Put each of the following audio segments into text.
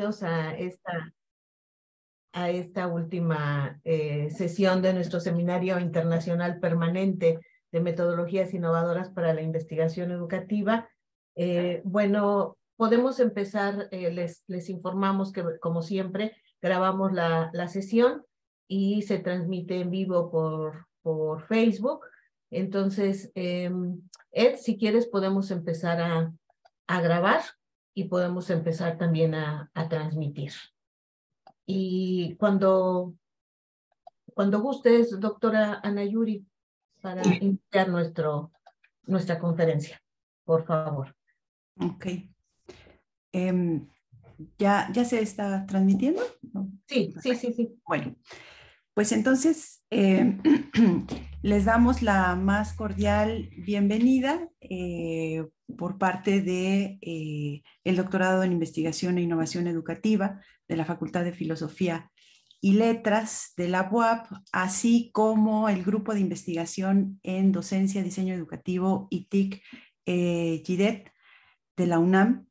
a esta, a esta última eh, sesión de nuestro seminario internacional permanente de metodologías innovadoras para la investigación educativa. Eh, bueno, podemos empezar, eh, les, les informamos que como siempre grabamos la, la sesión y se transmite en vivo por, por Facebook. Entonces, em, Ed, si quieres podemos empezar a, a grabar y podemos empezar también a, transmitir. Y cuando, cuando gustes, doctora Ana Yuri, para iniciar nuestro, nuestra conferencia, por favor. Ok. Em, ¿ya, ¿Ya se está transmitiendo? Sí, sí, sí, sí. Bueno, pues entonces em, les damos la más cordial bienvenida. Eh, por parte del eh, el doctorado en investigación e innovación educativa de la Facultad de Filosofía y Letras de la UAP, así como el grupo de investigación en docencia, diseño educativo y TIC eh, GIDET de la UNAM.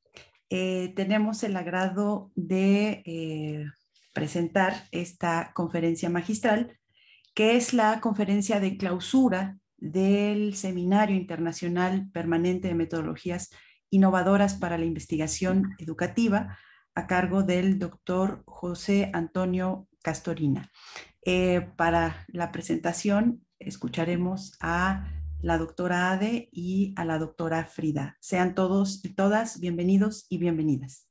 Eh, tenemos el agrado de presentar esta conferencia magistral, que es la conferencia de clausura del Seminario Internacional Permanente de Metodologías Innovadoras para la Investigación Educativa a cargo del doctor José Antonio Castorina. Eh, para la presentación escucharemos a la doctora Ade y a la doctora Frida. Sean todos y todas bienvenidos y bienvenidas.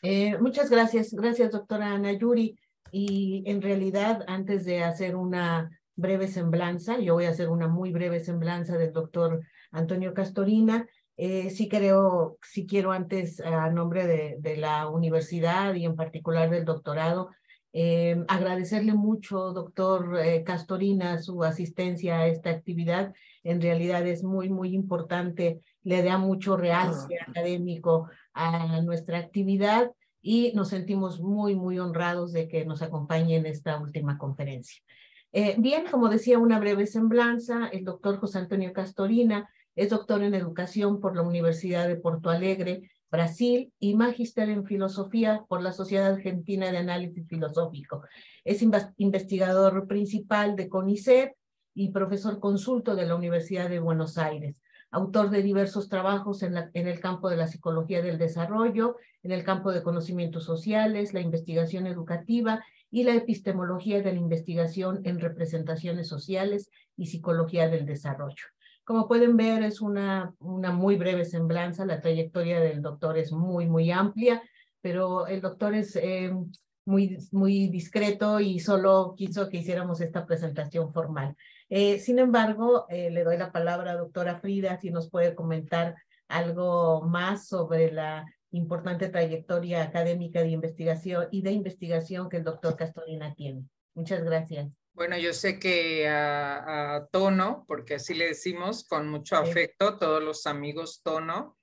Eh, muchas gracias, gracias doctora Ana Yuri. Y en realidad, antes de hacer una breve semblanza, yo voy a hacer una muy breve semblanza del doctor Antonio Castorina. Eh, sí creo, si quiero antes eh, a nombre de, la universidad y en particular del doctorado, eh, agradecerle mucho, doctor eh, Castorina, su asistencia a esta actividad. En realidad es muy, muy importante. Le da mucho realce ah. académico a nuestra actividad y nos sentimos muy, muy honrados de que nos acompañe en esta última conferencia. Eh, bien, como decía, una breve semblanza, el doctor José Antonio Castorina es doctor en educación por la Universidad de Porto Alegre, Brasil, y magíster en filosofía por la Sociedad Argentina de Análisis Filosófico. Es investigador principal de CONICET y profesor consulto de la Universidad de Buenos Aires autor de diversos trabajos en, el campo de la psicología del desarrollo, en el campo de conocimientos sociales, la investigación educativa y la epistemología de la investigación en representaciones sociales y psicología del desarrollo. Como pueden ver, es una, una muy breve semblanza, la trayectoria del doctor es muy, muy amplia, pero el doctor es eh, muy, muy discreto y solo quiso que hiciéramos esta presentación formal. Eh, sin embargo, eh, le doy la palabra a doctora Frida si nos puede comentar algo más sobre la importante trayectoria académica de investigación y de investigación que el doctor Castorina tiene. Muchas gracias. Bueno, yo sé que a, Tono, porque así le decimos con mucho afecto, todos los amigos Tono,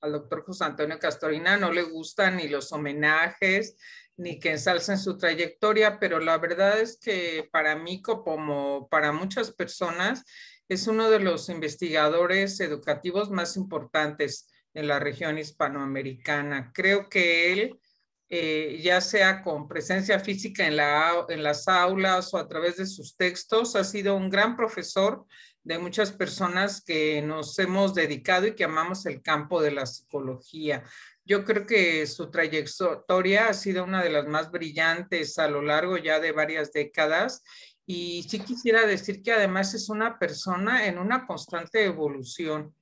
al doctor José Antonio Castorina no le gustan ni los homenajes, ni que ensalcen su trayectoria, pero la verdad es que para mí, como para muchas personas, es uno de los investigadores educativos más importantes en la región hispanoamericana. Creo que él, eh, ya sea con presencia física en, la, en las aulas o a través de sus textos, ha sido un gran profesor de muchas personas que nos hemos dedicado y que amamos el campo de la psicología. Yo creo que su trayectoria ha sido una de las más brillantes a lo largo ya de varias décadas y sí quisiera decir que además es una persona en una constante evolución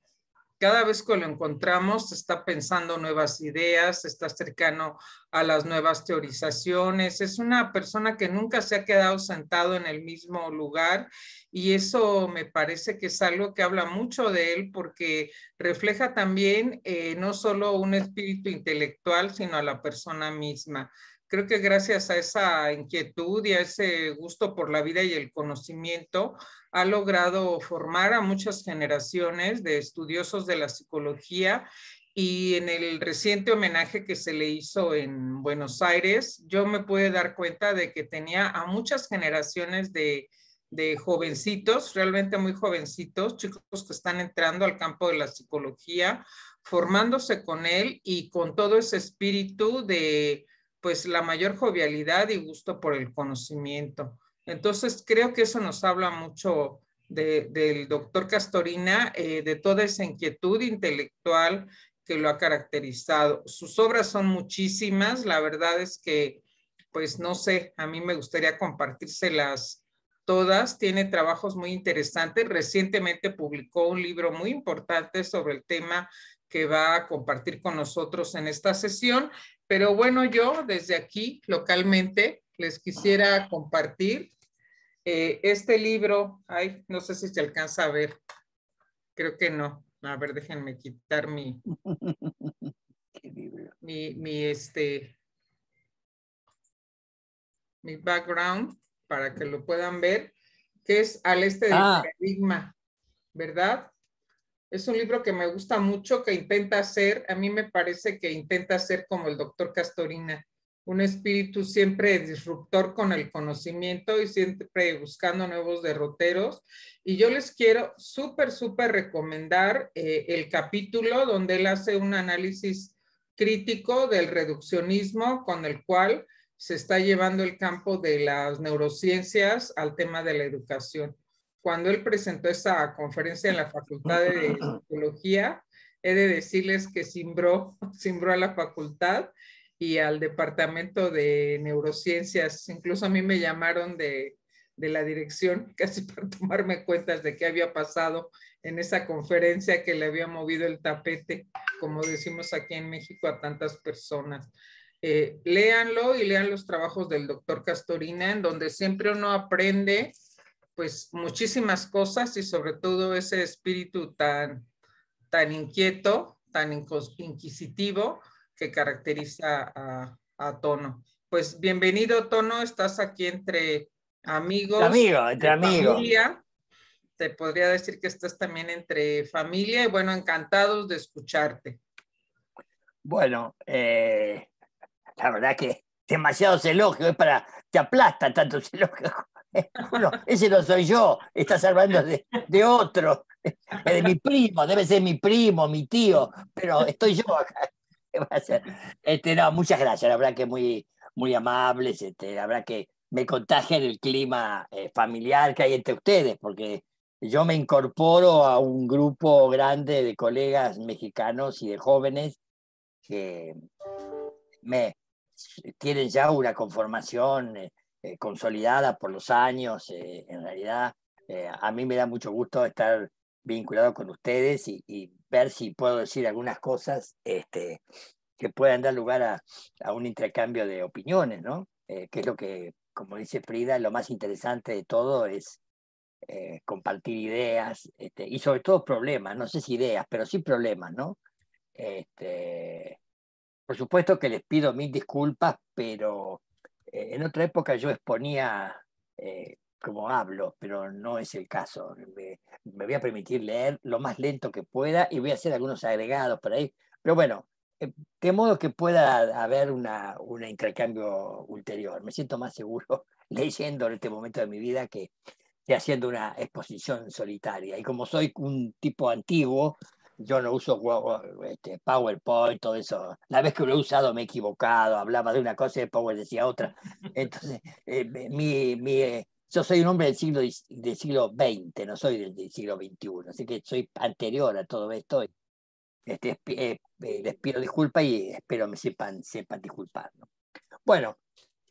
cada vez que lo encontramos está pensando nuevas ideas, está cercano a las nuevas teorizaciones, es una persona que nunca se ha quedado sentado en el mismo lugar y eso me parece que es algo que habla mucho de él porque refleja también eh, no solo un espíritu intelectual, sino a la persona misma creo que gracias a esa inquietud y a ese gusto por la vida y el conocimiento, ha logrado formar a muchas generaciones de estudiosos de la psicología y en el reciente homenaje que se le hizo en Buenos Aires, yo me pude dar cuenta de que tenía a muchas generaciones de, de jovencitos, realmente muy jovencitos, chicos que están entrando al campo de la psicología, formándose con él y con todo ese espíritu de, pues la mayor jovialidad y gusto por el conocimiento. Entonces, creo que eso nos habla mucho del doctor Castorina, eh, de toda esa inquietud intelectual que lo ha caracterizado. Sus obras son muchísimas, la verdad es que, pues no sé, a mí me gustaría compartírselas todas, tiene trabajos muy interesantes, recientemente publicó un libro muy importante sobre el tema que va a compartir con nosotros en esta sesión pero bueno, yo desde aquí, localmente, les quisiera compartir eh, este libro. Ay, no sé si se alcanza a ver. Creo que no. A ver, déjenme quitar mi, mi, mi, este, mi background para que lo puedan ver, que es al este del ah. paradigma, ¿verdad? Es un libro que me gusta mucho, que intenta hacer, a mí me parece que intenta ser como el doctor Castorina, un espíritu siempre disruptor con el conocimiento y siempre buscando nuevos derroteros. Y yo les quiero súper, súper recomendar eh, el capítulo donde él hace un análisis crítico del reduccionismo con el cual se está llevando el campo de las neurociencias al tema de la educación cuando él presentó esa conferencia en la Facultad de Psicología, he de decirles que simbró, simbró a la facultad y al departamento de neurociencias. Incluso a mí me llamaron de, de la dirección casi para tomarme cuentas de qué había pasado en esa conferencia que le había movido el tapete, como decimos aquí en México, a tantas personas. Eh, léanlo y lean los trabajos del doctor Castorina, en donde siempre uno aprende pues muchísimas cosas y sobre todo ese espíritu tan, tan inquieto, tan inquisitivo que caracteriza a, Tono. Pues bienvenido Tono, estás aquí entre amigos, entre amigos. Te podría decir que estás también entre familia y bueno, encantados de escucharte. Bueno, eh, la verdad que demasiados elogios, eh, para, te aplasta tantos elogios bueno, ese no soy yo, está hablando de, otro, de mi primo, debe ser mi primo, mi tío, pero estoy yo acá. Este, no, muchas gracias, la verdad que muy, muy amables, este, la verdad que me contagian el clima eh, familiar que hay entre ustedes, porque yo me incorporo a un grupo grande de colegas mexicanos y de jóvenes que me tienen ya una conformación. Eh, eh, consolidada por los años. Eh, en realidad, eh, a mí me da mucho gusto estar vinculado con ustedes y, ver si puedo decir algunas cosas este, que puedan dar lugar a, un intercambio de opiniones, ¿no? que es lo que, como dice Frida, lo más interesante de todo es compartir ideas este, y sobre todo problemas, no sé si ideas, pero sí problemas, ¿no? Este, por supuesto que les pido mil disculpas, pero eh, en otra época yo exponía eh, como hablo, pero no es el caso. Me, voy a permitir leer lo más lento que pueda y voy a hacer algunos agregados por ahí. Pero bueno, eh, de modo que pueda haber un intercambio ulterior. Me siento más seguro leyendo en este momento de mi vida que haciendo una exposición solitaria. Y como soy un tipo antiguo, yo no uso este, PowerPoint, todo eso. La vez que lo he usado me he equivocado, hablaba de una cosa y Power decía otra. Entonces, eh, mi, mi, eh, yo soy un hombre del siglo, del siglo XX, no soy del, siglo XXI, así que soy anterior a todo esto. Este, eh, les pido disculpas y espero me sepan, sepan disculpar. Bueno,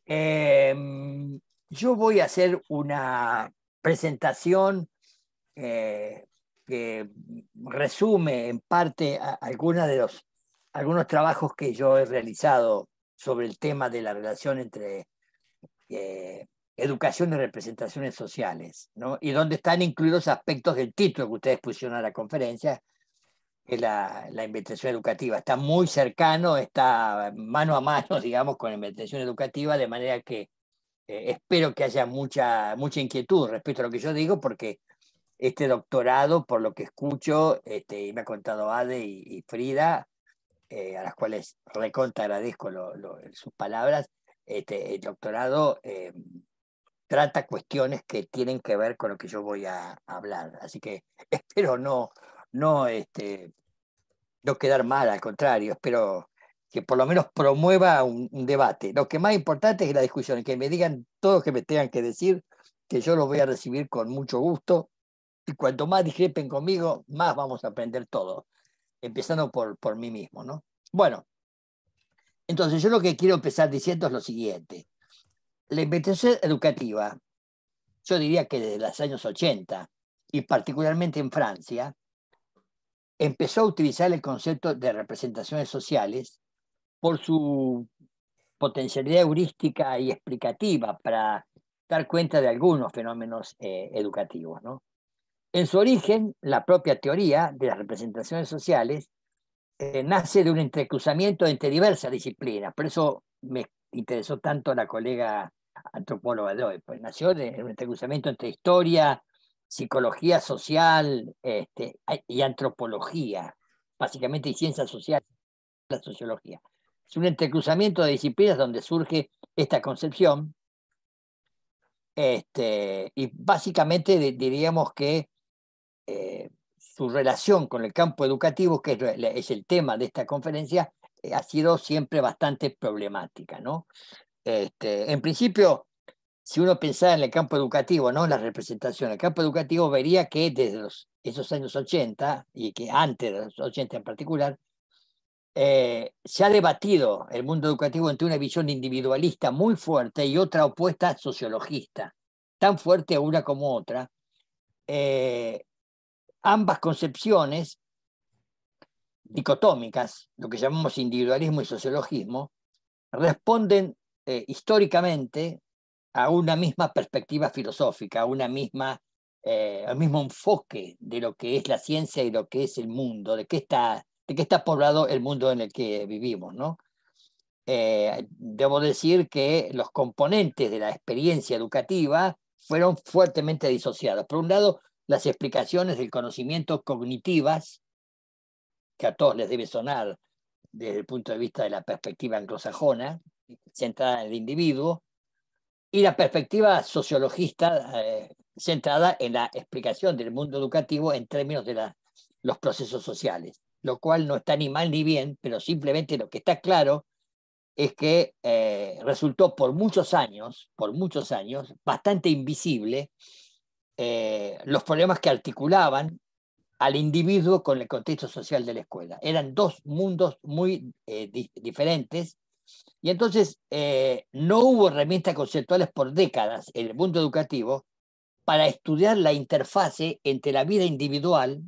em, yo voy a hacer una presentación que resume en parte algunos de los, algunos trabajos que yo he realizado sobre el tema de la relación entre eh, educación y representaciones sociales, ¿no? y donde están incluidos aspectos del título que ustedes pusieron a la conferencia, que la, la investigación educativa. Está muy cercano, está mano a mano, digamos, con la investigación educativa, de manera que eh, espero que haya mucha, mucha inquietud respecto a lo que yo digo, porque este doctorado, por lo que escucho, este, y me ha contado Ade y, Frida, eh, a las cuales recontra agradezco sus palabras, este, el doctorado eh, trata cuestiones que tienen que ver con lo que yo voy a, hablar. Así que espero no, no, este, no quedar mal, al contrario, espero que por lo menos promueva un, debate. Lo que más importante es la discusión, que me digan todo lo que me tengan que decir, que yo lo voy a recibir con mucho gusto y cuanto más discrepen conmigo, más vamos a aprender todo. empezando por, por mí mismo, ¿no? Bueno, entonces yo lo que quiero empezar diciendo es lo siguiente. La investigación educativa, yo diría que desde los años 80, y particularmente en Francia, empezó a utilizar el concepto de representaciones sociales por su potencialidad heurística y explicativa para dar cuenta de algunos fenómenos eh, educativos. ¿no? En su origen, la propia teoría de las representaciones sociales eh, nace de un entrecruzamiento entre diversas disciplinas. Por eso me interesó tanto la colega antropóloga de hoy. Pues nació de, un entrecruzamiento entre historia, psicología social este, y antropología, básicamente y ciencias sociales, la sociología. Es un entrecruzamiento de disciplinas donde surge esta concepción. Este, y básicamente diríamos que eh, su relación con el campo educativo, que es, el tema de esta conferencia, eh, ha sido siempre bastante problemática. ¿no? Este, en principio, si uno pensara en el campo educativo, no la representación, del campo educativo vería que desde esos años 80, y que antes de los 80 en particular, eh, se ha debatido el mundo educativo entre una visión individualista muy fuerte y otra opuesta sociologista, tan fuerte una como otra, ambas concepciones dicotómicas, lo que llamamos individualismo y sociologismo, responden eh, históricamente a una misma perspectiva filosófica, a una misma, eh, al mismo enfoque de lo que es la ciencia y lo que es el mundo, de qué está, de qué está poblado el mundo en el que vivimos. ¿no? Eh, debo decir que los componentes de la experiencia educativa fueron fuertemente disociados. Por un lado, las explicaciones del conocimiento cognitivas, que a todos les debe sonar desde el punto de vista de la perspectiva anglosajona, centrada en el individuo, y la perspectiva sociologista eh, centrada en la explicación del mundo educativo en términos de los procesos sociales, lo cual no está ni mal ni bien, pero simplemente lo que está claro es que eh, resultó por muchos años, por muchos años, bastante invisible eh, los problemas que articulaban al individuo con el contexto social de la escuela. Eran dos mundos muy eh, diferentes y entonces eh, no hubo herramientas conceptuales por décadas en el mundo educativo para estudiar la interfase entre la vida individual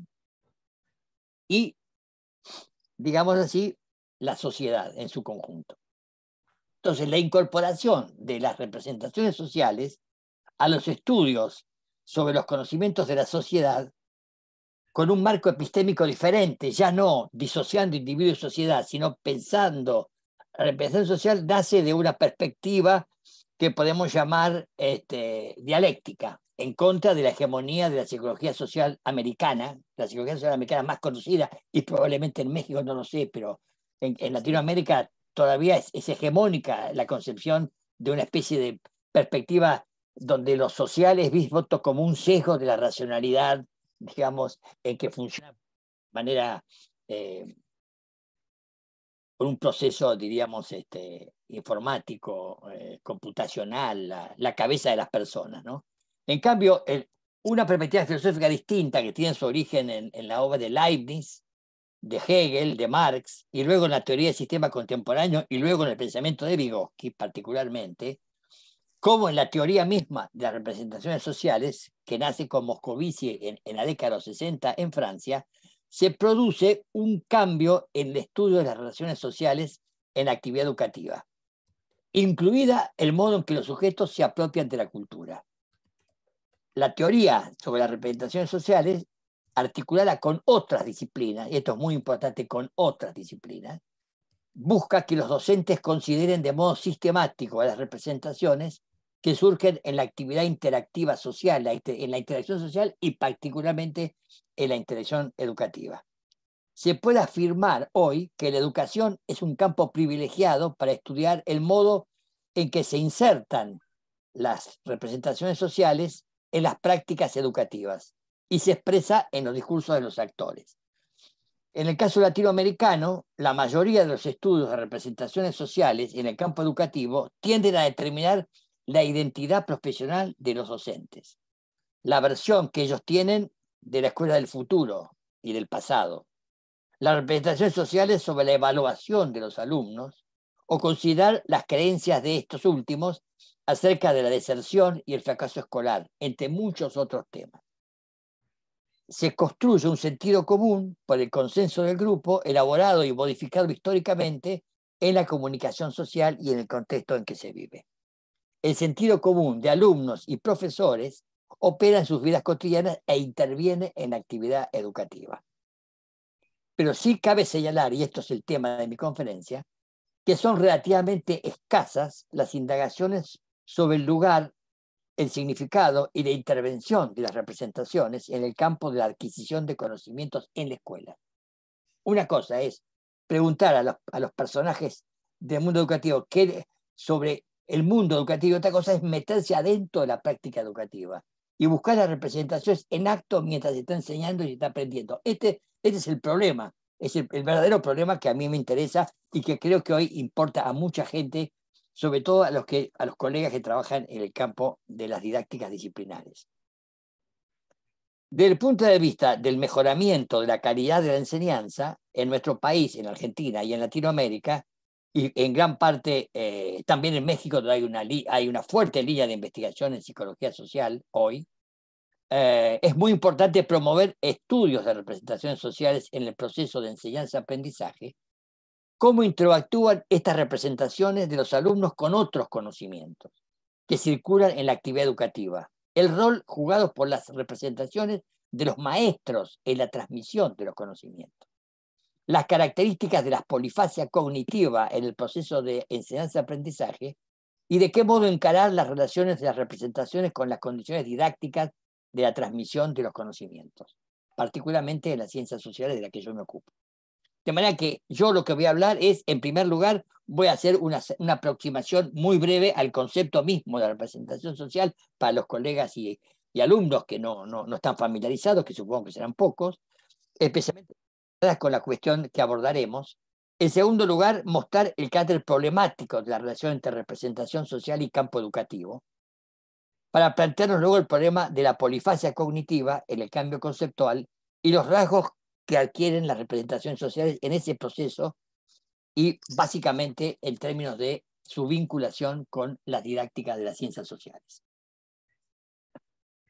y, digamos así, la sociedad en su conjunto. Entonces, la incorporación de las representaciones sociales a los estudios sobre los conocimientos de la sociedad con un marco epistémico diferente, ya no disociando individuo y sociedad, sino pensando. La representación social nace de una perspectiva que podemos llamar este, dialéctica, en contra de la hegemonía de la psicología social americana, la psicología social americana más conocida, y probablemente en México no lo sé, pero en, Latinoamérica todavía es, hegemónica la concepción de una especie de perspectiva donde los sociales vistos como un sesgo de la racionalidad, digamos, en que funciona de manera, por eh, un proceso, diríamos, este, informático, eh, computacional, la, cabeza de las personas. ¿no? En cambio, una perspectiva filosófica distinta que tiene su origen en, en, la obra de Leibniz, de Hegel, de Marx, y luego en la teoría del sistema contemporáneo, y luego en el pensamiento de Vygotsky particularmente, como en la teoría misma de las representaciones sociales, que nace con Moscovici en, la década de los 60 en Francia, se produce un cambio en el estudio de las relaciones sociales en la actividad educativa, incluida el modo en que los sujetos se apropian de la cultura. La teoría sobre las representaciones sociales, articulada con otras disciplinas, y esto es muy importante, con otras disciplinas, busca que los docentes consideren de modo sistemático a las representaciones que surgen en la actividad interactiva social, en la interacción social y particularmente en la interacción educativa. Se puede afirmar hoy que la educación es un campo privilegiado para estudiar el modo en que se insertan las representaciones sociales en las prácticas educativas y se expresa en los discursos de los actores. En el caso latinoamericano, la mayoría de los estudios de representaciones sociales en el campo educativo tienden a determinar la identidad profesional de los docentes, la versión que ellos tienen de la escuela del futuro y del pasado, las representaciones sociales sobre la evaluación de los alumnos o considerar las creencias de estos últimos acerca de la deserción y el fracaso escolar, entre muchos otros temas. Se construye un sentido común por el consenso del grupo, elaborado y modificado históricamente en la comunicación social y en el contexto en que se vive el sentido común de alumnos y profesores opera en sus vidas cotidianas e interviene en la actividad educativa. Pero sí cabe señalar, y esto es el tema de mi conferencia, que son relativamente escasas las indagaciones sobre el lugar, el significado y la intervención de las representaciones en el campo de la adquisición de conocimientos en la escuela. Una cosa es preguntar a los, personajes del mundo educativo qué, sobre el mundo educativo, otra cosa es meterse adentro de la práctica educativa y buscar las representaciones en acto mientras se está enseñando y se está aprendiendo. Este, este es el problema, es el, verdadero problema que a mí me interesa y que creo que hoy importa a mucha gente, sobre todo a los, a los colegas que trabajan en el campo de las didácticas disciplinares. Del punto de vista del mejoramiento de la calidad de la enseñanza, en nuestro país, en Argentina y en Latinoamérica, y en gran parte eh, también en México hay una, hay una fuerte línea de investigación en psicología social hoy. Eh, es muy importante promover estudios de representaciones sociales en el proceso de enseñanza-aprendizaje, cómo interactúan estas representaciones de los alumnos con otros conocimientos que circulan en la actividad educativa, el rol jugado por las representaciones de los maestros en la transmisión de los conocimientos las características de la polifasia cognitiva en el proceso de enseñanza-aprendizaje y de qué modo encarar las relaciones de las representaciones con las condiciones didácticas de la transmisión de los conocimientos, particularmente en las ciencias sociales de las que yo me ocupo. De manera que yo lo que voy a hablar es, en primer lugar, voy a hacer una, aproximación muy breve al concepto mismo de la representación social para los colegas y, alumnos que no, no, no están familiarizados, que supongo que serán pocos, especialmente con la cuestión que abordaremos. En segundo lugar, mostrar el carácter problemático de la relación entre representación social y campo educativo, para plantearnos luego el problema de la polifasia cognitiva en el cambio conceptual y los rasgos que adquieren las representaciones sociales en ese proceso y básicamente en términos de su vinculación con la didáctica de las ciencias sociales.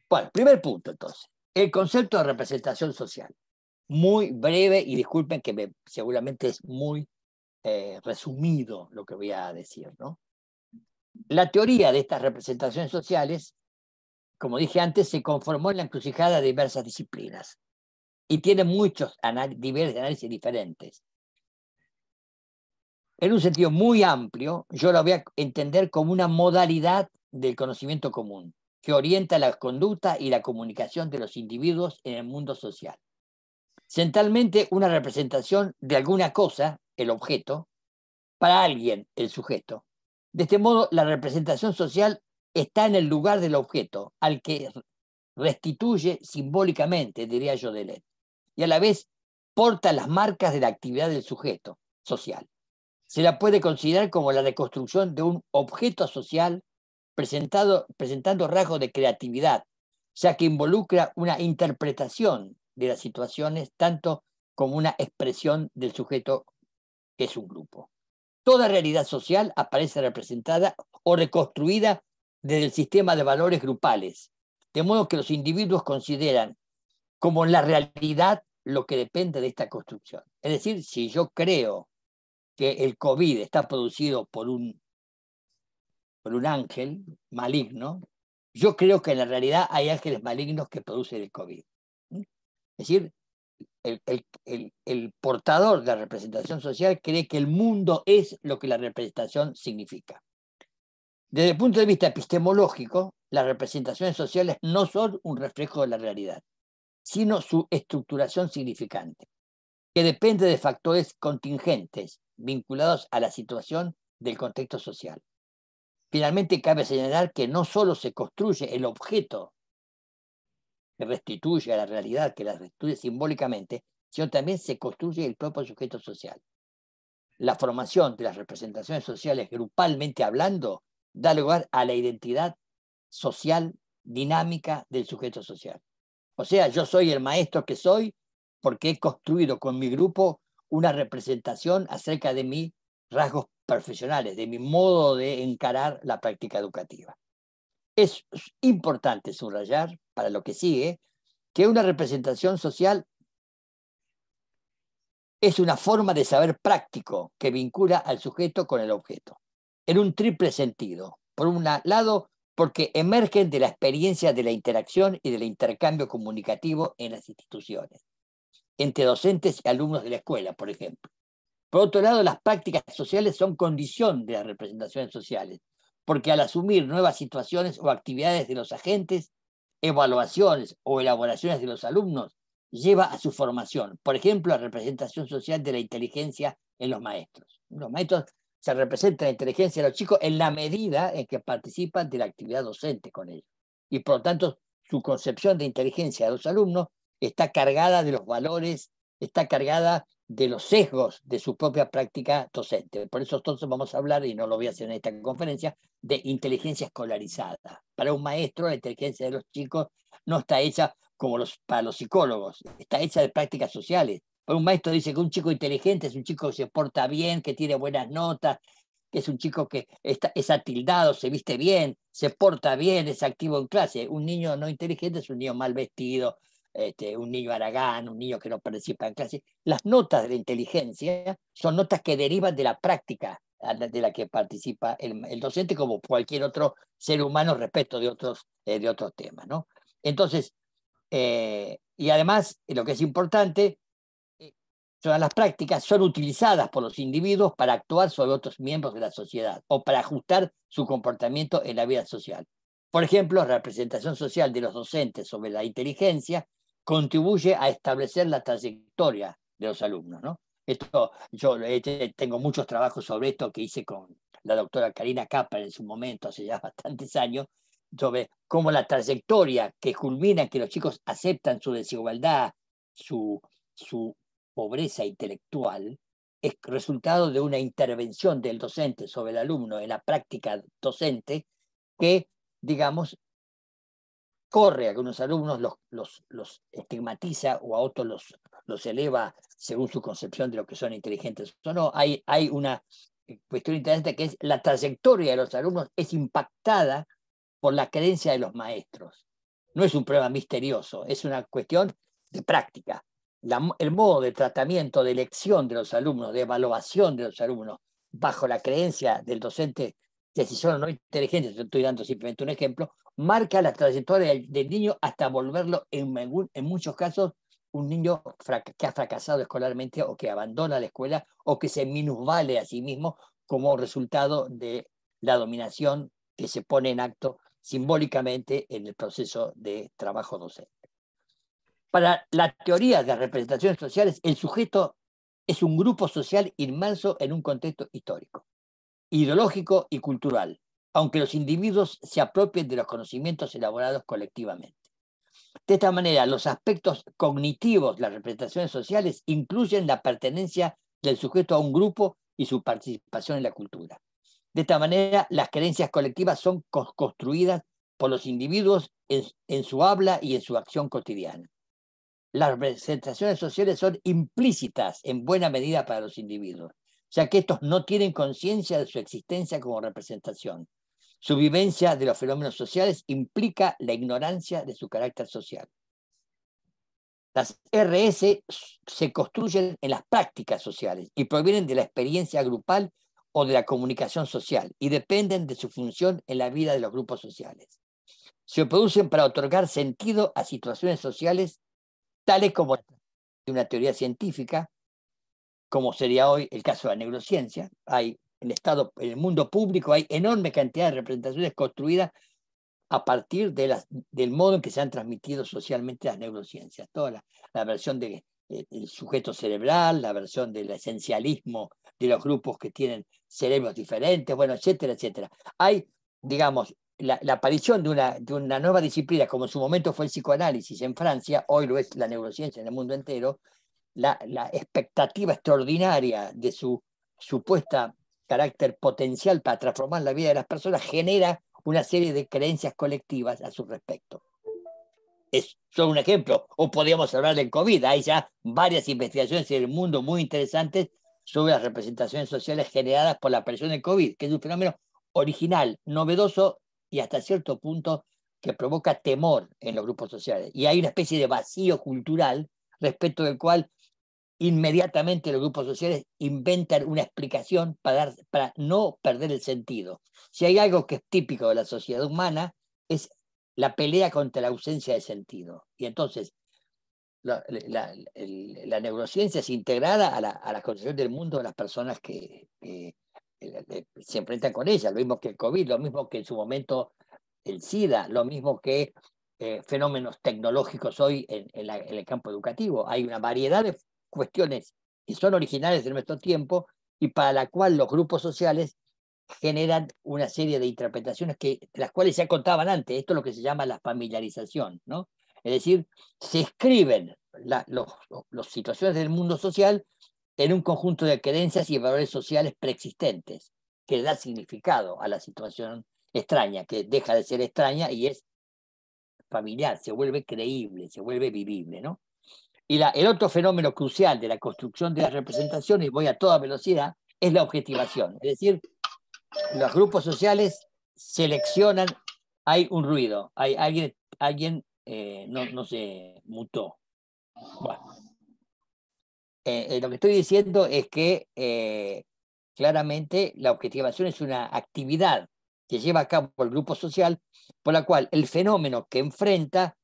Bueno, primer punto entonces, el concepto de representación social muy breve y disculpen que seguramente es muy eh, resumido lo que voy a decir. ¿no? La teoría de estas representaciones sociales, como dije antes, se conformó en la encrucijada de diversas disciplinas y tiene muchos niveles de análisis diferentes. En un sentido muy amplio, yo lo voy a entender como una modalidad del conocimiento común que orienta la conducta y la comunicación de los individuos en el mundo social. Centralmente una representación de alguna cosa, el objeto, para alguien, el sujeto. De este modo, la representación social está en el lugar del objeto, al que restituye simbólicamente, diría yo Deleuze, y a la vez porta las marcas de la actividad del sujeto social. Se la puede considerar como la reconstrucción de un objeto social presentado, presentando rasgos de creatividad, ya que involucra una interpretación de las situaciones, tanto como una expresión del sujeto que es un grupo. Toda realidad social aparece representada o reconstruida desde el sistema de valores grupales, de modo que los individuos consideran como la realidad lo que depende de esta construcción. Es decir, si yo creo que el COVID está producido por un, por un ángel maligno, yo creo que en la realidad hay ángeles malignos que producen el COVID. Es decir, el, portador de la representación social cree que el mundo es lo que la representación significa. Desde el punto de vista epistemológico, las representaciones sociales no son un reflejo de la realidad, sino su estructuración significante, que depende de factores contingentes vinculados a la situación del contexto social. Finalmente, cabe señalar que no solo se construye el objeto restituye a la realidad, que la restituye simbólicamente, sino también se construye el propio sujeto social. La formación de las representaciones sociales, grupalmente hablando, da lugar a la identidad social dinámica del sujeto social. O sea, yo soy el maestro que soy porque he construido con mi grupo una representación acerca de mis rasgos profesionales, de mi modo de encarar la práctica educativa. Es importante subrayar para lo que sigue, que una representación social es una forma de saber práctico que vincula al sujeto con el objeto, en un triple sentido. Por un lado, porque emergen de la experiencia de la interacción y del intercambio comunicativo en las instituciones, entre docentes y alumnos de la escuela, por ejemplo. Por otro lado, las prácticas sociales son condición de las representaciones sociales, porque al asumir nuevas situaciones o actividades de los agentes, evaluaciones o elaboraciones de los alumnos lleva a su formación. Por ejemplo, la representación social de la inteligencia en los maestros. Los maestros se representan la inteligencia de los chicos en la medida en que participan de la actividad docente con ellos. Y por lo tanto, su concepción de inteligencia de los alumnos está cargada de los valores, está cargada de los sesgos de su propia práctica docente. Por eso entonces vamos a hablar, y no lo voy a hacer en esta conferencia, de inteligencia escolarizada. Para un maestro, la inteligencia de los chicos no está hecha como los, para los psicólogos, está hecha de prácticas sociales. Para un maestro dice que un chico inteligente es un chico que se porta bien, que tiene buenas notas, que es un chico que está, es atildado, se viste bien, se porta bien, es activo en clase. Un niño no inteligente es un niño mal vestido, este, un niño aragán, un niño que no participa en clase. Las notas de la inteligencia son notas que derivan de la práctica ah, de la que participa el, docente como cualquier otro ser humano respecto de otros, eh, de otros temas. ¿no? Entonces, eh, y además, eh, lo que es importante, todas las prácticas son utilizadas por los individuos para actuar sobre otros miembros de la sociedad o para ajustar su comportamiento en la vida social. Por ejemplo, la representación social de los docentes sobre la inteligencia contribuye a establecer la trayectoria de los alumnos. ¿no? Esto, yo este, tengo muchos trabajos sobre esto que hice con la doctora Karina Capa en su momento, hace ya bastantes años, sobre cómo la trayectoria que culmina que los chicos aceptan su desigualdad, su, su pobreza intelectual, es resultado de una intervención del docente sobre el alumno en la práctica docente que, digamos, corre a que unos alumnos los, los, estigmatiza o a otros los, los eleva según su concepción de lo que son inteligentes o no. Hay, hay una cuestión interesante que es la trayectoria de los alumnos es impactada por la creencia de los maestros. No es un problema misterioso, es una cuestión de práctica. el modo de tratamiento, de elección de los alumnos, de evaluación de los alumnos, bajo la creencia del docente o no inteligentes, estoy dando simplemente un ejemplo, marca la trayectoria del, niño hasta volverlo en, en muchos casos un niño que ha fracasado escolarmente o que abandona la escuela o que se minusvale a sí mismo como resultado de la dominación que se pone en acto simbólicamente en el proceso de trabajo docente. Para la teoría de representaciones sociales, el sujeto es un grupo social inmerso en un contexto histórico ideológico y cultural, aunque los individuos se apropien de los conocimientos elaborados colectivamente. De esta manera, los aspectos cognitivos las representaciones sociales incluyen la pertenencia del sujeto a un grupo y su participación en la cultura. De esta manera, las creencias colectivas son construidas por los individuos en, en su habla y en su acción cotidiana. Las representaciones sociales son implícitas en buena medida para los individuos ya que estos no tienen conciencia de su existencia como representación. Su vivencia de los fenómenos sociales implica la ignorancia de su carácter social. Las RS se construyen en las prácticas sociales y provienen de la experiencia grupal o de la comunicación social y dependen de su función en la vida de los grupos sociales. Se producen para otorgar sentido a situaciones sociales tales como de una teoría científica como sería hoy el caso de la neurociencia. Hay en el, mundo público hay enorme cantidad de representaciones construidas a partir del modo en que se han transmitido socialmente las neurociencias. Toda la, versión del eh, sujeto cerebral, la versión del esencialismo de los grupos que tienen cerebros diferentes, bueno, etcétera, etcétera. Hay, digamos, la, aparición de una, de una nueva disciplina, como en su momento fue el psicoanálisis en Francia, hoy lo es la neurociencia en el mundo entero, la, expectativa extraordinaria de su supuesta carácter potencial para transformar la vida de las personas genera una serie de creencias colectivas a su respecto. Es solo un ejemplo, o podríamos hablar del COVID. Hay ya varias investigaciones en el mundo muy interesantes sobre las representaciones sociales generadas por la aparición del COVID, que es un fenómeno original, novedoso y hasta cierto punto que provoca temor en los grupos sociales. Y hay una especie de vacío cultural respecto del cual inmediatamente los grupos sociales inventan una explicación para, para no perder el sentido. Si hay algo que es típico de la sociedad humana, es la pelea contra la ausencia de sentido. Y entonces, la, neurociencia es integrada a la, a concepción del mundo de las personas que, se enfrentan con ella, lo mismo que el COVID, lo mismo que en su momento el SIDA, lo mismo que eh, fenómenos tecnológicos hoy en, en, el campo educativo. Hay una variedad de cuestiones que son originales de nuestro tiempo y para la cual los grupos sociales generan una serie de interpretaciones que, las cuales ya contaban antes. Esto es lo que se llama la familiarización, ¿no? Es decir, se escriben las situaciones del mundo social en un conjunto de creencias y valores sociales preexistentes, que da significado a la situación extraña, que deja de ser extraña y es familiar, se vuelve creíble, se vuelve vivible, ¿no? Y el otro fenómeno crucial de la construcción de la representación, y voy a toda velocidad, es la objetivación. Es decir, los grupos sociales seleccionan, hay un ruido, hay alguien, alguien eh, no, se mutó. Eh, eh, lo que estoy diciendo es que claramente la objetivación es una actividad que lleva a cabo el grupo social, por la cual el fenómeno que enfrenta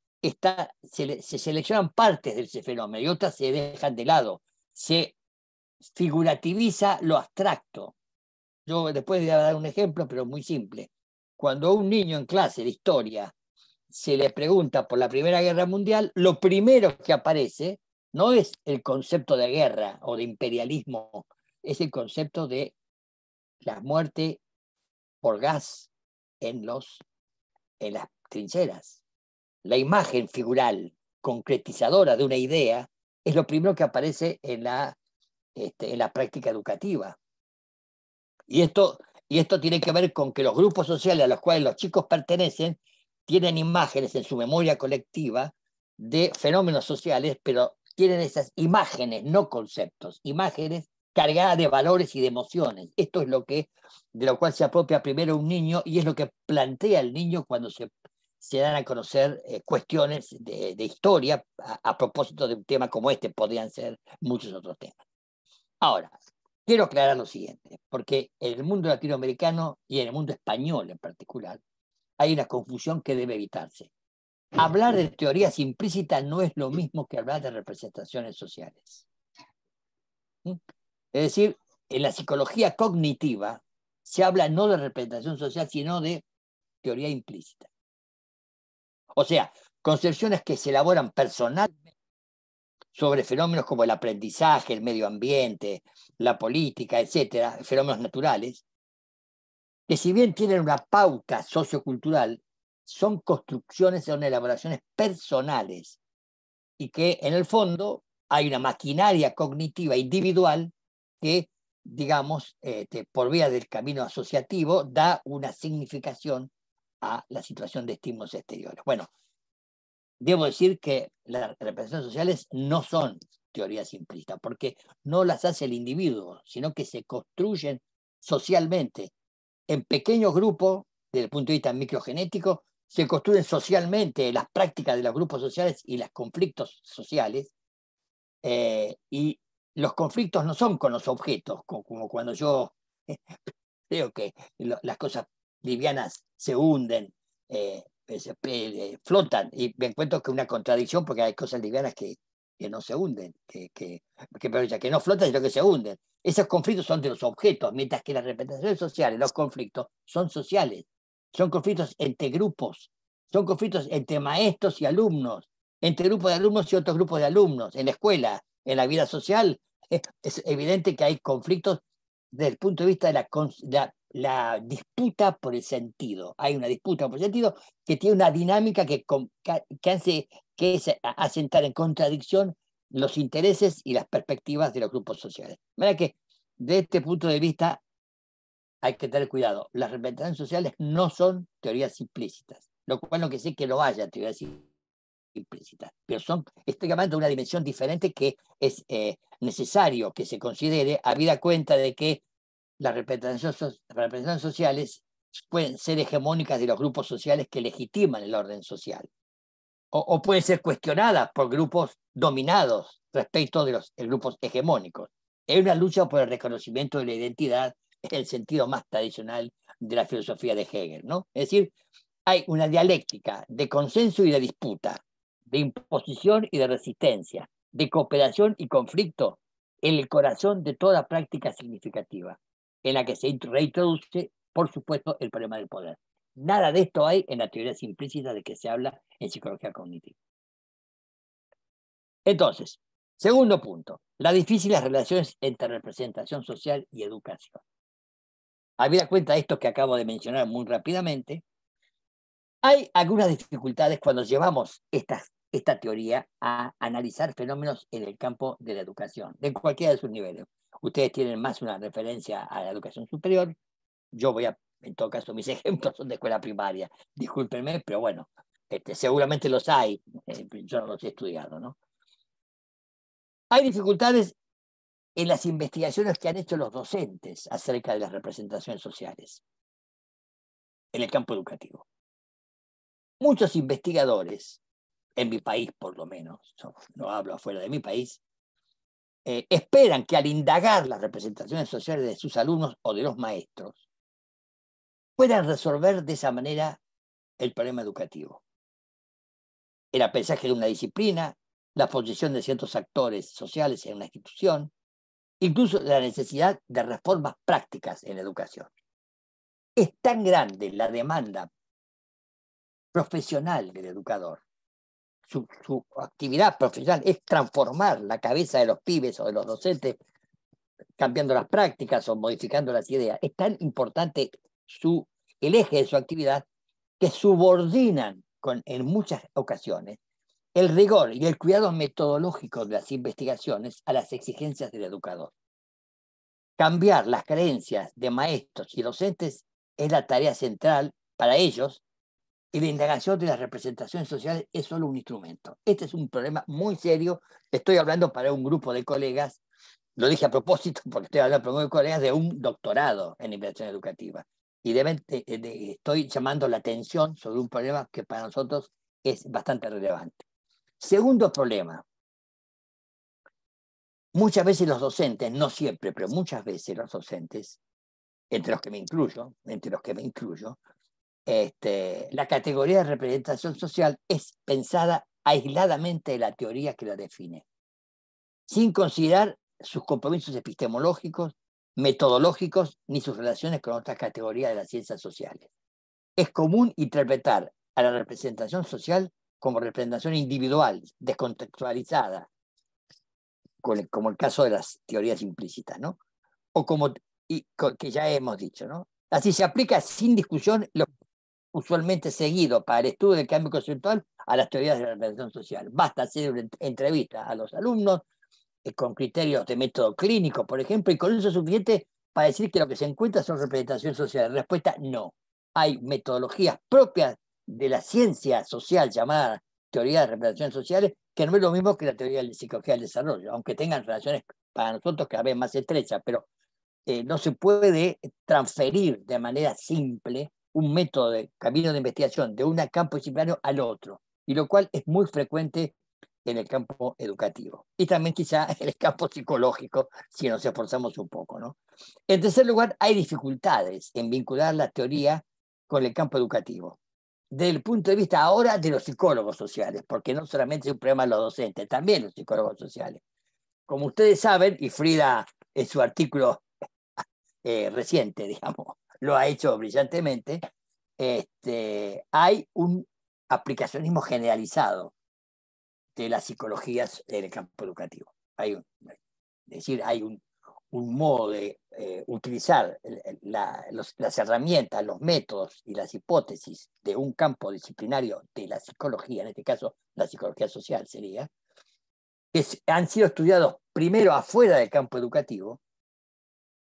se, seleccionan partes de ese fenómeno y otras se dejan de lado. Se figurativiza lo abstracto. Yo después voy a dar un ejemplo, pero muy simple. Cuando a un niño en clase de historia se le pregunta por la Primera Guerra Mundial, lo primero que aparece no es el concepto de guerra o de imperialismo, es el concepto de la muerte por gas en, los, en las trincheras la imagen figural concretizadora de una idea es lo primero que aparece en la, este, en la práctica educativa. Y esto, y esto tiene que ver con que los grupos sociales a los cuales los chicos pertenecen tienen imágenes en su memoria colectiva de fenómenos sociales, pero tienen esas imágenes, no conceptos, imágenes cargadas de valores y de emociones. Esto es lo que de lo cual se apropia primero un niño y es lo que plantea el niño cuando se se dan a conocer eh, cuestiones de, historia a, propósito de un tema como este, podrían ser muchos otros temas. Ahora, quiero aclarar lo siguiente, porque en el mundo latinoamericano y en el mundo español en particular, hay una confusión que debe evitarse. Hablar de teorías implícitas no es lo mismo que hablar de representaciones sociales. Es decir, en la psicología cognitiva se habla no de representación social, sino de teoría implícita. O sea, concepciones que se elaboran personalmente sobre fenómenos como el aprendizaje, el medio ambiente, la política, etcétera, fenómenos naturales, que si bien tienen una pauta sociocultural, son construcciones, son elaboraciones personales y que en el fondo hay una maquinaria cognitiva individual que, digamos, este, por vía del camino asociativo, da una significación a la situación de estímulos exteriores. Bueno, debo decir que las representaciones sociales no son teorías simplistas, porque no las hace el individuo, sino que se construyen socialmente. En pequeños grupos, desde el punto de vista microgenético, se construyen socialmente las prácticas de los grupos sociales y los conflictos sociales. Eh, y los conflictos no son con los objetos, como cuando yo creo que las cosas livianas se hunden, eh, eh, eh, flotan. Y me encuentro que una contradicción porque hay cosas livianas que, no se hunden, que, que, que no flotan, sino que se hunden. Esos conflictos son de los objetos, mientras que las representaciones sociales, los conflictos, son sociales. Son conflictos entre grupos, son conflictos entre maestros y alumnos, entre grupos de alumnos y otros grupos de alumnos, en la escuela, en la vida social. Es, evidente que hay conflictos desde el punto de vista de la la disputa por el sentido. Hay una disputa por el sentido que tiene una dinámica que, que hace que es asentar en contradicción los intereses y las perspectivas de los grupos sociales. Mira que de este punto de vista hay que tener cuidado. Las representaciones sociales no son teorías implícitas, lo cual no que sé que no haya teorías implícitas, pero son estrictamente una dimensión diferente que es eh, necesario que se considere, a vida cuenta de que las representaciones, sociales pueden ser hegemónicas de los grupos sociales que legitiman el orden social, o, pueden ser cuestionadas por grupos dominados respecto de los grupos hegemónicos. Es una lucha por el reconocimiento de la identidad en el sentido más tradicional de la filosofía de Hegel. ¿no? Es decir, hay una dialéctica de consenso y de disputa, de imposición y de resistencia, de cooperación y conflicto en el corazón de toda práctica significativa en la que se reintroduce, por supuesto, el problema del poder. Nada de esto hay en la teoría simplícita de que se habla en psicología cognitiva. Entonces, segundo punto, las difíciles relaciones entre representación social y educación. Habida cuenta de esto que acabo de mencionar muy rápidamente, hay algunas dificultades cuando llevamos esta, esta teoría a analizar fenómenos en el campo de la educación, en cualquiera de sus niveles ustedes tienen más una referencia a la educación superior, yo voy a, en todo caso, mis ejemplos son de escuela primaria, discúlpenme, pero bueno, este, seguramente los hay, eh, yo no los he estudiado, ¿no? Hay dificultades en las investigaciones que han hecho los docentes acerca de las representaciones sociales en el campo educativo. Muchos investigadores, en mi país por lo menos, no hablo afuera de mi país, eh, esperan que al indagar las representaciones sociales de sus alumnos o de los maestros, puedan resolver de esa manera el problema educativo. El aprendizaje de una disciplina, la posición de ciertos actores sociales en una institución, incluso la necesidad de reformas prácticas en la educación. Es tan grande la demanda profesional del educador su, actividad profesional es transformar la cabeza de los pibes o de los docentes, cambiando las prácticas o modificando las ideas, es tan importante su, el eje de su actividad que subordinan con, en muchas ocasiones el rigor y el cuidado metodológico de las investigaciones a las exigencias del educador. Cambiar las creencias de maestros y docentes es la tarea central para ellos y la indagación de las representaciones sociales es solo un instrumento. Este es un problema muy serio. Estoy hablando para un grupo de colegas, lo dije a propósito porque estoy hablando para un grupo de colegas de un doctorado en investigación educativa. Y eh, eh, estoy llamando la atención sobre un problema que para nosotros es bastante relevante. Segundo problema. Muchas veces los docentes, no siempre, pero muchas veces los docentes, entre los que me incluyo, entre los que me incluyo, este, la categoría de representación social es pensada aisladamente de la teoría que la define, sin considerar sus compromisos epistemológicos, metodológicos, ni sus relaciones con otras categorías de las ciencias sociales. Es común interpretar a la representación social como representación individual, descontextualizada, como el caso de las teorías implícitas, ¿no? O como y, que ya hemos dicho, ¿no? Así se aplica sin discusión usualmente seguido para el estudio del cambio conceptual a las teorías de la relación social. Basta hacer entrevistas a los alumnos eh, con criterios de método clínico, por ejemplo, y con eso es suficiente para decir que lo que se encuentra son representaciones sociales. Respuesta, no. Hay metodologías propias de la ciencia social llamada teoría de representaciones sociales, que no es lo mismo que la teoría de la psicología del desarrollo, aunque tengan relaciones para nosotros cada vez más estrechas, pero eh, no se puede transferir de manera simple un método de camino de investigación de un campo disciplinario al otro, y lo cual es muy frecuente en el campo educativo y también quizá en el campo psicológico, si nos esforzamos un poco. ¿no? En tercer lugar, hay dificultades en vincular la teoría con el campo educativo, desde el punto de vista ahora de los psicólogos sociales, porque no solamente es un problema de los docentes, también los psicólogos sociales. Como ustedes saben, y Frida en su artículo eh, reciente, digamos, lo ha hecho brillantemente, este, hay un aplicacionismo generalizado de las psicologías en el campo educativo. Hay un, decir, hay un, modo de eh, utilizar las herramientas, los métodos y las hipótesis de un campo disciplinario de la psicología, en este caso la psicología social sería, que han sido estudiados primero afuera del campo educativo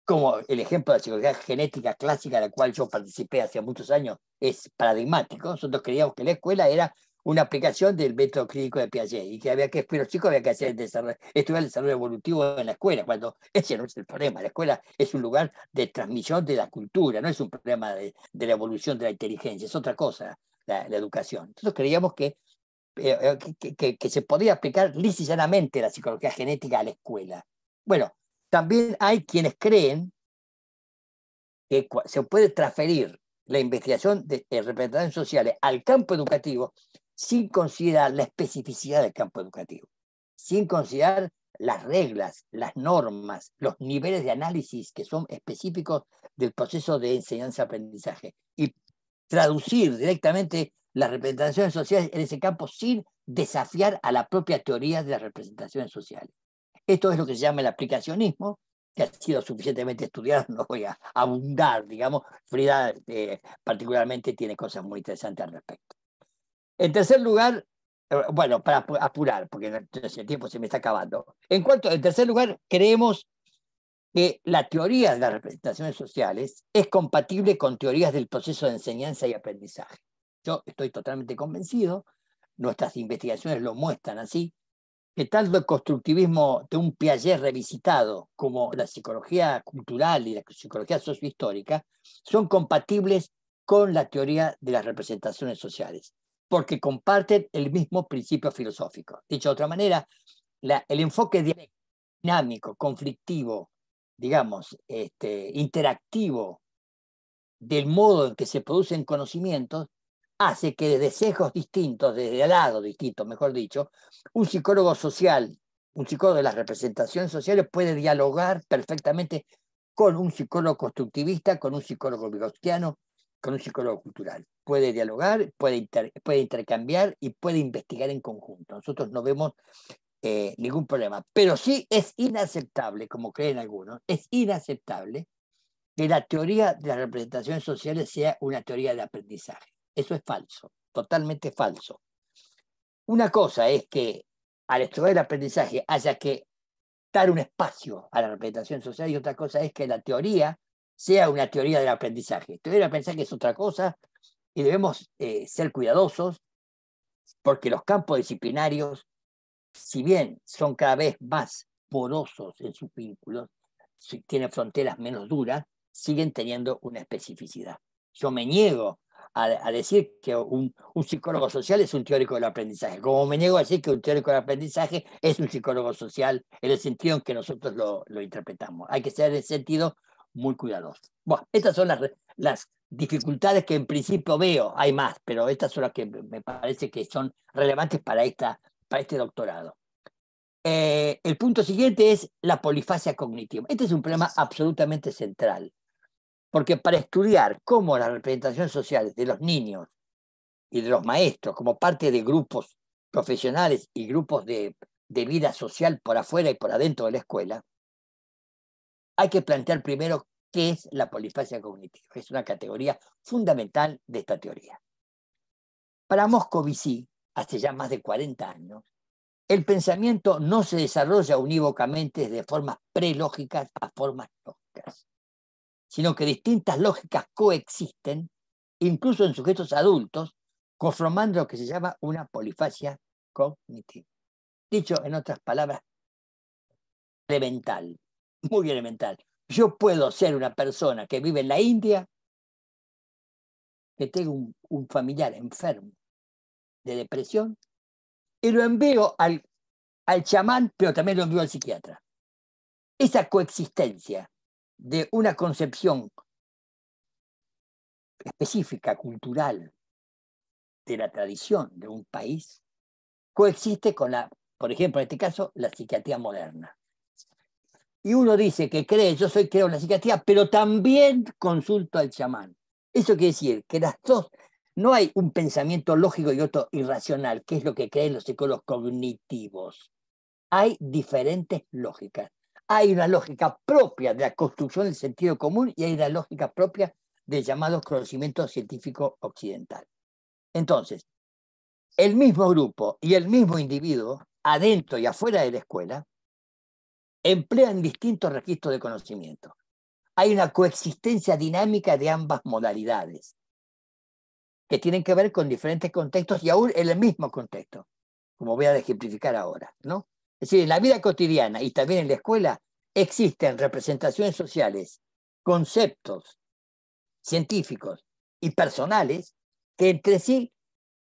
como el ejemplo de la psicología genética clásica, la cual yo participé hace muchos años, es paradigmático. Nosotros creíamos que la escuela era una aplicación del método clínico de Piaget y que había que, chicos había que hacer el desarrollo, estudiar el desarrollo evolutivo en la escuela, cuando ese no es el problema. La escuela es un lugar de transmisión de la cultura, no es un problema de, la evolución de la inteligencia, es otra cosa la, educación. Nosotros creíamos eh, eh, que, que, se podía aplicar lisa llanamente la psicología genética a la escuela. Bueno, también hay quienes creen que se puede transferir la investigación de eh, representaciones sociales al campo educativo sin considerar la especificidad del campo educativo, sin considerar las reglas, las normas, los niveles de análisis que son específicos del proceso de enseñanza-aprendizaje y traducir directamente las representaciones sociales en ese campo sin desafiar a la propia teoría de las representaciones sociales. Esto es lo que se llama el aplicacionismo, que ha sido suficientemente estudiado, no voy a abundar, digamos. Frida eh, particularmente tiene cosas muy interesantes al respecto. En tercer lugar, eh, bueno, para apurar, porque el tiempo se me está acabando. En cuanto, en tercer lugar, creemos que la teoría de las representaciones sociales es compatible con teorías del proceso de enseñanza y aprendizaje. Yo estoy totalmente convencido, nuestras investigaciones lo muestran así, que tanto el constructivismo de un Piaget revisitado como la psicología cultural y la psicología sociohistórica son compatibles con la teoría de las representaciones sociales, porque comparten el mismo principio filosófico. Dicho de otra manera, el enfoque dinámico, conflictivo, digamos, este, interactivo del modo en que se producen conocimientos hace que desde sesgos distintos, desde el lado distinto, mejor dicho, un psicólogo social, un psicólogo de las representaciones sociales puede dialogar perfectamente con un psicólogo constructivista, con un psicólogo vygotsiano, con un psicólogo cultural. Puede dialogar, puede, intercambiar y puede investigar en conjunto. Nosotros no vemos eh, ningún problema, pero sí es inaceptable, como creen algunos, es inaceptable que la teoría de las representaciones sociales sea una teoría de aprendizaje. Eso es falso, totalmente falso. Una cosa es que al estudiar el aprendizaje haya que dar un espacio a la representación social y otra cosa es que la teoría sea una teoría del aprendizaje. Teoría del aprendizaje es otra cosa y debemos eh, ser cuidadosos porque los campos disciplinarios, si bien son cada vez más porosos en sus vínculos, tienen fronteras menos duras, siguen teniendo una especificidad. Yo me niego a, decir que un, psicólogo social es un teórico del aprendizaje, como me niego a decir que un teórico del aprendizaje es un psicólogo social en el sentido en que nosotros lo, lo interpretamos. Hay que ser en ese sentido muy cuidadoso Bueno, estas son las, las dificultades que en principio veo, hay más, pero estas son las que me parece que son relevantes para, esta, para este doctorado. Eh, el punto siguiente es la polifasia cognitiva. Este es un problema absolutamente central. Porque para estudiar cómo las representaciones sociales de los niños y de los maestros como parte de grupos profesionales y grupos de, vida social por afuera y por adentro de la escuela, hay que plantear primero qué es la polifacia cognitiva. Es una categoría fundamental de esta teoría. Para Moscovici, hace ya más de 40 años, el pensamiento no se desarrolla unívocamente de formas prelógicas a formas lógicas sino que distintas lógicas coexisten, incluso en sujetos adultos, conformando lo que se llama una polifacia cognitiva. Dicho en otras palabras, elemental, muy elemental. Yo puedo ser una persona que vive en la India, que tengo un, familiar enfermo de depresión, y lo envío al, al chamán, pero también lo envío al psiquiatra. Esa coexistencia de una concepción específica, cultural, de la tradición de un país, coexiste con la, por ejemplo, en este caso, la psiquiatría moderna. Y uno dice que cree, yo soy creo en la psiquiatría, pero también consulto al chamán. Eso quiere decir que las dos, no hay un pensamiento lógico y otro irracional, que es lo que creen los psicólogos cognitivos. Hay diferentes lógicas hay una lógica propia de la construcción del sentido común y hay una lógica propia del llamado conocimiento científico occidental. Entonces, el mismo grupo y el mismo individuo, adentro y afuera de la escuela, emplean distintos registros de conocimiento. Hay una coexistencia dinámica de ambas modalidades, que tienen que ver con diferentes contextos y aún en el mismo contexto, como voy a ejemplificar ahora, ¿no? Es decir, en la vida cotidiana y también en la escuela existen representaciones sociales, conceptos científicos y personales que entre sí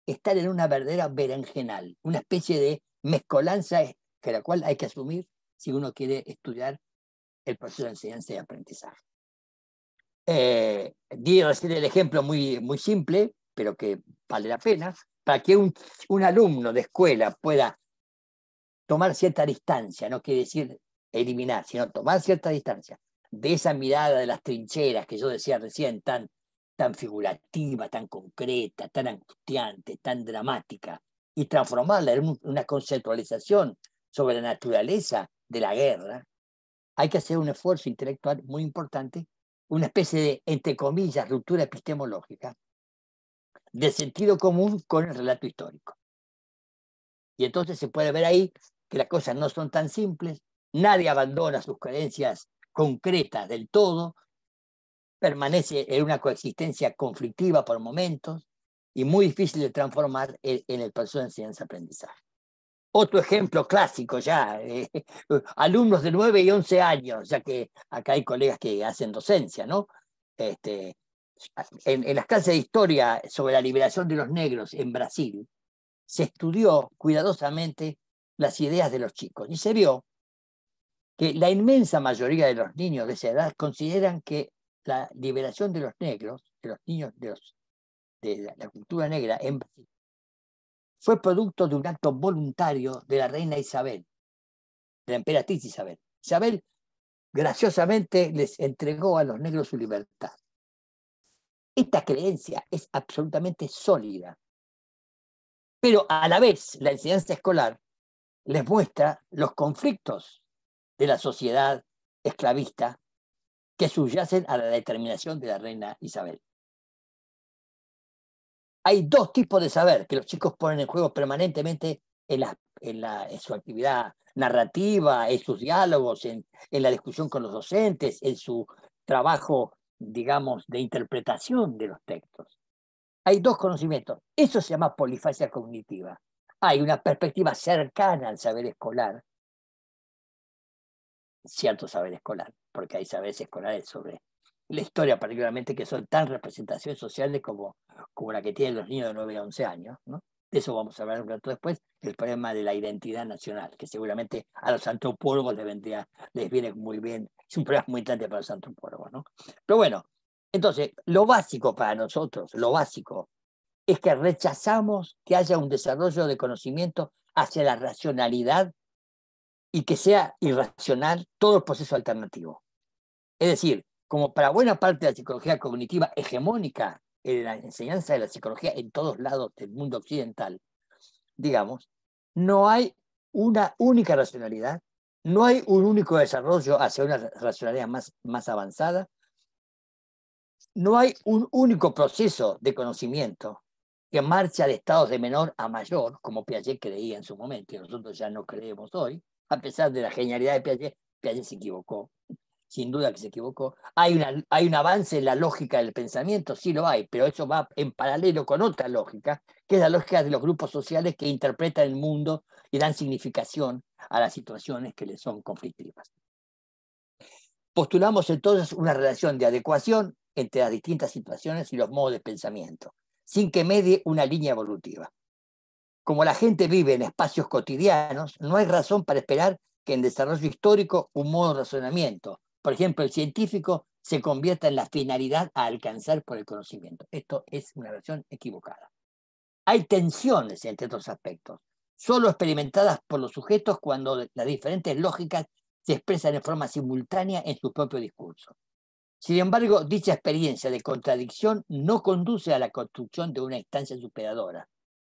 están en una verdadera berenjenal, una especie de mezcolanza que la cual hay que asumir si uno quiere estudiar el proceso de enseñanza y aprendizaje. Eh, di el ejemplo muy, muy simple, pero que vale la pena, para que un alumno de escuela pueda tomar cierta distancia, no quiere decir eliminar, sino tomar cierta distancia de esa mirada de las trincheras que yo decía recién, tan, tan figurativa, tan concreta, tan angustiante, tan dramática, y transformarla en una conceptualización sobre la naturaleza de la guerra, hay que hacer un esfuerzo intelectual muy importante, una especie de, entre comillas, ruptura epistemológica de sentido común con el relato histórico. Y entonces se puede ver ahí que las cosas no son tan simples, nadie abandona sus creencias concretas del todo, permanece en una coexistencia conflictiva por momentos y muy difícil de transformar en, el proceso de enseñanza-aprendizaje. Otro ejemplo clásico ya, eh, alumnos de 9 y 11 años, ya que acá hay colegas que hacen docencia, ¿no? Este, en, en las clases de historia sobre la liberación de los negros en Brasil, se estudió cuidadosamente las ideas de los chicos. Y se vio que la inmensa mayoría de los niños de esa edad consideran que la liberación de los negros, de los niños de, la, cultura negra fue producto de un acto voluntario de la reina Isabel, de la emperatriz Isabel. Isabel graciosamente les entregó a los negros su libertad. Esta creencia es absolutamente sólida, pero a la vez la enseñanza escolar les muestra los conflictos de la sociedad esclavista que subyacen a la determinación de la reina Isabel. Hay dos tipos de saber que los chicos ponen en juego permanentemente en, su actividad narrativa, en sus diálogos, en, en la discusión con los docentes, en su trabajo, digamos, de interpretación de los textos. Hay dos conocimientos. Eso se llama polifasia cognitiva hay una perspectiva cercana al saber escolar, cierto saber escolar, porque hay saberes escolares sobre la historia particularmente que son tan representaciones sociales como, como la que tienen los niños de 9 a 11 años. ¿no? De eso vamos a hablar un rato después, el problema de la identidad nacional, que seguramente a los antropólogos les, les viene muy bien, es un problema muy importante para los antropólogos. ¿no? Pero bueno, entonces, lo básico para nosotros, lo básico es que rechazamos que haya un desarrollo de conocimiento hacia la racionalidad y que sea irracional todo el proceso alternativo. Es decir, como para buena parte de la psicología cognitiva hegemónica en la enseñanza de la psicología en todos lados del mundo occidental, digamos, no hay una única racionalidad, no hay un único desarrollo hacia una racionalidad más, más avanzada, no hay un único proceso de conocimiento que marcha de estados de menor a mayor, como Piaget creía en su momento, y nosotros ya no creemos hoy, a pesar de la genialidad de Piaget, Piaget se equivocó, sin duda que se equivocó. Hay, hay un avance en la lógica del pensamiento, sí lo hay, pero eso va en paralelo con otra lógica, que es la lógica de los grupos sociales que interpretan el mundo y dan significación a las situaciones que les son conflictivas. Postulamos entonces una relación de adecuación entre las distintas situaciones y los modos de pensamiento sin que medie una línea evolutiva. Como la gente vive en espacios cotidianos, no hay razón para esperar que en desarrollo histórico un modo de razonamiento, por ejemplo, el científico, se convierta en la finalidad a alcanzar por el conocimiento. Esto es una versión equivocada. Hay tensiones entre dos aspectos, solo experimentadas por los sujetos cuando las diferentes lógicas se expresan de forma simultánea en su propio discurso. Sin embargo, dicha experiencia de contradicción no conduce a la construcción de una instancia superadora,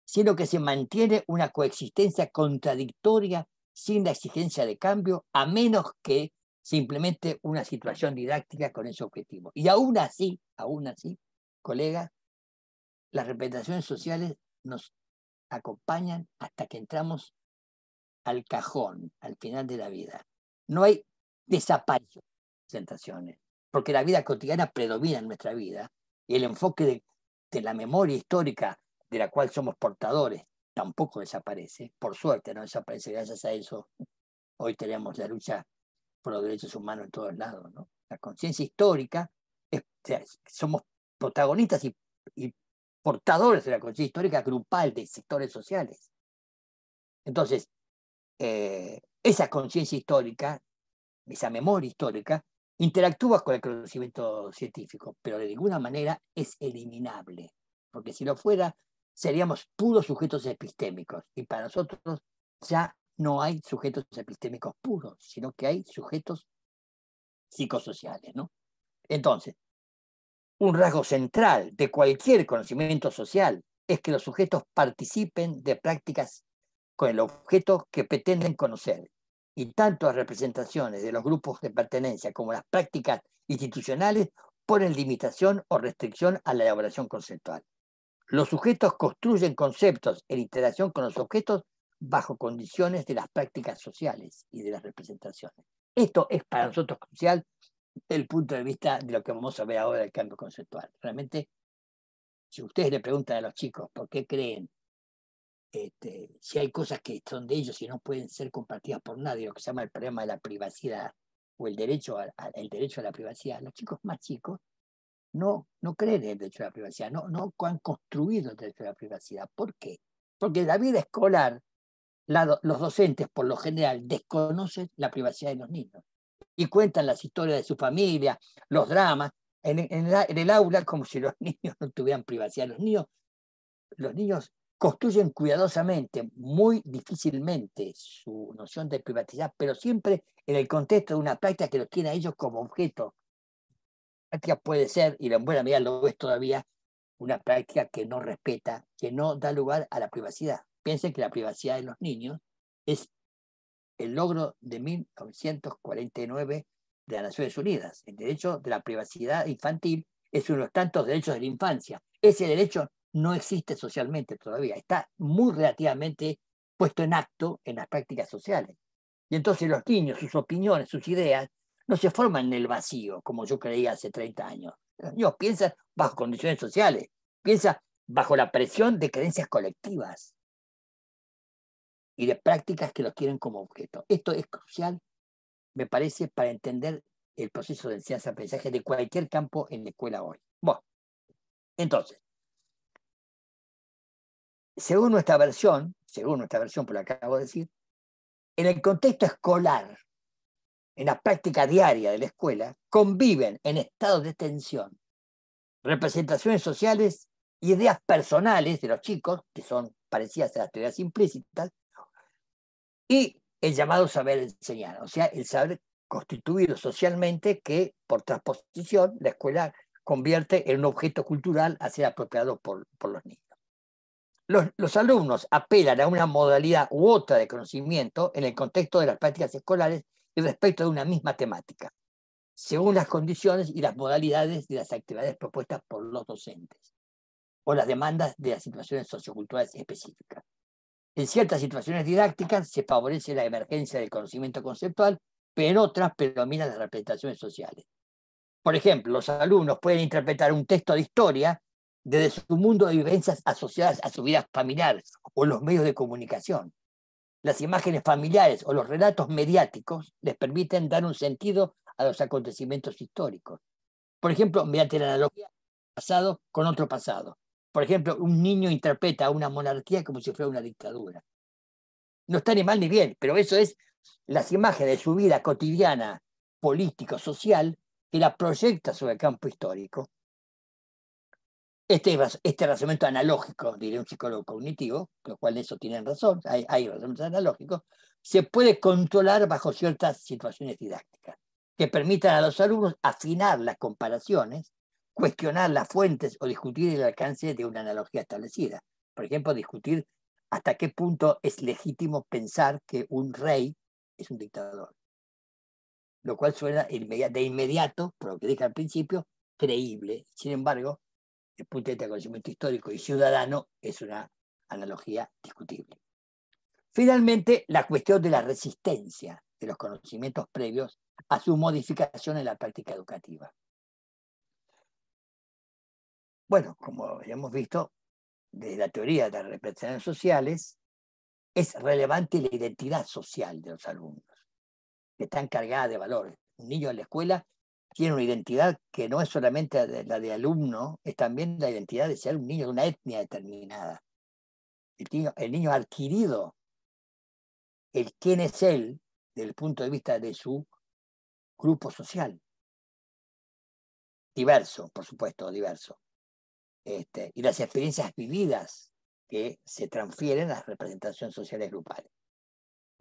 sino que se mantiene una coexistencia contradictoria sin la exigencia de cambio, a menos que simplemente una situación didáctica con ese objetivo. Y aún así, aún así, colega, las representaciones sociales nos acompañan hasta que entramos al cajón, al final de la vida. No hay desaparición de representaciones porque la vida cotidiana predomina en nuestra vida y el enfoque de, la memoria histórica de la cual somos portadores tampoco desaparece, por suerte no desaparece, gracias a eso hoy tenemos la lucha por los derechos humanos en todos lados. La conciencia histórica, somos protagonistas y, portadores de la conciencia histórica grupal de sectores sociales. Entonces, eh, esa conciencia histórica, esa memoria histórica, interactúa con el conocimiento científico, pero de ninguna manera es eliminable, porque si lo fuera, seríamos puros sujetos epistémicos, y para nosotros ya no hay sujetos epistémicos puros, sino que hay sujetos psicosociales. ¿no? Entonces, un rasgo central de cualquier conocimiento social es que los sujetos participen de prácticas con el objeto que pretenden conocer y tanto las representaciones de los grupos de pertenencia como las prácticas institucionales ponen limitación o restricción a la elaboración conceptual. Los sujetos construyen conceptos en interacción con los objetos bajo condiciones de las prácticas sociales y de las representaciones. Esto es para nosotros crucial el punto de vista de lo que vamos a ver ahora del cambio conceptual. Realmente, si ustedes le preguntan a los chicos por qué creen este, si hay cosas que son de ellos y no pueden ser compartidas por nadie, lo que se llama el problema de la privacidad o el derecho a, derecho a la privacidad, los chicos más chicos no, no creen en el derecho a la privacidad, no, no han construido el derecho a la privacidad. ¿Por qué? Porque la vida escolar, los docentes por lo general desconocen la privacidad de los niños y cuentan las historias de su familia, los dramas, en, en el aula como si los niños no tuvieran privacidad. Los niños, los niños construyen cuidadosamente, muy difícilmente, su noción de privacidad, pero siempre en el contexto de una práctica que los tiene a ellos como objeto. La práctica puede ser, y en buena medida lo es todavía, una práctica que no respeta, que no da lugar a la privacidad. Piensen que la privacidad de los niños es el logro de 1949 de las Naciones Unidas. El derecho de la privacidad infantil es uno de los tantos derechos de la infancia. Ese derecho no existe socialmente todavía, está muy relativamente puesto en acto en las prácticas sociales. Y entonces los niños, sus opiniones, sus ideas, no se forman en el vacío, como yo creía hace 30 años. Los niños piensan bajo condiciones sociales, piensan bajo la presión de creencias colectivas y de prácticas que los quieren como objeto. Esto es crucial, me parece, para entender el proceso de enseñanza-aprendizaje de cualquier campo en la escuela hoy. Bueno, entonces, según nuestra versión, según nuestra versión, por lo que acabo de decir, en el contexto escolar, en la práctica diaria de la escuela, conviven en estados de tensión representaciones sociales, ideas personales de los chicos, que son parecidas a las teorías implícitas, y el llamado saber enseñar, o sea, el saber constituido socialmente que, por transposición, la escuela convierte en un objeto cultural a ser apropiado por, por los niños los, alumnos apelan a una modalidad u otra de conocimiento en el contexto de las prácticas escolares y respecto de una misma temática, según las condiciones y las modalidades de las actividades propuestas por los docentes o las demandas de las situaciones socioculturales específicas. En ciertas situaciones didácticas se favorece la emergencia del conocimiento conceptual, pero en otras predominan las representaciones sociales. Por ejemplo, los alumnos pueden interpretar un texto de historia desde su mundo de vivencias asociadas a su vida familiar o los medios de comunicación. Las imágenes familiares o los relatos mediáticos les permiten dar un sentido a los acontecimientos históricos. Por ejemplo, mediante la analogía pasado con otro pasado. Por ejemplo, un niño interpreta a una monarquía como si fuera una dictadura. No está ni mal ni bien, pero eso es las imágenes de su vida cotidiana, político, social, que la proyecta sobre el campo histórico este, este razonamiento analógico, diría un psicólogo cognitivo, lo cual en eso tienen razón, hay, hay razonamientos analógicos, se puede controlar bajo ciertas situaciones didácticas, que permitan a los alumnos afinar las comparaciones, cuestionar las fuentes o discutir el alcance de una analogía establecida. Por ejemplo, discutir hasta qué punto es legítimo pensar que un rey es un dictador. Lo cual suena de inmediato, por lo que dije al principio, creíble. Sin embargo, el este punto de vista del conocimiento histórico y ciudadano es una analogía discutible. Finalmente, la cuestión de la resistencia de los conocimientos previos a su modificación en la práctica educativa. Bueno, como ya hemos visto, desde la teoría de las representaciones sociales, es relevante la identidad social de los alumnos, que están cargada de valores. Un niño en la escuela tiene una identidad que no es solamente la de alumno, es también la identidad de ser un niño de una etnia determinada. El niño, adquirido el quién es él desde el punto de vista de su grupo social. Diverso, por supuesto, diverso. Este, y las experiencias vividas que se transfieren a las representaciones sociales grupales.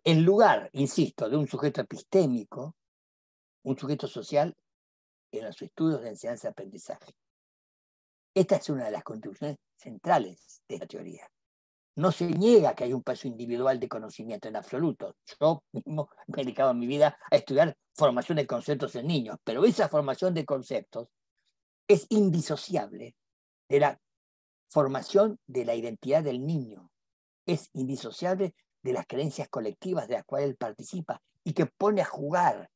En lugar, insisto, de un sujeto epistémico, un sujeto social en los estudios de enseñanza-aprendizaje. Esta es una de las contribuciones centrales de la teoría. No se niega que hay un paso individual de conocimiento en absoluto. Yo mismo me he dedicado mi vida a estudiar formación de conceptos en niños, pero esa formación de conceptos es indisociable de la formación de la identidad del niño. Es indisociable de las creencias colectivas de las cuales él participa y que pone a jugar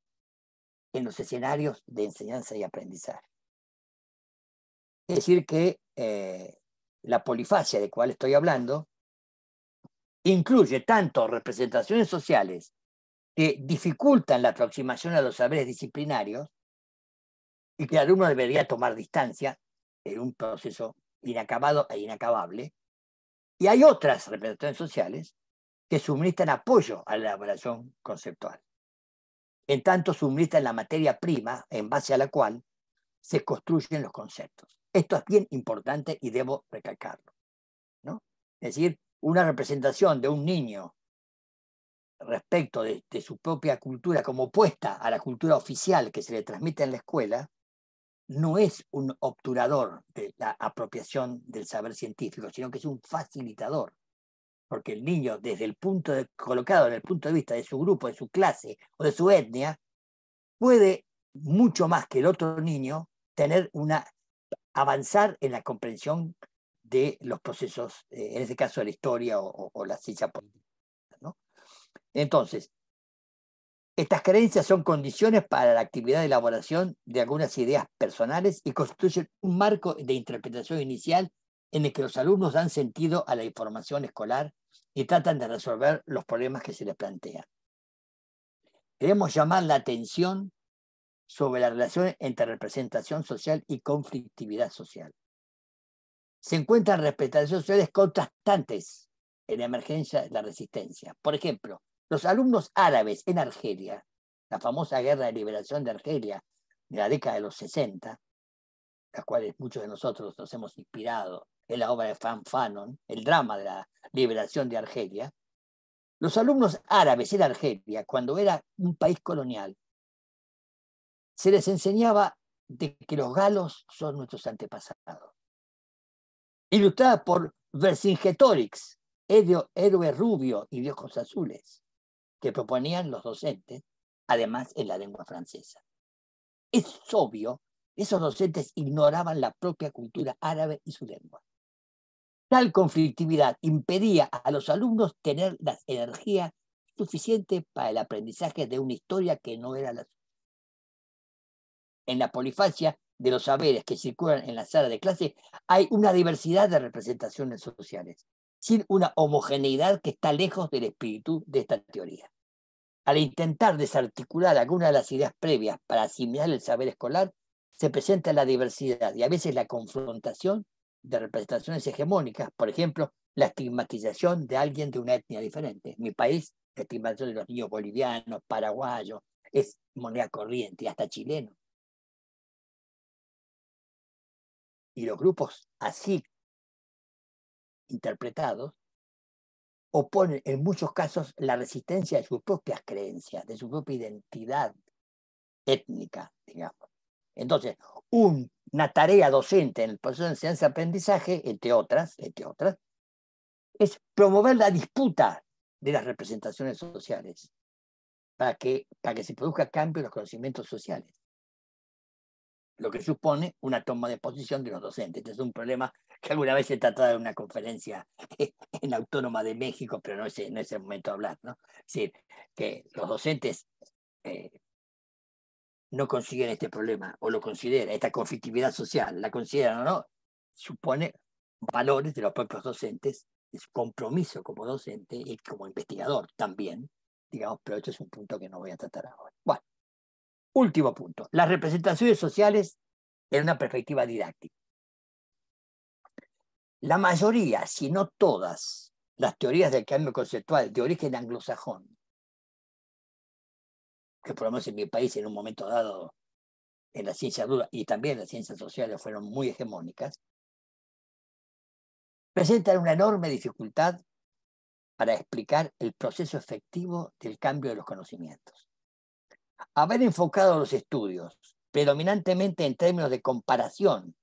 en los escenarios de enseñanza y aprendizaje. Es decir, que eh, la polifacia de cual estoy hablando incluye tanto representaciones sociales que dificultan la aproximación a los saberes disciplinarios y que el alumno debería tomar distancia en un proceso inacabado e inacabable. Y hay otras representaciones sociales que suministran apoyo a la elaboración conceptual. En tanto en la materia prima en base a la cual se construyen los conceptos. Esto es bien importante y debo recalcarlo. Es decir, una representación de un niño respecto de, de, su propia cultura como opuesta a la cultura oficial que se le transmite en la escuela, no es un obturador de la apropiación del saber científico, sino que es un facilitador porque el niño, desde el punto de, colocado en el punto de vista de su grupo, de su clase o de su etnia, puede mucho más que el otro niño tener una avanzar en la comprensión de los procesos, eh, en este caso de la historia o, la ciencia política. Entonces, estas creencias son condiciones para la actividad de elaboración de algunas ideas personales y constituyen un marco de interpretación inicial en el que los alumnos dan sentido a la información escolar y tratan de resolver los problemas que se les plantean. Queremos llamar la atención sobre la relación entre representación social y conflictividad social. Se encuentran representaciones sociales contrastantes en la emergencia la resistencia. Por ejemplo, los alumnos árabes en Argelia, la famosa guerra de liberación de Argelia de la década de los 60, las cuales muchos de nosotros nos hemos inspirado en la obra de Fan Fanon, el drama de la liberación de Argelia, los alumnos árabes en Argelia, cuando era un país colonial, se les enseñaba de que los galos son nuestros antepasados. Ilustrada por Vercingetorix, héroe rubio y de ojos azules, que proponían los docentes, además en la lengua francesa. Es obvio esos docentes ignoraban la propia cultura árabe y su lengua. Tal conflictividad impedía a los alumnos tener la energía suficiente para el aprendizaje de una historia que no era la suya. En la polifacia de los saberes que circulan en la sala de clase hay una diversidad de representaciones sociales, sin una homogeneidad que está lejos del espíritu de esta teoría. Al intentar desarticular alguna de las ideas previas para asimilar el saber escolar, se presenta la diversidad y a veces la confrontación de representaciones hegemónicas, por ejemplo, la estigmatización de alguien de una etnia diferente. En mi país, la estigmatización de los niños bolivianos, paraguayos, es moneda corriente, hasta chileno. Y los grupos así interpretados oponen en muchos casos la resistencia de sus propias creencias, de su propia identidad étnica, digamos. Entonces, una tarea docente en el proceso de enseñanza-aprendizaje, entre otras, entre otras, es promover la disputa de las representaciones sociales para que, para que se produzca cambio en los conocimientos sociales lo que supone una toma de posición de los docentes. Este es un problema que alguna vez se tratado en una conferencia en Autónoma de México, pero no es, no el momento de hablar. ¿no? Es decir, que los docentes eh, no consiguen este problema o lo considera, esta conflictividad social, la consideran o no, supone valores de los propios docentes, es compromiso como docente y como investigador también, digamos, pero esto es un punto que no voy a tratar ahora. Bueno, último punto, las representaciones sociales en una perspectiva didáctica. La mayoría, si no todas, las teorías del cambio conceptual de origen anglosajón que por lo menos en mi país en un momento dado en las ciencias duras y también las ciencias sociales fueron muy hegemónicas, presentan una enorme dificultad para explicar el proceso efectivo del cambio de los conocimientos. Haber enfocado los estudios predominantemente en términos de comparación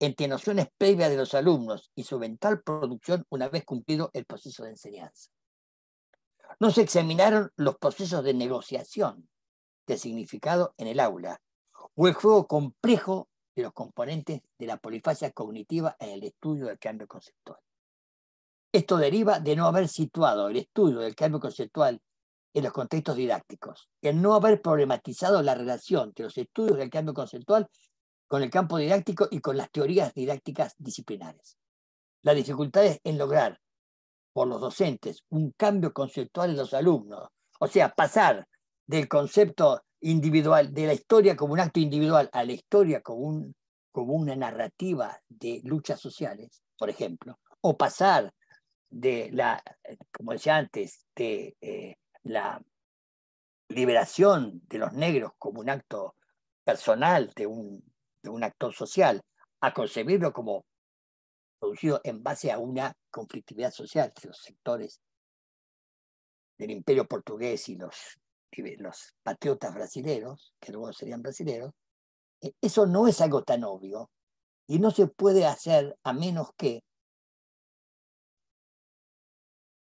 entre nociones previas de los alumnos y su mental producción una vez cumplido el proceso de enseñanza. No se examinaron los procesos de negociación de significado en el aula, o el juego complejo de los componentes de la polifasia cognitiva en el estudio del cambio conceptual. Esto deriva de no haber situado el estudio del cambio conceptual en los contextos didácticos, en no haber problematizado la relación de los estudios del cambio conceptual con el campo didáctico y con las teorías didácticas disciplinares. La dificultad es en lograr por los docentes un cambio conceptual en los alumnos, o sea, pasar del concepto individual, de la historia como un acto individual a la historia como, un, como una narrativa de luchas sociales, por ejemplo, o pasar de la, como decía antes, de eh, la liberación de los negros como un acto personal, de un, de un social, a concebirlo como producido en base a una conflictividad social entre los sectores del imperio portugués y los los patriotas brasileños que luego serían brasileños eh, eso no es algo tan obvio y no se puede hacer a menos que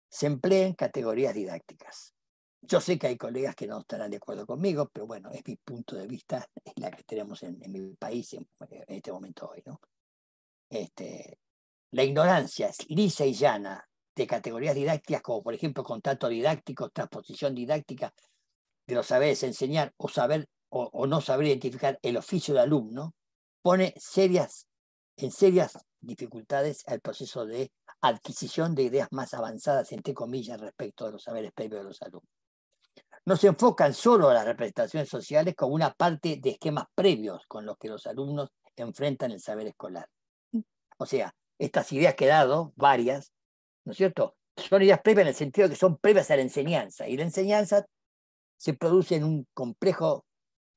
se empleen categorías didácticas. Yo sé que hay colegas que no estarán de acuerdo conmigo, pero bueno, es mi punto de vista, es la que tenemos en, mi país en, este momento hoy. ¿no? Este, la ignorancia es lisa y llana de categorías didácticas, como por ejemplo contrato didáctico, transposición didáctica, de los saberes enseñar o saber o, no saber identificar el oficio de alumno, pone serias, en serias dificultades al proceso de adquisición de ideas más avanzadas, entre comillas, respecto de los saberes previos de los alumnos. No se enfocan solo a las representaciones sociales como una parte de esquemas previos con los que los alumnos enfrentan el saber escolar. O sea, estas ideas que he dado, varias, ¿no es cierto? Son ideas previas en el sentido de que son previas a la enseñanza. Y la enseñanza se produce en un complejo,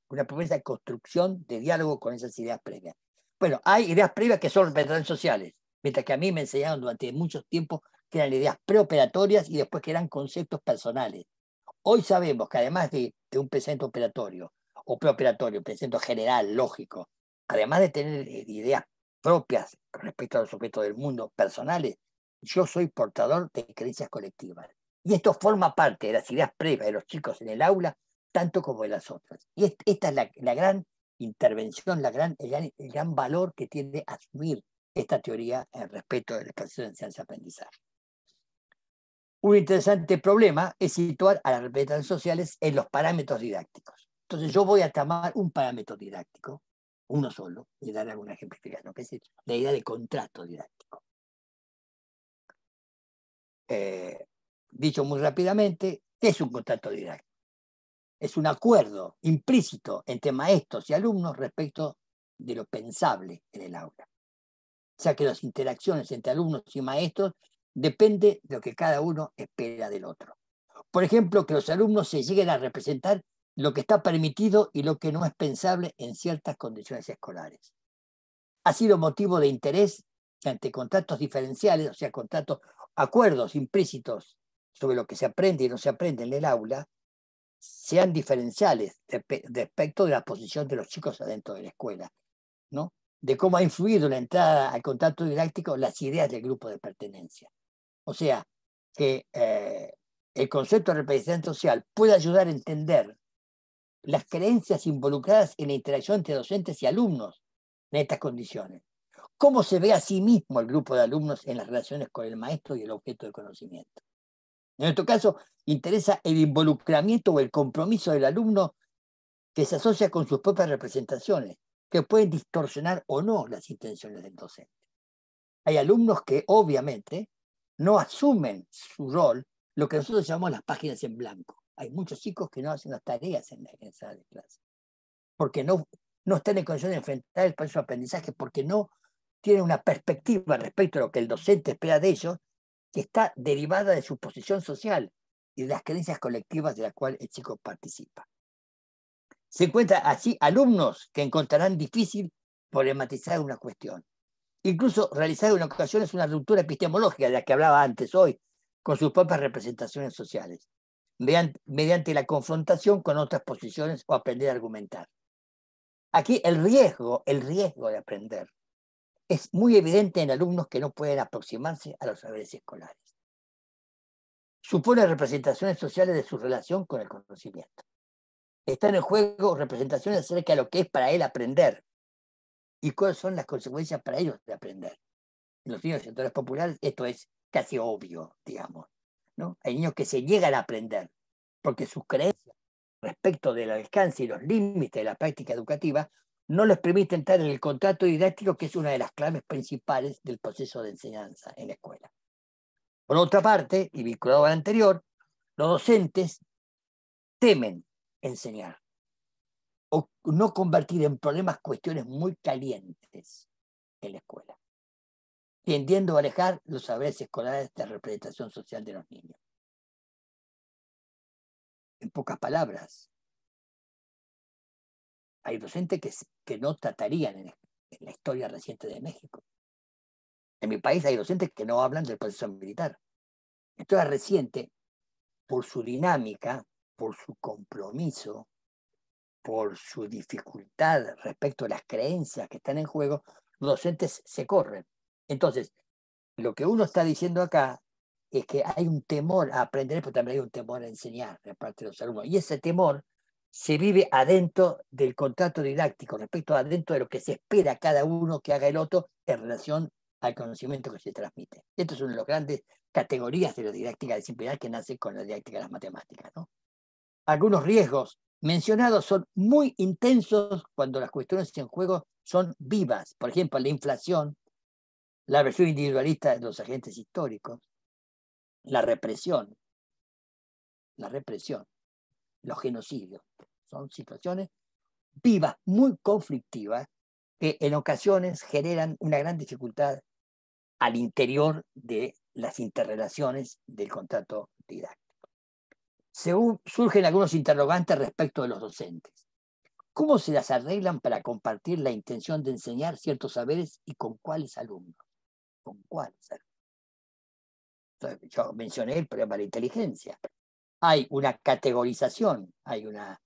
una promesa construcción de diálogo con esas ideas previas. Bueno, hay ideas previas que son verdades sociales, mientras que a mí me enseñaron durante mucho tiempo que eran ideas preoperatorias y después que eran conceptos personales. Hoy sabemos que además de, un presente operatorio o preoperatorio, presente general, lógico, además de tener eh, ideas propias respecto a los objetos del mundo personales, yo soy portador de creencias colectivas. Y esto forma parte de las ideas previas de los chicos en el aula, tanto como de las otras. Y esta es la, gran intervención, la gran, el, gran, valor que tiene asumir esta teoría en respecto la experiencia de enseñanza-aprendizaje. Un interesante problema es situar a las representaciones sociales en los parámetros didácticos. Entonces yo voy a tomar un parámetro didáctico, uno solo, y dar alguna ejemplificación, que es la idea de contrato didáctico. Eh, dicho muy rápidamente, es un contrato didáctico? Es un acuerdo implícito entre maestros y alumnos respecto de lo pensable en el aula. O sea que las interacciones entre alumnos y maestros depende de lo que cada uno espera del otro. Por ejemplo, que los alumnos se lleguen a representar lo que está permitido y lo que no es pensable en ciertas condiciones escolares. Ha sido motivo de interés ante contratos diferenciales, o sea, contratos, acuerdos implícitos sobre lo que se aprende y no se aprende en el aula sean diferenciales respecto de la posición de los chicos adentro de la escuela, ¿no? de cómo ha influido la entrada al contacto didáctico las ideas del grupo de pertenencia. O sea, que eh, el concepto de representación social puede ayudar a entender las creencias involucradas en la interacción entre docentes y alumnos en estas condiciones. Cómo se ve a sí mismo el grupo de alumnos en las relaciones con el maestro y el objeto de conocimiento. En nuestro caso, interesa el involucramiento o el compromiso del alumno que se asocia con sus propias representaciones, que pueden distorsionar o no las intenciones del docente. Hay alumnos que obviamente no asumen su rol, lo que nosotros llamamos las páginas en blanco. Hay muchos chicos que no hacen las tareas en la, de clase, porque no, no están en condiciones de enfrentar el proceso de aprendizaje, porque no tienen una perspectiva respecto a lo que el docente espera de ellos que está derivada de su posición social y de las creencias colectivas de las cuales el chico participa. Se encuentran así alumnos que encontrarán difícil problematizar una cuestión. Incluso realizar en es una ruptura epistemológica de la que hablaba antes hoy, con sus propias representaciones sociales, mediante la confrontación con otras posiciones o aprender a argumentar. Aquí el riesgo, el riesgo de aprender es muy evidente en alumnos que no pueden aproximarse a los saberes escolares. Supone representaciones sociales de su relación con el conocimiento. Están en juego representaciones acerca de lo que es para él aprender y cuáles son las consecuencias para ellos de aprender. En los niños de sectores populares esto es casi obvio, digamos. ¿no? Hay niños que se llegan a aprender porque sus creencias respecto del alcance y los límites de la práctica educativa no les permite entrar en el contrato didáctico, que es una de las claves principales del proceso de enseñanza en la escuela. Por otra parte, y vinculado al anterior, los docentes temen enseñar o no convertir en problemas cuestiones muy calientes en la escuela, tendiendo a alejar los saberes escolares de representación social de los niños. En pocas palabras, hay docentes que, no tratarían en, la historia reciente de México. En mi país hay docentes que no hablan del proceso militar. La historia reciente, por su dinámica, por su compromiso, por su dificultad respecto a las creencias que están en juego, los docentes se corren. Entonces, lo que uno está diciendo acá es que hay un temor a aprender, pero también hay un temor a enseñar de parte de los alumnos. Y ese temor se vive adentro del contrato didáctico, respecto adentro de lo que se espera cada uno que haga el otro en relación al conocimiento que se transmite. Estas son las grandes categorías de la didáctica disciplinar que nace con la didáctica de las matemáticas. Algunos riesgos mencionados son muy intensos cuando las cuestiones en juego son vivas. Por ejemplo, la inflación, la versión individualista de los agentes históricos, la represión, la represión, los genocidios. Son situaciones vivas, muy conflictivas, que en ocasiones generan una gran dificultad al interior de las interrelaciones del contrato didáctico. Según surgen algunos interrogantes respecto de los docentes. ¿Cómo se las arreglan para compartir la intención de enseñar ciertos saberes y con cuáles alumnos? ¿Con cuáles alumnos? yo mencioné el problema de la inteligencia. Hay una categorización, hay una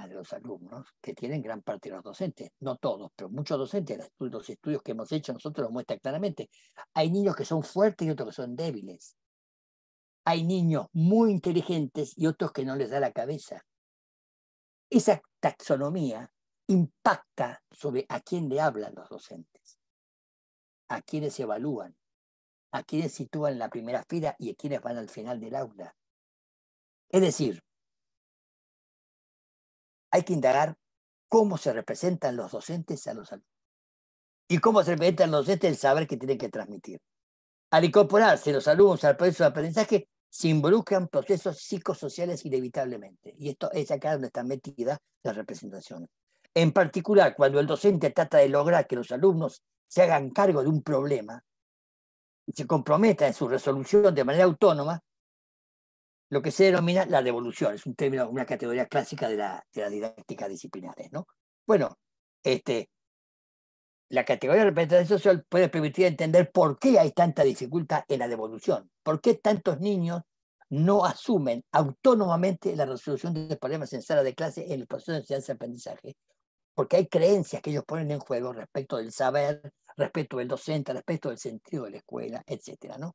de los alumnos que tienen gran parte de los docentes, no todos, pero muchos docentes, los estudios que hemos hecho nosotros lo muestran claramente. Hay niños que son fuertes y otros que son débiles. Hay niños muy inteligentes y otros que no les da la cabeza. Esa taxonomía impacta sobre a quién le hablan los docentes, a quiénes se evalúan, a quiénes sitúan en la primera fila y a quiénes van al final del aula. Es decir, hay que indagar cómo se representan los docentes a los alumnos y cómo se representan los docentes el saber que tienen que transmitir. Al incorporarse los alumnos al proceso de aprendizaje, se involucran procesos psicosociales inevitablemente. Y esto es acá donde están metidas las representaciones. En particular, cuando el docente trata de lograr que los alumnos se hagan cargo de un problema y se comprometan en su resolución de manera autónoma, lo que se denomina la devolución, es un término, una categoría clásica de la, de las didácticas disciplinares. ¿no? Bueno, este, la categoría de representación social puede permitir entender por qué hay tanta dificultad en la devolución, por qué tantos niños no asumen autónomamente la resolución de problemas en sala de clase en el proceso de enseñanza-aprendizaje, y porque hay creencias que ellos ponen en juego respecto del saber, respecto del docente, respecto del sentido de la escuela, etcétera, ¿no?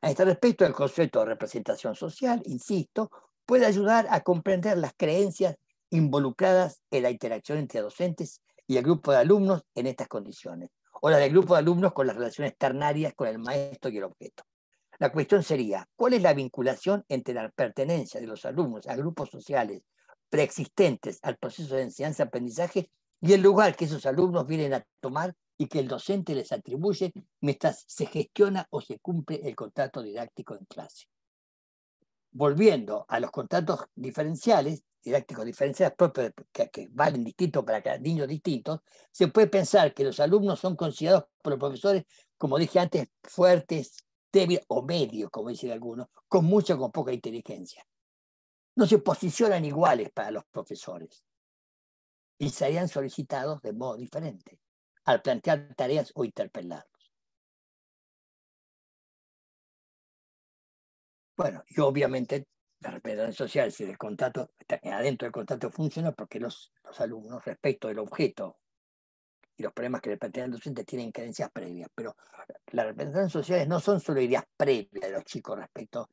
A este respecto, el concepto de representación social, insisto, puede ayudar a comprender las creencias involucradas en la interacción entre docentes y el grupo de alumnos en estas condiciones, o la del grupo de alumnos con las relaciones ternarias con el maestro y el objeto. La cuestión sería, ¿cuál es la vinculación entre la pertenencia de los alumnos a grupos sociales preexistentes al proceso de enseñanza-aprendizaje y el lugar que esos alumnos vienen a tomar y que el docente les atribuye mientras se gestiona o se cumple el contrato didáctico en clase. Volviendo a los contratos diferenciales, didácticos diferenciales propios que, valen distintos para cada niño distintos, se puede pensar que los alumnos son considerados por los profesores, como dije antes, fuertes, débiles o medios, como dicen algunos, con mucha o con poca inteligencia. No se posicionan iguales para los profesores y serían solicitados de modo diferente al plantear tareas o interpelarlos. Bueno, y obviamente la representación social, si el contrato, adentro del contrato funciona porque los, los alumnos respecto del objeto y los problemas que le plantean los docentes tienen creencias previas, pero las representaciones sociales no son solo ideas previas de los chicos respecto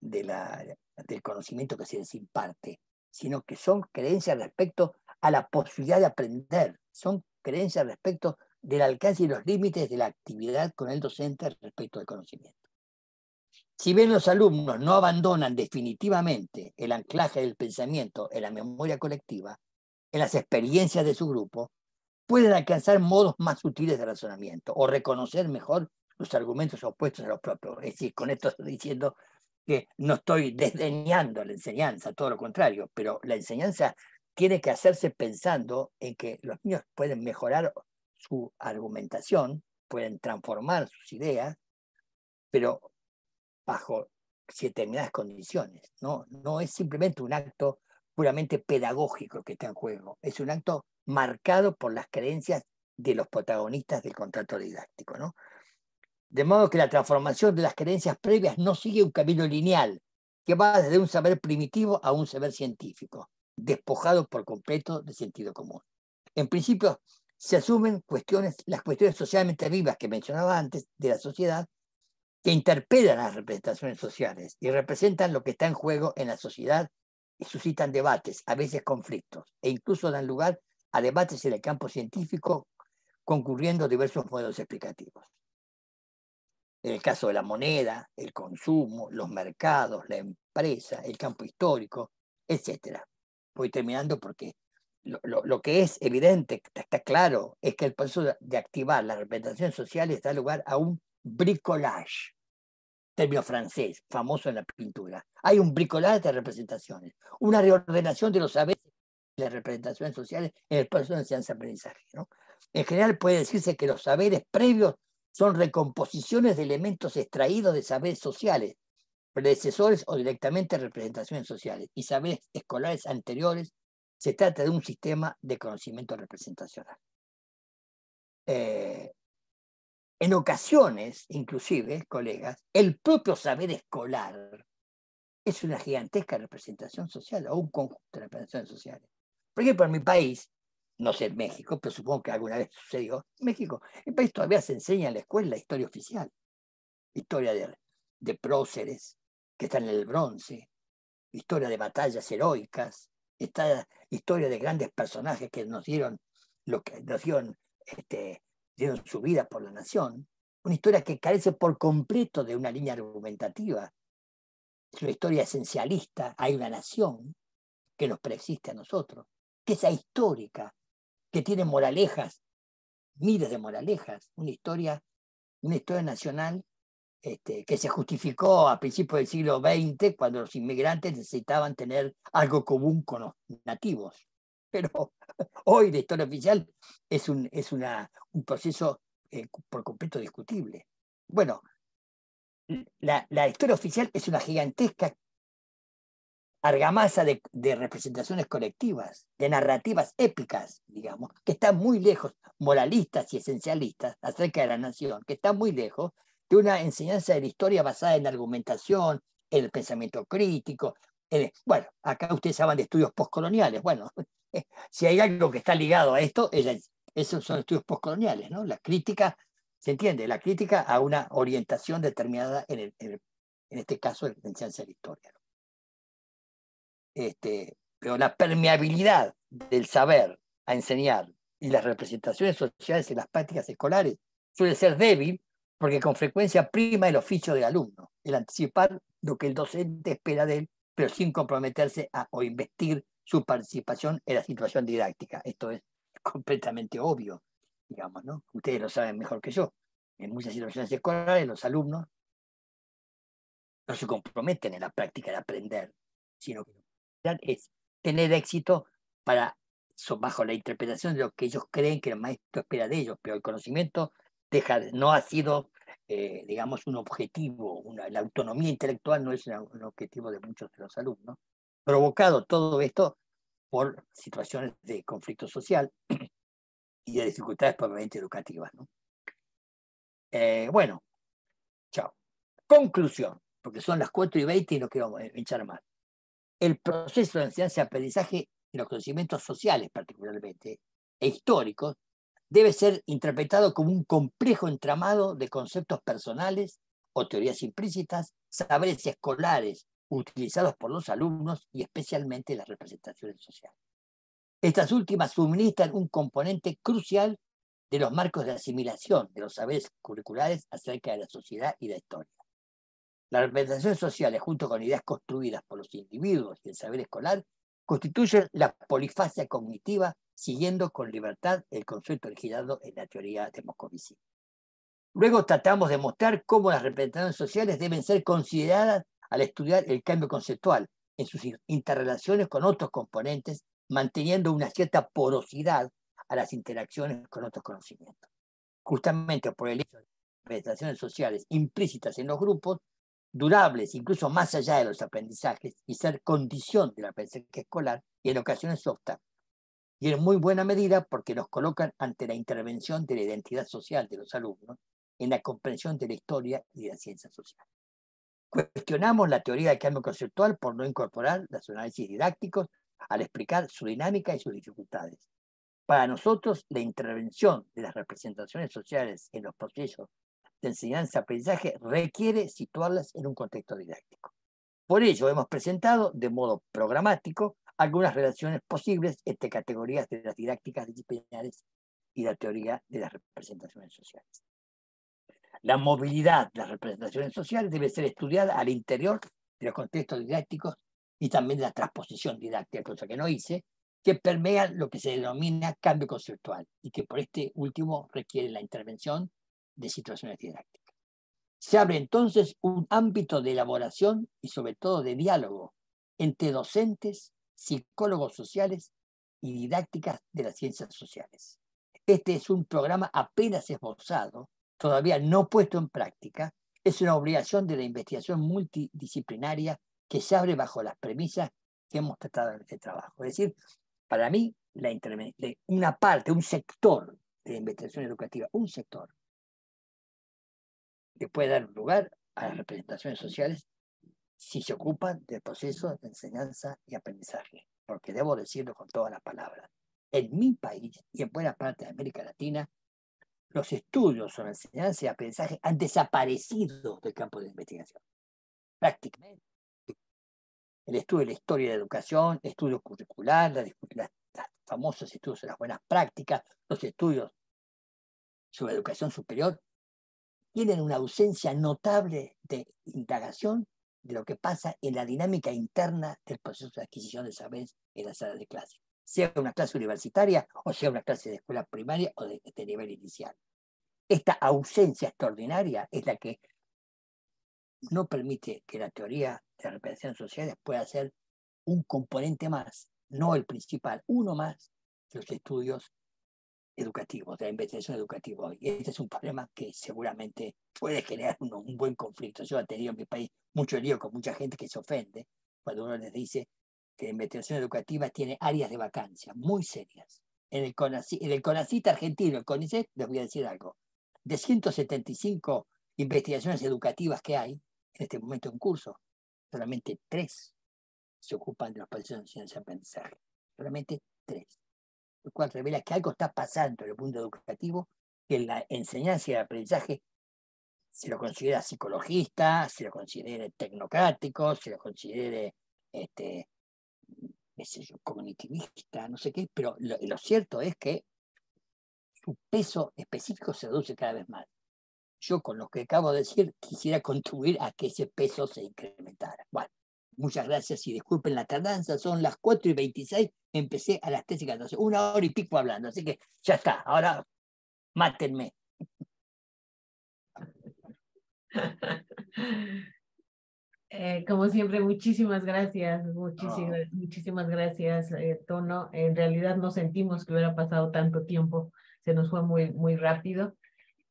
de la, del conocimiento que se les imparte, sino que son creencias respecto a la posibilidad de aprender. Son creencias respecto del alcance y los límites de la actividad con el docente respecto del conocimiento. Si bien los alumnos no abandonan definitivamente el anclaje del pensamiento en la memoria colectiva, en las experiencias de su grupo, pueden alcanzar modos más sutiles de razonamiento o reconocer mejor los argumentos opuestos a los propios. Es decir, con esto estoy diciendo que no estoy desdeñando la enseñanza, todo lo contrario, pero la enseñanza tiene que hacerse pensando en que los niños pueden mejorar su argumentación, pueden transformar sus ideas, pero bajo determinadas condiciones. No, no es simplemente un acto puramente pedagógico que está en juego, es un acto marcado por las creencias de los protagonistas del contrato didáctico. ¿no? De modo que la transformación de las creencias previas no sigue un camino lineal, que va desde un saber primitivo a un saber científico, despojado por completo de sentido común. En principio, se asumen cuestiones, las cuestiones socialmente vivas que mencionaba antes de la sociedad, que interpelan las representaciones sociales y representan lo que está en juego en la sociedad y suscitan debates, a veces conflictos, e incluso dan lugar a debates en el campo científico, concurriendo diversos modelos explicativos. En el caso de la moneda, el consumo, los mercados, la empresa, el campo histórico, etcétera voy terminando porque lo, que es evidente, está claro, es que el proceso de, activar las representaciones sociales da lugar a un bricolage, término francés, famoso en la pintura. Hay un bricolage de representaciones, una reordenación de los saberes de representaciones sociales en el proceso de enseñanza-aprendizaje. ¿no? En general puede decirse que los saberes previos son recomposiciones de elementos extraídos de saberes sociales, predecesores o directamente representaciones sociales y saberes escolares anteriores, se trata de un sistema de conocimiento representacional. Eh, en ocasiones, inclusive, colegas, el propio saber escolar es una gigantesca representación social o un conjunto de representaciones sociales. Por ejemplo, en mi país, no sé en México, pero supongo que alguna vez sucedió, en México, el país todavía se enseña en la escuela la historia oficial, historia de, de próceres, que está en el bronce, historia de batallas heroicas, esta historia de grandes personajes que nos dieron lo que este, dieron su vida por la nación, una historia que carece por completo de una línea argumentativa. Es una historia esencialista, hay una nación que nos preexiste a nosotros, que es histórica, que tiene moralejas, miles de moralejas, una historia, una historia nacional este, que se justificó a principios del siglo XX cuando los inmigrantes necesitaban tener algo común con los nativos. Pero hoy la historia oficial es un, es una, un proceso eh, por completo discutible. Bueno, la, la, historia oficial es una gigantesca argamasa de, representaciones colectivas, de narrativas épicas, digamos, que están muy lejos, moralistas y esencialistas acerca de la nación, que están muy lejos una enseñanza de la historia basada en argumentación, en el pensamiento crítico. Eh, bueno, acá ustedes hablan de estudios postcoloniales. Bueno, si hay algo que está ligado a esto, esos son estudios postcoloniales, ¿no? La crítica, se entiende, la crítica a una orientación determinada en, en, este caso, en la enseñanza de la historia. Este, pero la permeabilidad del saber a enseñar y las representaciones sociales y las prácticas escolares suele ser débil porque con frecuencia prima el oficio del alumno, el anticipar lo que el docente espera de él, pero sin comprometerse a o investir su participación en la situación didáctica. Esto es completamente obvio, digamos, ¿no? Ustedes lo saben mejor que yo. En muchas situaciones escolares los alumnos no se comprometen en la práctica de aprender, sino que es tener éxito para bajo la interpretación de lo que ellos creen que el maestro espera de ellos, pero el conocimiento no ha sido, eh, digamos, un objetivo, la autonomía intelectual no es un objetivo de muchos de los alumnos, provocado todo esto por situaciones de conflicto social y de dificultades probablemente educativas. Eh, bueno, chao. Conclusión, porque son las 4 y 20 y no quiero echar eh, más. El proceso de enseñanza-aprendizaje y los conocimientos sociales particularmente e históricos debe ser interpretado como un complejo entramado de conceptos personales o teorías implícitas, saberes escolares utilizados por los alumnos y especialmente las representaciones sociales. Estas últimas suministran un componente crucial de los marcos de asimilación de los saberes curriculares acerca de la sociedad y la historia. Las representaciones sociales, junto con ideas construidas por los individuos y el saber escolar, constituyen la polifasia cognitiva siguiendo con libertad el concepto originado en la teoría de Moscovici. Luego tratamos de mostrar cómo las representaciones sociales deben ser consideradas al estudiar el cambio conceptual en sus interrelaciones con otros componentes, manteniendo una cierta porosidad a las interacciones con otros conocimientos. Justamente por el hecho de las representaciones sociales implícitas en los grupos, durables incluso más allá de los aprendizajes y ser condición de la aprendizaje escolar y en ocasiones opta y en muy buena medida porque nos colocan ante la intervención de la identidad social de los alumnos en la comprensión de la historia y de la ciencia social. Cuestionamos la teoría de cambio conceptual por no incorporar los análisis didácticos al explicar su dinámica y sus dificultades. Para nosotros, la intervención de las representaciones sociales en los procesos de enseñanza-aprendizaje requiere situarlas en un contexto didáctico. Por ello, hemos presentado de modo programático algunas relaciones posibles entre categorías de las didácticas disciplinares y la teoría de las representaciones sociales. La movilidad de las representaciones sociales debe ser estudiada al interior de los contextos didácticos y también de la transposición didáctica, cosa que no hice, que permea lo que se denomina cambio conceptual y que por este último requiere la intervención de situaciones didácticas. Se abre entonces un ámbito de elaboración y sobre todo de diálogo entre docentes psicólogos sociales y didácticas de las ciencias sociales. Este es un programa apenas esbozado, todavía no puesto en práctica, es una obligación de la investigación multidisciplinaria que se abre bajo las premisas que hemos tratado en este trabajo. Es decir, para mí, una parte, un sector de investigación educativa, un sector, que puede dar lugar a las representaciones sociales si se ocupan del proceso de enseñanza y aprendizaje, porque debo decirlo con todas las palabras. En mi país y en buena parte de América Latina, los estudios sobre enseñanza y aprendizaje han desaparecido del campo de investigación. Prácticamente. El estudio de la historia de la educación, estudio curricular, los famosos estudios de las buenas prácticas, los estudios sobre educación superior, tienen una ausencia notable de indagación de lo que pasa en la dinámica interna del proceso de adquisición de saberes en la sala de clase, sea una clase universitaria o sea una clase de escuela primaria o de nivel inicial. Esta ausencia extraordinaria es la que no permite que la teoría de representación social sociales pueda ser un componente más, no el principal, uno más de los estudios educativo, de la investigación educativa. Y este es un problema que seguramente puede generar un, un, buen conflicto. Yo he tenido en mi país mucho lío con mucha gente que se ofende cuando uno les dice que la investigación educativa tiene áreas de vacancia muy serias. En el, CONACIT, en el CONACIT argentino, el CONICET, les voy a decir algo. De 175 investigaciones educativas que hay en este momento en curso, solamente tres se ocupan de los procesos de enseñanza-aprendizaje. Solamente tres cual revela que algo está pasando en el mundo educativo, que en la enseñanza y el aprendizaje se lo considera psicologista, se lo considere tecnocrático, se lo considere este, qué cognitivista, no sé qué, pero lo, cierto es que su peso específico se reduce cada vez más. Yo con lo que acabo de decir quisiera contribuir a que ese peso se incrementara. Bueno, Muchas gracias y disculpen la tardanza, son las cuatro y 26, empecé a las 3 y 14, una hora y pico hablando, así que ya está, ahora mátenme. Eh, como siempre, muchísimas gracias, muchísimas, ah. muchísimas gracias, eh, Tono. En realidad no sentimos que hubiera pasado tanto tiempo, se nos fue muy, muy rápido.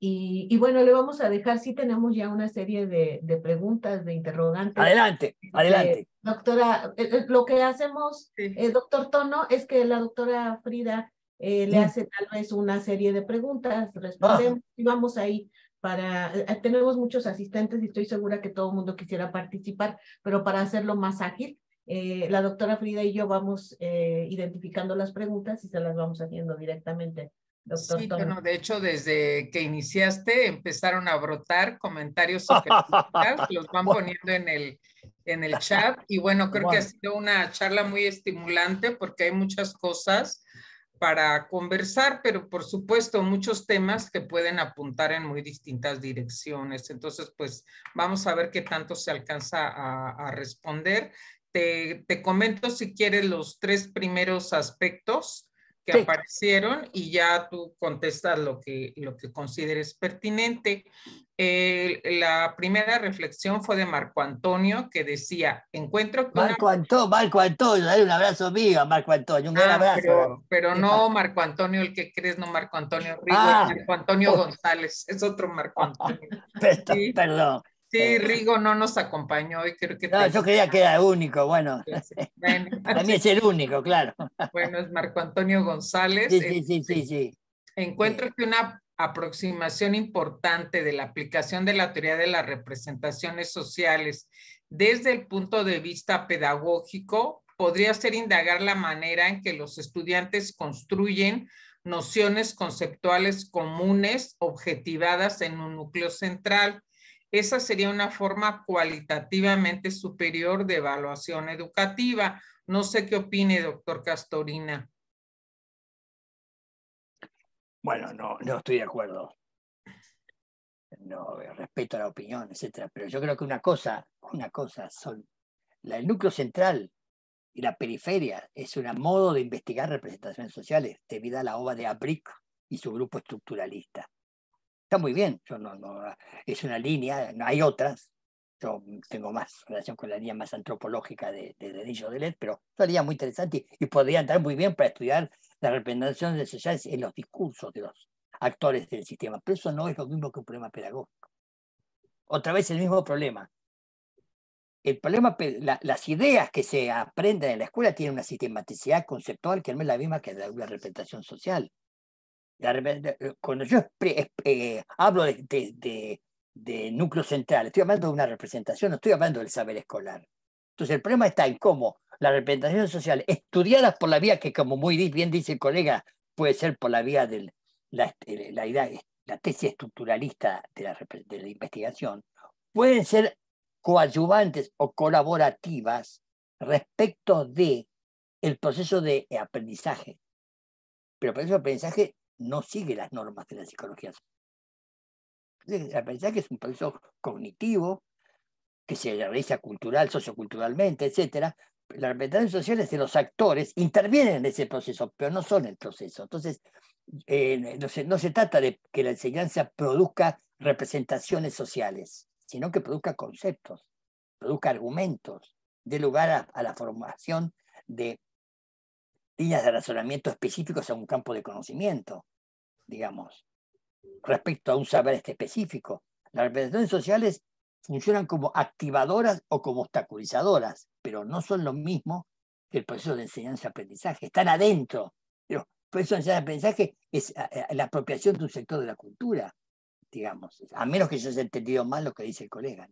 Y, bueno, le vamos a dejar, sí tenemos ya una serie de, preguntas, de interrogantes. Adelante, este, adelante. doctora, eh, eh, lo que hacemos, eh, doctor Tono, es que la doctora Frida le hace tal vez una serie de preguntas, respondemos ah. y vamos ahí para, tenemos muchos asistentes y estoy segura que todo el mundo quisiera participar, pero para hacerlo más ágil, la doctora Frida y yo vamos identificando las preguntas y se las vamos haciendo directamente sí, bueno, de hecho, desde que iniciaste empezaron a brotar comentarios los van poniendo en el, chat. Y bueno, creo que ha sido una charla muy estimulante porque hay muchas cosas para conversar, pero por supuesto muchos temas que pueden apuntar en muy distintas direcciones. Entonces, pues vamos a ver qué tanto se alcanza a, responder. Te, te comento si quieres los tres primeros aspectos que aparecieron y ya tú contestas lo que, lo que consideres pertinente. la primera reflexión fue de Marco Antonio, que decía, encuentro que... Marco Antonio, Marco Antonio, dale un abrazo mío Marco Antonio, un ah, gran abrazo. Pero, no Marco Antonio, el que crees, no Marco Antonio Rigo, ah. Marco Antonio González, es otro Marco Antonio. perdón. Sí, Rigo no nos acompañó y creo que... No, yo quería que era único, bueno. También es el único, claro. Bueno, es Marco Antonio González. sí, sí, este, sí, sí. Encuentro que una aproximación importante de la aplicación de la teoría de las representaciones sociales desde el punto de vista pedagógico podría ser indagar la manera en que los estudiantes construyen nociones conceptuales comunes objetivadas en un núcleo central esa sería una forma cualitativamente superior de evaluación educativa. No sé qué opine, doctor Castorina. Bueno, no, no estoy de acuerdo. No, eh, respeto la opinión, etcétera. Pero yo creo que una cosa, una cosa son la, el núcleo central y la periferia es un modo de investigar representaciones sociales debido a la obra de Abric y su grupo estructuralista. Está muy bien, yo no, no, ah, es una línea, no hay otras. Yo tengo más relación con la línea más antropológica de, de Denis pero es muy interesante y, podría andar muy bien para estudiar la representación de sociales en los discursos de los actores del sistema. Pero eso no es lo mismo que un problema pedagógico. Otra vez el mismo problema. El problema, las ideas que se aprenden en la escuela tienen una sistematicidad conceptual que no es la misma que la representación social. Eh, cuando yo eh, hablo de, de, núcleo central, estoy hablando de una representación, no estoy hablando del saber escolar. Entonces el problema está en cómo las representaciones sociales, estudiadas por la vía que, como muy bien dice el colega, puede ser por la vía de la, eh, la, la, la, tesis estructuralista de la, investigación, pueden ser coadyuvantes o colaborativas respecto de el proceso de aprendizaje. Pero el proceso de aprendizaje no sigue las normas de la psicología. El aprendizaje es un proceso cognitivo que se realiza cultural, socioculturalmente, etc. Las representaciones sociales de los actores intervienen en ese proceso, pero no son el proceso. Entonces, eh, no, se, trata de que la enseñanza produzca representaciones sociales, sino que produzca conceptos, produzca argumentos, dé lugar a, a la formación de líneas de razonamiento específicos a un campo de conocimiento digamos, respecto a un saber específico. Las representaciones sociales funcionan como activadoras o como obstaculizadoras, pero no son lo mismo que el proceso de enseñanza-aprendizaje. Están adentro. Pero el proceso de enseñanza-aprendizaje es eh, eh, la apropiación de un sector de la cultura, digamos, a menos que yo haya entendido mal lo que dice el colega.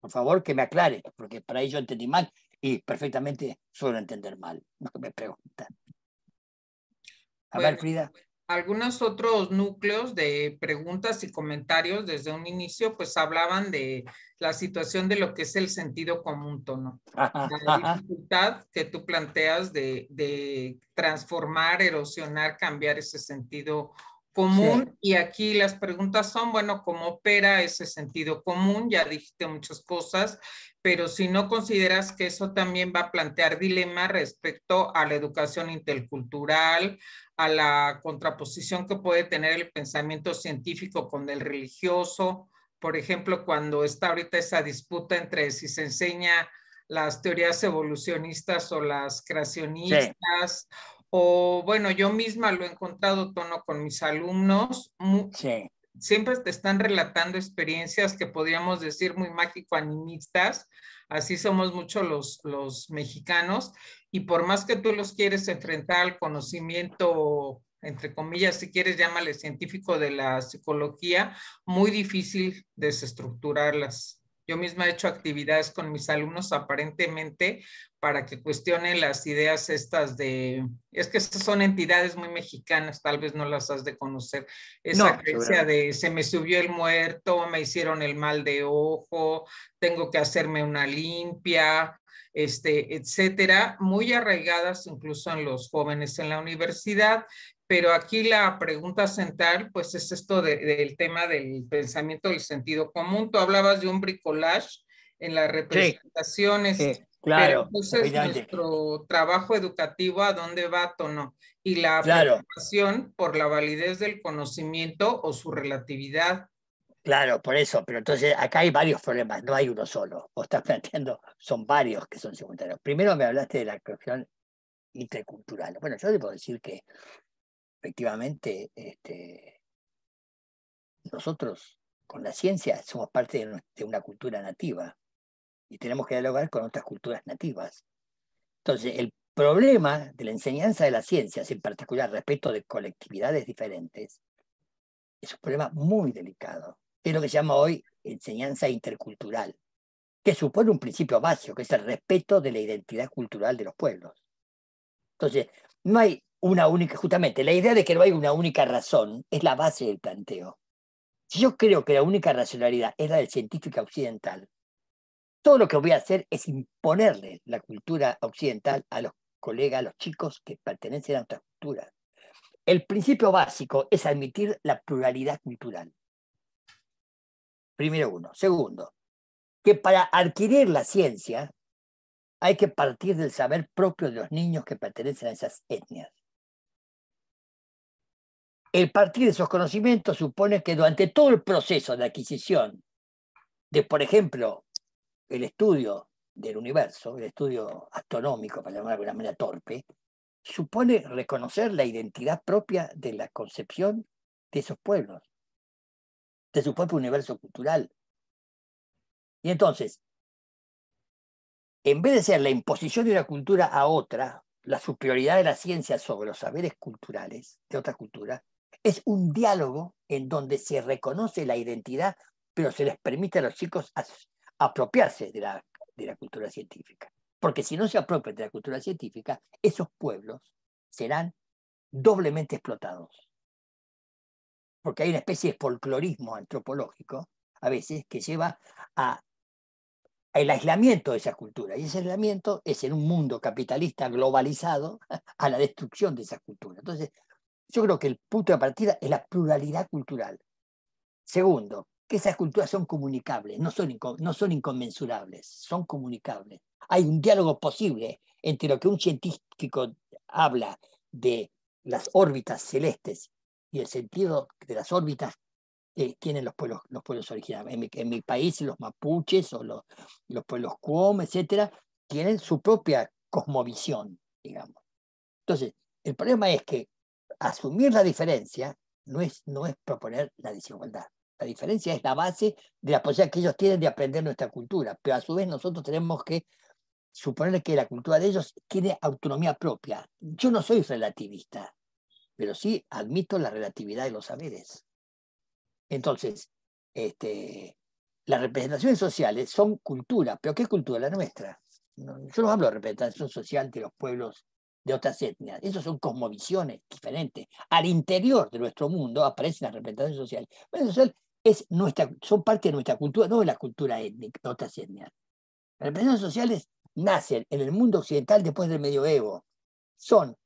Por favor, que me aclare, porque para ello entendí mal y perfectamente suelo entender mal lo que me preguntan. A ver, Frida algunos otros núcleos de preguntas y comentarios desde un inicio, pues hablaban de la situación de lo que es el sentido común tono, la dificultad que tú planteas de, de transformar, erosionar, cambiar ese sentido común y aquí las preguntas son, bueno, ¿cómo opera ese sentido común? Ya dijiste muchas cosas, pero si no consideras que eso también va a plantear dilema respecto a la educación intercultural, a la contraposición que puede tener el pensamiento científico con el religioso, por ejemplo, cuando está ahorita esa disputa entre si se enseña las teorías evolucionistas o las creacionistas o bueno, yo misma lo he encontrado tono con mis alumnos, siempre te están relatando experiencias que podríamos decir muy mágico-animistas, así somos muchos los, los mexicanos, y por más que tú los quieres enfrentar al conocimiento entre comillas, si quieres, llámale científico de la psicología, muy difícil desestructurarlas. Yo misma he hecho actividades con mis alumnos aparentemente para que cuestionen las ideas estas de, es que estas son entidades muy mexicanas, tal vez no las has de conocer, esa creencia de se me subió el muerto, me hicieron el mal de ojo, tengo que hacerme una limpia, este, etcétera, muy arraigadas incluso en los jóvenes en la universidad pero aquí la pregunta central, pues es esto del tema del pensamiento del sentido común. Tú hablabas de un bricolage en las representaciones. claro. nuestro trabajo educativo, ¿a dónde va, Tono? Y la preocupación por la validez del conocimiento o su relatividad. Claro, por eso, pero entonces acá hay varios problemas, no hay uno solo. o estás planteando, son varios que son secundarios. Primero me hablaste de la cuestión intercultural. Bueno, yo debo decir que efectivamente, este, nosotros con la ciencia somos parte de una cultura nativa y tenemos que dialogar con otras culturas nativas. Entonces, el problema de la enseñanza de las ciencias, en particular respecto de colectividades diferentes, es un problema muy delicado. Es lo que se llama hoy enseñanza intercultural, que supone un principio básico, que es el respeto de la identidad cultural de los pueblos. Entonces, no hay una única, justamente, la idea de que no hay una única razón es la base del planteo. Si yo creo que la única racionalidad es la del científico occidental, todo lo que voy a hacer es imponerle la cultura occidental a los colegas, a los chicos que pertenecen a otras culturas. El principio básico es admitir la pluralidad cultural. Primero uno. Segundo, que para adquirir la ciencia hay que partir del saber propio de los niños que pertenecen a esas etnias el partir de esos conocimientos supone que durante todo el proceso de adquisición de, por ejemplo, el estudio del universo, el estudio astronómico, para llamarlo de una manera torpe, supone reconocer la identidad propia de la concepción de esos pueblos, de su propio universo cultural. Y entonces, en vez de ser la imposición de una cultura a otra, la superioridad de la ciencia sobre los saberes culturales de otra cultura, es un diálogo en donde se reconoce la identidad, pero se les permite a los chicos apropiarse de la, cultura científica. Porque si no se apropian de la cultura científica, esos pueblos serán doblemente explotados. Porque hay una especie de folclorismo antropológico, a veces, que lleva a el aislamiento de esa cultura. Y ese aislamiento es en un mundo capitalista globalizado a la destrucción de esa cultura. Entonces, yo creo que el punto de partida es la pluralidad cultural. Segundo, que esas culturas son comunicables, no son, no son inconmensurables, son comunicables. Hay un diálogo posible entre lo que un científico habla de las órbitas celestes y el sentido de las órbitas que tienen los pueblos, los pueblos originarios. En mi, país, los mapuches o los, los pueblos cuom, etcétera, tienen su propia cosmovisión, digamos. Entonces, el problema es que asumir la diferencia no es, no es proponer la desigualdad. La diferencia es la base de la posibilidad que ellos tienen de aprender nuestra cultura, pero a su vez nosotros tenemos que suponer que la cultura de ellos tiene autonomía propia. Yo no soy relativista, pero sí admito la relatividad de los saberes. Entonces, este, las representaciones sociales son cultura, pero ¿qué cultura la nuestra? yo no hablo de representación social de los pueblos de otras etnias. Esas son cosmovisiones diferentes. Al interior de nuestro mundo aparecen las representaciones sociales. es nuestra, son parte de nuestra cultura, no de la cultura étnica, de otras etnias. Las representaciones sociales nacen en el mundo occidental después del medioevo. Son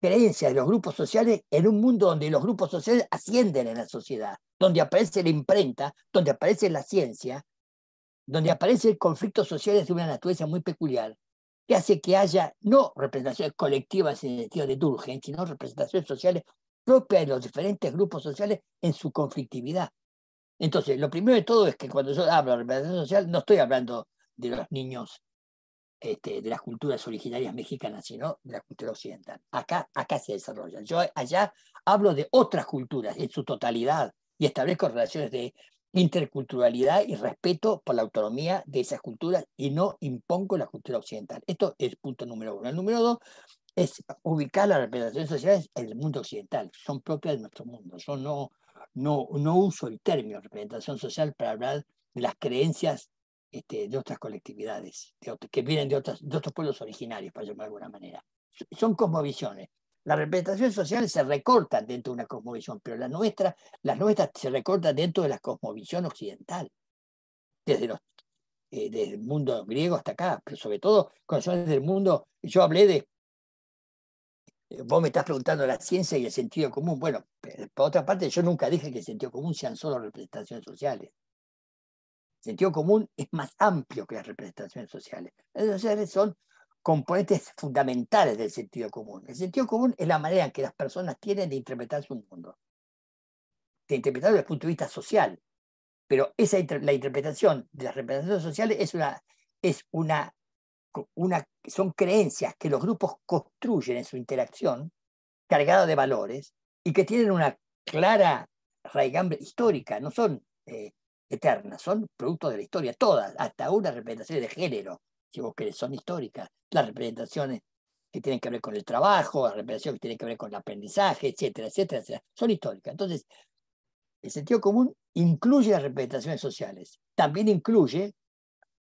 creencias de los grupos sociales en un mundo donde los grupos sociales ascienden en la sociedad, donde aparece la imprenta, donde aparece la ciencia, donde aparece el conflictos sociales de una naturaleza muy peculiar, que hace que haya no representaciones colectivas en el sentido de Durkheim, sino representaciones sociales propias de los diferentes grupos sociales en su conflictividad. Entonces, lo primero de todo es que cuando yo hablo de representación social, no estoy hablando de los niños este, de las culturas originarias mexicanas, sino de la cultura occidental. Acá, acá se desarrolla. Yo allá hablo de otras culturas en su totalidad y establezco relaciones de interculturalidad y respeto por la autonomía de esas culturas y no impongo la cultura occidental. Esto es punto número uno. El número dos es ubicar las representaciones sociales en el mundo occidental. Son propias de nuestro mundo. Yo no, no, no uso el término representación social para hablar de las creencias este, de otras colectividades, que vienen de, otras, de otros pueblos originarios, para llamar de alguna manera. Son cosmovisiones. Las representaciones sociales se recortan dentro de una cosmovisión, pero la nuestra, las nuestras se recortan dentro de la cosmovisión occidental, desde los eh, mundo griego hasta acá, pero sobre todo desde del mundo, yo hablé de, eh, vos me estás preguntando la ciencia y el sentido común, bueno, eh, por otra parte yo nunca dije que el sentido común sean solo representaciones sociales. El sentido común es más amplio que las representaciones sociales. Las representaciones sociales son componentes fundamentales del sentido común. El sentido común es la manera en que las personas tienen de interpretar su mundo, de interpretarlo desde el punto de vista social. Pero esa, la interpretación de las representaciones sociales es una, es una, son creencias que los grupos construyen en su interacción, cargadas de valores, y que tienen una clara raigambre histórica, no son eh, eternas, son productos de la historia, todas, hasta una representación de género, si vos querés, son históricas, las representaciones que tienen que ver con el trabajo, las representaciones que tienen que ver con el aprendizaje, etcétera, etcétera, etcétera, son históricas. Entonces, el sentido común incluye las representaciones sociales, también incluye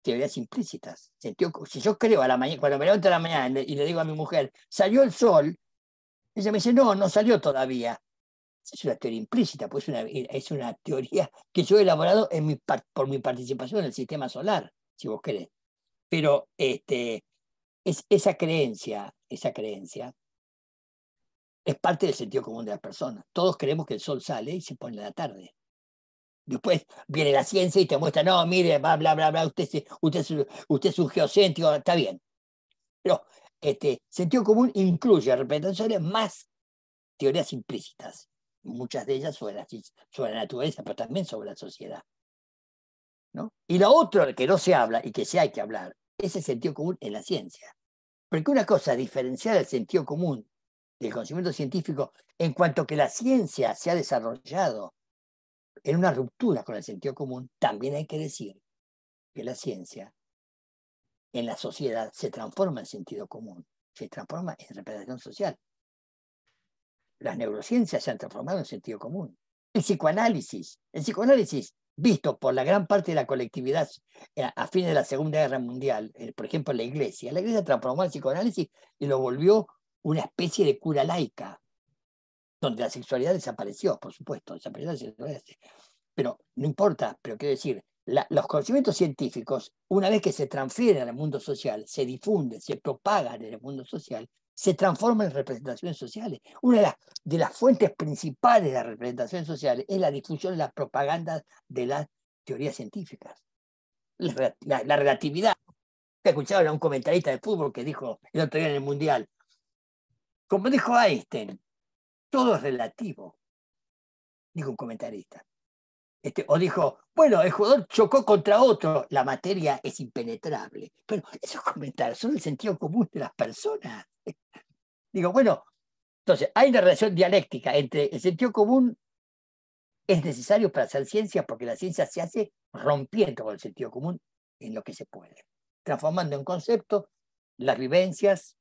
teorías implícitas. Sentido, si yo creo a la mañana, cuando me levanto a la mañana y le digo a mi mujer, salió el sol, ella me dice, no, no salió todavía. Es una teoría implícita, pues una, es una teoría que yo he elaborado en mi, por mi participación en el sistema solar, si vos querés pero este, es, esa creencia, esa creencia es parte del sentido común de las personas. Todos creemos que el sol sale y se pone en la tarde. Después viene la ciencia y te muestra, no, mire, bla, bla, bla, bla, usted, usted, usted es un geocéntrico, está bien. Pero este sentido común incluye representaciones más teorías implícitas, muchas de ellas sobre la, sobre la naturaleza, pero también sobre la sociedad. ¿no? Y la otro que no se habla y que sí hay que hablar ese sentido común en la ciencia. Porque una cosa, diferenciar el sentido común del conocimiento científico en cuanto que la ciencia se ha desarrollado en una ruptura con el sentido común, también hay que decir que la ciencia en la sociedad se transforma en sentido común, se transforma en representación social. Las neurociencias se han transformado en sentido común. El psicoanálisis, el psicoanálisis Visto por la gran parte de la colectividad eh, a fines de la Segunda Guerra Mundial, eh, por ejemplo la Iglesia. La Iglesia transformó el psicoanálisis y lo volvió una especie de cura laica, donde la sexualidad desapareció, por supuesto, desapareció Pero no importa, pero quiero decir, los conocimientos científicos, una vez que se transfieren al mundo social, se difunden, se propagan en el mundo social, se transforma en representaciones sociales. Una de las, de las fuentes principales de las representaciones sociales es la difusión de las propagandas de las teorías científicas. La, relatividad. la escuchaba Escucharon a un comentarista de fútbol que dijo el otro día en el Mundial, como dijo Einstein, todo es relativo, dijo un comentarista. Este, o dijo, bueno, el jugador chocó contra otro, la materia es impenetrable. Pero esos comentarios son el sentido común de las personas. Digo, bueno, entonces hay una relación dialéctica entre el sentido común es necesario para hacer ciencia porque la ciencia se hace rompiendo con el sentido común en lo que se puede, transformando en concepto las vivencias,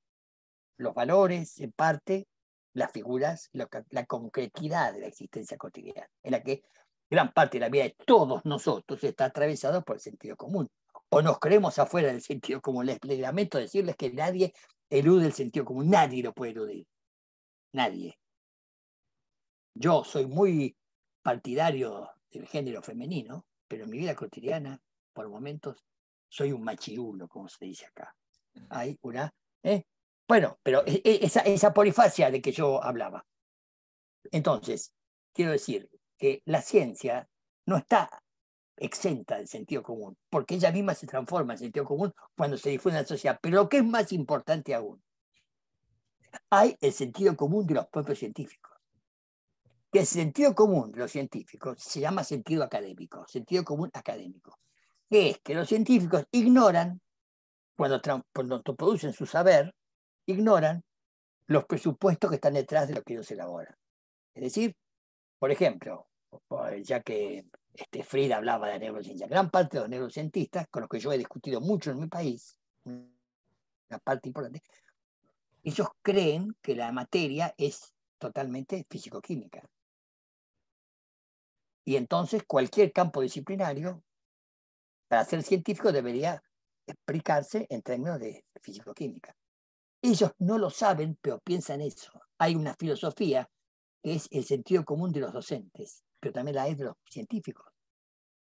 los valores, en parte, las figuras, la concretidad de la existencia cotidiana, en la que gran parte de la vida de todos nosotros está atravesada por el sentido común. O nos creemos afuera del sentido común. Les lamento decirles que nadie elude el sentido común, nadie lo puede eludir. Nadie. Yo soy muy partidario del género femenino, pero en mi vida cotidiana, por momentos, soy un machirulo, como se dice acá. Hay una. ¿eh? Bueno, pero e, e, esa, esa polifacia de que yo hablaba. Entonces, quiero decir, que la ciencia no está exenta del sentido común, porque ella misma se transforma en sentido común cuando se difunde en la sociedad. Pero lo que es más importante aún, hay el sentido común de los propios científicos. Que el sentido común de los científicos se llama sentido académico, sentido común académico, es que los científicos ignoran, cuando, cuando producen su saber, ignoran los presupuestos que están detrás de lo que ellos elaboran. Es decir, por ejemplo, ya que este, hablaba de neurociencia. Gran parte de los neurocientistas, con los que yo he discutido mucho en mi país, una parte importante, ellos creen que la materia es totalmente físico-química. Y entonces cualquier campo disciplinario, para ser científico, debería explicarse en términos de físico-química. Ellos no lo saben, pero piensan eso. Hay una filosofía que es el sentido común de los docentes pero también la es de los científicos. Los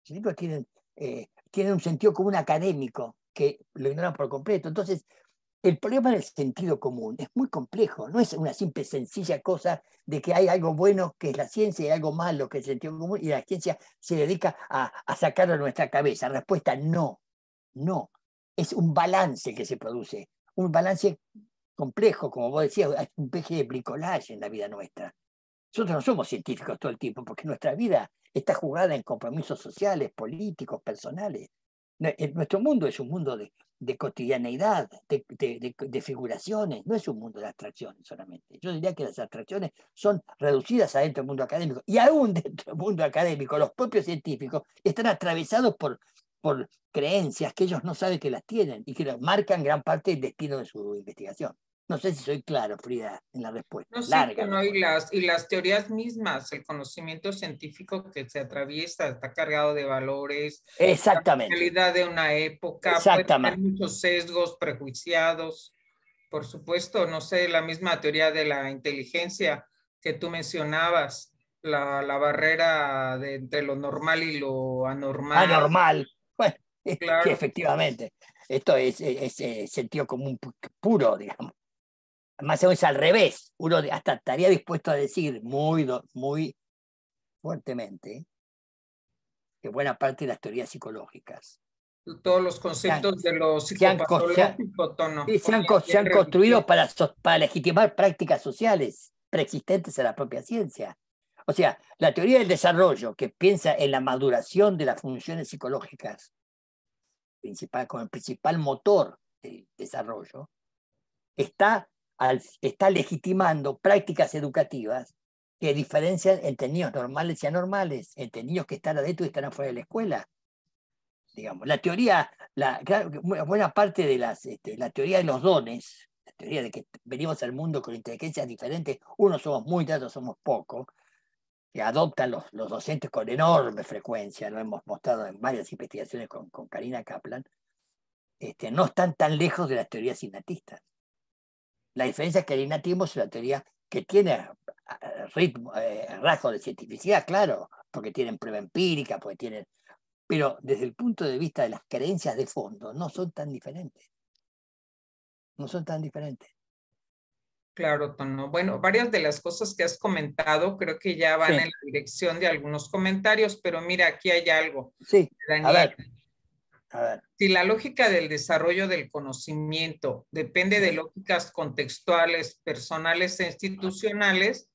científicos tienen, eh, tienen un sentido común académico que lo ignoran por completo. Entonces, el problema del sentido común es muy complejo, no es una simple, sencilla cosa de que hay algo bueno que es la ciencia y algo malo que es el sentido común y la ciencia se dedica a, a sacarlo de nuestra cabeza. Respuesta, no, no. Es un balance que se produce, un balance complejo, como vos decías, es un peje de bricolaje en la vida nuestra. Nosotros no somos científicos todo el tiempo porque nuestra vida está jugada en compromisos sociales, políticos, personales. Eh, nuestro mundo es un mundo de, cotidianeidad, de, figuraciones, no es un mundo de abstracciones solamente. Yo diría que las abstracciones son reducidas adentro del mundo académico y aún dentro del mundo académico los propios científicos están atravesados por, por creencias que ellos no saben que las tienen y que marcan gran parte del destino de su investigación. No sé si soy claro, Frida, en la respuesta. Larga, y, las, y las teorías mismas, el conocimiento científico que se atraviesa está cargado de valores. Exactamente. La realidad de una época. Exactamente. muchos sesgos prejuiciados. Por supuesto, no sé, la misma teoría de la inteligencia que tú mencionabas, la, barrera de, entre lo normal y lo anormal. Anormal. efectivamente. Esto es, es, es eh, sentido común puro, digamos más o menos al revés, uno hasta estaría dispuesto a decir muy, muy fuertemente que buena parte de las teorías psicológicas. Todos los conceptos de los psicólogos. Se han, construido para, para legitimar prácticas sociales preexistentes a la propia ciencia. O sea, la teoría del desarrollo que piensa en la maduración de las funciones psicológicas principal, como el principal motor del desarrollo, está está legitimando prácticas educativas que diferencian entre niños normales y anormales, entre niños que están adentro y están afuera de la escuela. Digamos, la teoría, la, buena parte de las, este, la teoría de los dones, la teoría de que venimos al mundo con inteligencias diferentes, unos somos muy otros somos pocos, que adoptan los, docentes con enorme frecuencia, lo hemos mostrado en varias investigaciones con, con Karina Kaplan, este, no están tan lejos de las teorías sinatistas la diferencia es que el innatismo es una teoría que tiene eh, ritmo, eh, rasgos de cientificidad, claro, porque tienen prueba empírica, porque tienen... Pero desde el punto de vista de las creencias de fondo, no son tan diferentes. No son tan diferentes. Claro, Tono. Bueno, varias de las cosas que has comentado creo que ya van en la dirección de algunos comentarios, pero mira, aquí hay algo. Sí, ver. Si la lógica del desarrollo del conocimiento depende de lógicas contextuales, personales e institucionales,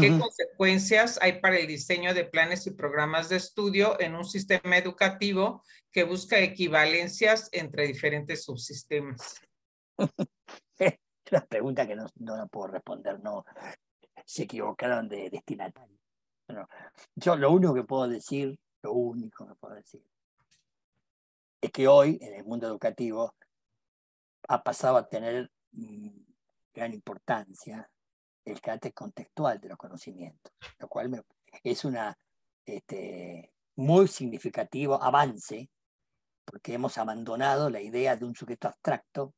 ¿qué consecuencias hay para el diseño de planes y programas de estudio en un sistema educativo que busca equivalencias entre diferentes subsistemas? Una pregunta que no, no, puedo responder, no. Se equivocaron de destinatario. yo lo único que puedo decir, lo único que puedo decir, es que hoy en el mundo educativo ha pasado a tener mm, gran importancia el carácter contextual de los conocimientos, lo cual es un este, muy significativo avance porque hemos abandonado la idea de un sujeto abstracto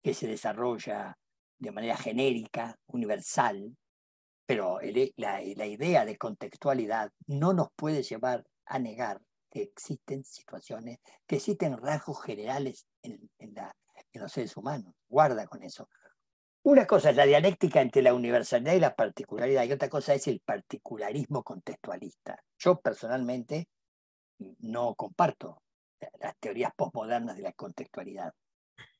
que se desarrolla de manera genérica, universal, pero la idea de contextualidad no nos puede llevar a negar existen situaciones, que existen rasgos generales en, en, los seres humanos. Guarda con eso. Una cosa es la dialéctica entre la universalidad y la particularidad y otra cosa es el particularismo contextualista. Yo personalmente no comparto las teorías postmodernas de la contextualidad.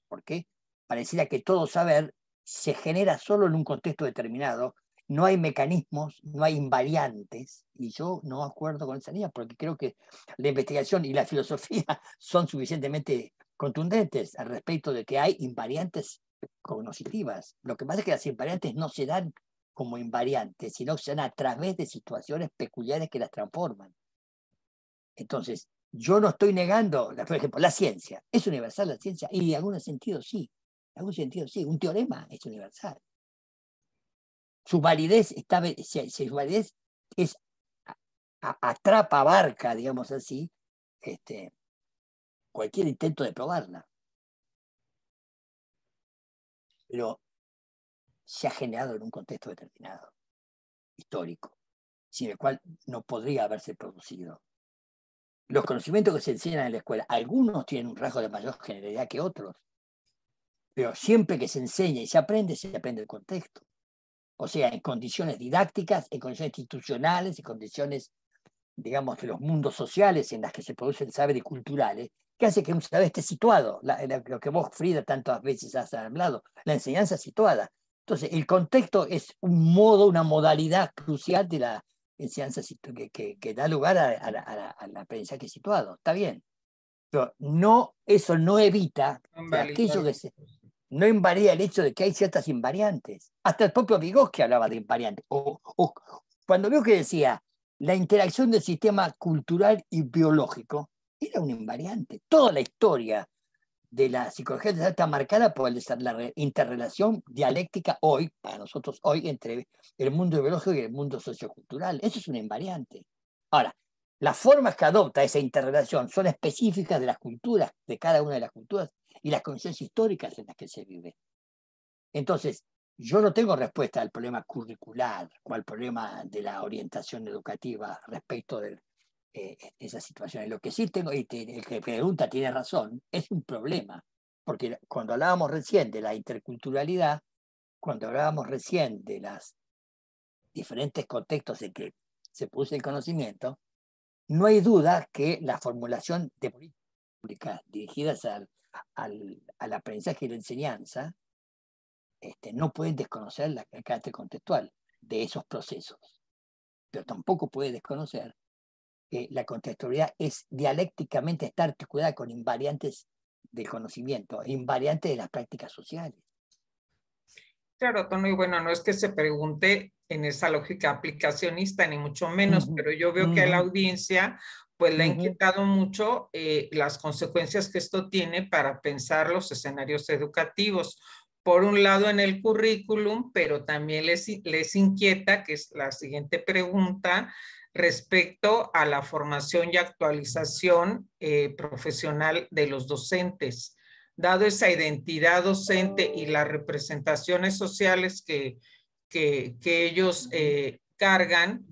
¿Por qué? Pareciera que todo saber se genera solo en un contexto determinado no hay mecanismos, no hay invariantes, y yo no acuerdo con esa línea porque creo que la investigación y la filosofía son suficientemente contundentes al respecto de que hay invariantes cognitivas. Lo que pasa es que las invariantes no se dan como invariantes, sino que se dan a través de situaciones peculiares que las transforman. Entonces, yo no estoy negando, por ejemplo, la ciencia. ¿Es universal la ciencia? Y en algún sentido sí, en algún sentido sí. Un teorema es universal su validez, está, su validez es atrapa, barca, digamos así, este, cualquier intento de probarla. Pero se ha generado en un contexto determinado, histórico, sin el cual no podría haberse producido. Los conocimientos que se enseñan en la escuela, algunos tienen un rasgo de mayor generalidad que otros, pero siempre que se enseña y se aprende, se aprende el contexto o sea, en condiciones didácticas, en condiciones institucionales, en condiciones, digamos, de los mundos sociales en las que se produce el culturales, que hace que un saber esté situado, lo que vos, Frida, tantas veces has hablado, la enseñanza situada. Entonces, el contexto es un modo, una modalidad crucial de la enseñanza que, da lugar al a, a aprendizaje situado. Está bien. Pero no, eso no evita aquello que se, no invariable el hecho de que hay ciertas invariantes. Hasta el propio Vygotsky hablaba de invariantes. cuando vio que decía la interacción del sistema cultural y biológico, era un invariante. Toda la historia de la psicología está marcada por la interrelación dialéctica hoy, para nosotros hoy, entre el mundo biológico y el mundo sociocultural. Eso es un invariante. Ahora, las formas que adopta esa interrelación son específicas de las culturas, de cada una de las culturas y las condiciones históricas en las que se vive. Entonces, yo no tengo respuesta al problema curricular o al problema de la orientación educativa respecto de eh, esas situaciones. Lo que sí tengo, y el que pregunta tiene razón, es un problema, porque cuando hablábamos recién de la interculturalidad, cuando hablábamos recién de los diferentes contextos en que se produce el conocimiento, no hay duda que la formulación de políticas dirigidas al al, aprendizaje y la enseñanza, este, no pueden desconocer la, el carácter contextual de esos procesos, pero tampoco puede desconocer que la contextualidad es dialécticamente, estar articulada con invariantes del conocimiento, invariantes de las prácticas sociales. Claro, Tono, y bueno, no es que se pregunte en esa lógica aplicacionista, ni mucho menos, pero yo veo que la audiencia pues le ha inquietado mucho eh, las consecuencias que esto tiene para pensar los escenarios educativos. Por un lado en el currículum, pero también les, les inquieta, que es la siguiente pregunta, respecto a la formación y actualización eh, profesional de los docentes. Dado esa identidad docente y las representaciones sociales que, ellos eh, cargan,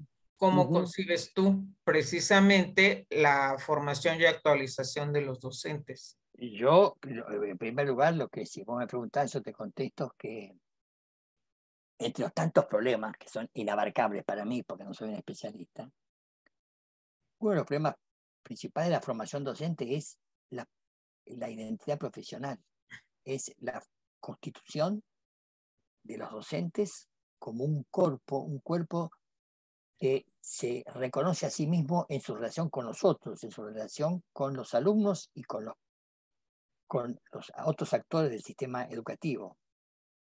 cómo concibes tú precisamente la formación y actualización de los docentes. Yo, en primer lugar, lo que si vos me preguntás, yo te contesto que entre los tantos problemas que son inabarcables para mí, porque no soy un especialista, uno de los problemas principales de la formación docente es la, la identidad profesional, es la constitución de los docentes como un cuerpo, un cuerpo se reconoce a sí mismo en su relación con los otros, en su relación con los alumnos y con los, otros actores del sistema educativo.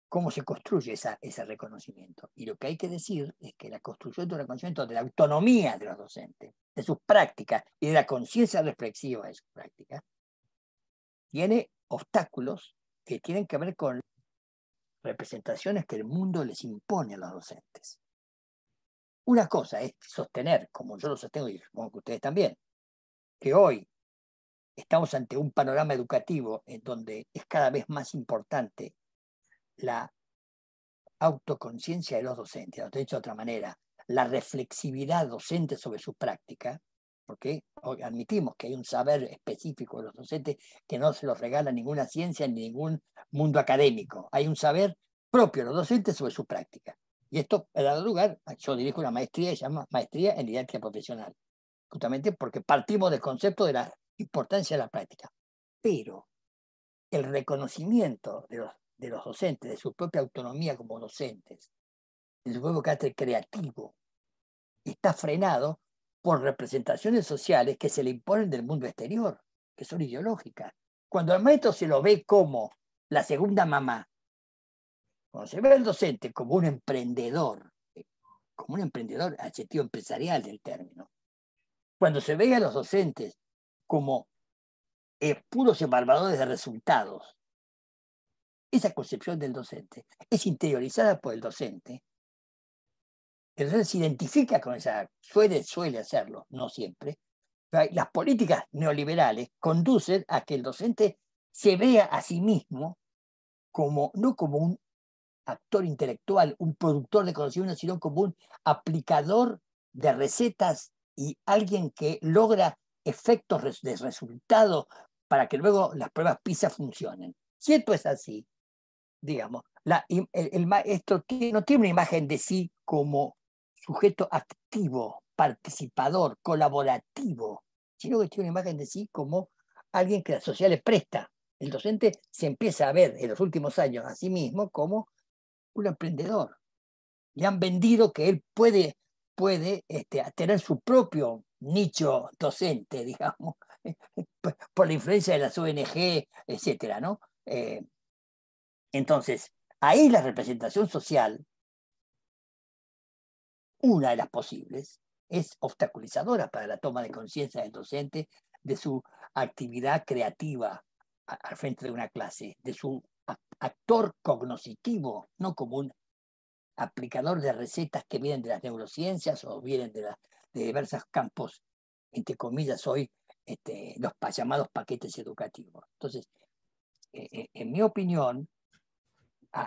¿Cómo se construye esa, ese reconocimiento? Y lo que hay que decir es que la construcción de un reconocimiento de la autonomía de los docentes, de sus prácticas y de la conciencia reflexiva de sus prácticas, tiene obstáculos que tienen que ver con representaciones que el mundo les impone a los docentes. Una cosa es sostener, como yo lo sostengo y supongo que ustedes también, que hoy estamos ante un panorama educativo en donde es cada vez más importante la autoconciencia de los docentes, lo dicho de otra manera, la reflexividad docente sobre su práctica, porque admitimos que hay un saber específico de los docentes que no se los regala ninguna ciencia ni ningún mundo académico, hay un saber propio de los docentes sobre su práctica. Y esto ha dado lugar, yo dirijo una maestría que se llama Maestría en Didáctica Profesional, justamente porque partimos del concepto de la importancia de la práctica. Pero el reconocimiento de los, de los docentes, de su propia autonomía como docentes, de su propio carácter creativo, está frenado por representaciones sociales que se le imponen del mundo exterior, que son ideológicas. Cuando el maestro se lo ve como la segunda mamá, cuando se ve al docente como un emprendedor, como un emprendedor adjetivo empresarial del término, cuando se ve a los docentes como eh, puros evaluadores de resultados, esa concepción del docente es interiorizada por el docente. El docente se identifica con esa, suele, suele hacerlo, no siempre. Las políticas neoliberales conducen a que el docente se vea a sí mismo como, no como un actor intelectual, un productor de conocimiento sino como un aplicador de recetas y alguien que logra efectos de resultado para que luego las pruebas PISA funcionen. Si esto es así, digamos, el, maestro no tiene una imagen de sí como sujeto activo, participador, colaborativo, sino que tiene una imagen de sí como alguien que la sociedad le presta. El docente se empieza a ver en los últimos años a sí mismo como un emprendedor. Le han vendido que él puede, puede este, tener su propio nicho docente, digamos, por la influencia de las ONG, etcétera, ¿no? Eh, entonces, ahí la representación social, una de las posibles, es obstaculizadora para la toma de conciencia del docente de su actividad creativa al frente de una clase, de su actor cognoscitivo, no como un aplicador de recetas que vienen de las neurociencias o vienen de, de diversos campos, entre comillas, hoy este, los llamados paquetes educativos. Entonces, e, e, en mi opinión,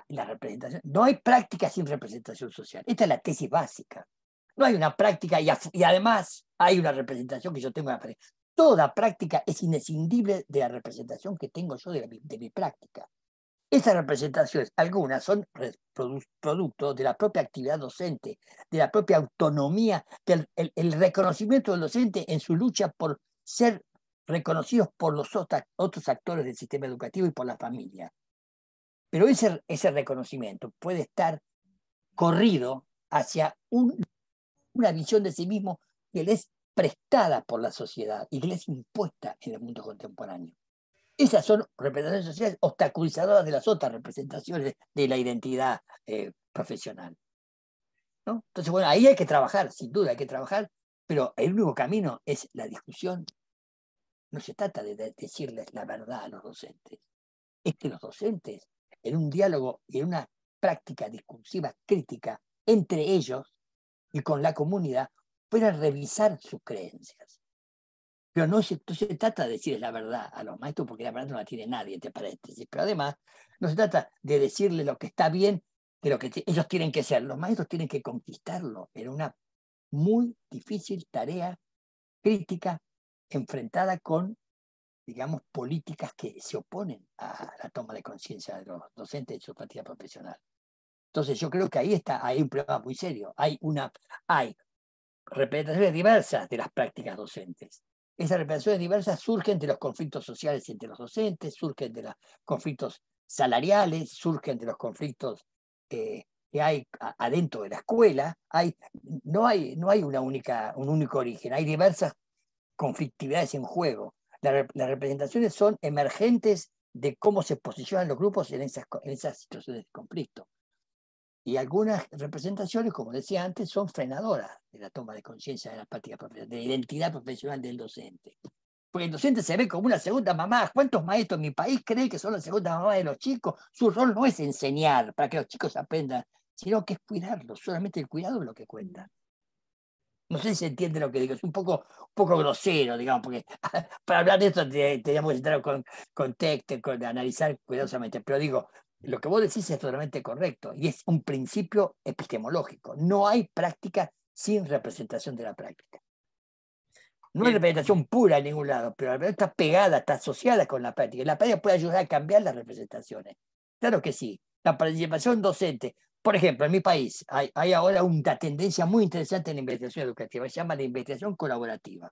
la representación, no hay práctica sin representación social. Esta es la tesis básica. No hay una práctica y, y además hay una representación que yo tengo Toda práctica es inescindible de la representación que tengo yo de mi práctica. Esas representaciones, algunas son producto de la propia actividad docente, de la propia autonomía, del el, reconocimiento del docente en su lucha por ser reconocidos por los otros actores del sistema educativo y por la familia. Pero ese, ese reconocimiento puede estar corrido hacia un, una visión de sí mismo que le es prestada por la sociedad y que le es impuesta en el mundo contemporáneo. Esas son representaciones sociales obstaculizadoras de las otras representaciones de la identidad eh, profesional. Entonces, bueno, ahí hay que trabajar, sin duda hay que trabajar, pero el único camino es la discusión. No se trata de decirles la verdad a los docentes. Es que los docentes, en un diálogo y en una práctica discursiva crítica entre ellos y con la comunidad, puedan revisar sus creencias. Pero no se, trata de decirles la verdad a los maestros porque la verdad no la tiene nadie, entre paréntesis. Pero además, no se trata de decirles lo que está bien, pero lo que ellos tienen que ser. Los maestros tienen que conquistarlo. Era una muy difícil tarea crítica enfrentada con, digamos, políticas que se oponen a la toma de conciencia de los docentes de su práctica profesional. Entonces yo creo que ahí está, hay un problema muy serio. Hay una, hay representaciones diversas de las prácticas docentes. Esas representaciones diversas surgen de los conflictos sociales entre los docentes, surgen de los conflictos salariales, surgen de los conflictos eh, que hay adentro de la escuela. Hay, no hay, no hay una única, un único origen, hay diversas conflictividades en juego. las representaciones son emergentes de cómo se posicionan los grupos en esas, en esas situaciones de conflicto. Y algunas representaciones, como decía antes, son frenadoras de la toma de conciencia de las prácticas de la identidad profesional del docente. Porque el docente se ve como una segunda mamá. ¿Cuántos maestros en mi país creen que son la segunda mamá de los chicos? Su rol no es enseñar para que los chicos aprendan, sino que es cuidarlos. Solamente el cuidado es lo que cuenta. No sé si se entiende lo que digo, es un poco, poco grosero, digamos, porque para hablar de esto teníamos que entrar con, con texto, analizar cuidadosamente, pero digo, lo que vos decís es totalmente correcto y es un principio epistemológico. No hay práctica sin representación de la práctica. No hay representación pura en ningún lado, pero la verdad está pegada, está asociada con la práctica. La práctica puede ayudar a cambiar las representaciones. Claro que sí. La participación docente. Por ejemplo, en mi país hay, ahora una tendencia muy interesante en la investigación educativa, se llama la investigación colaborativa,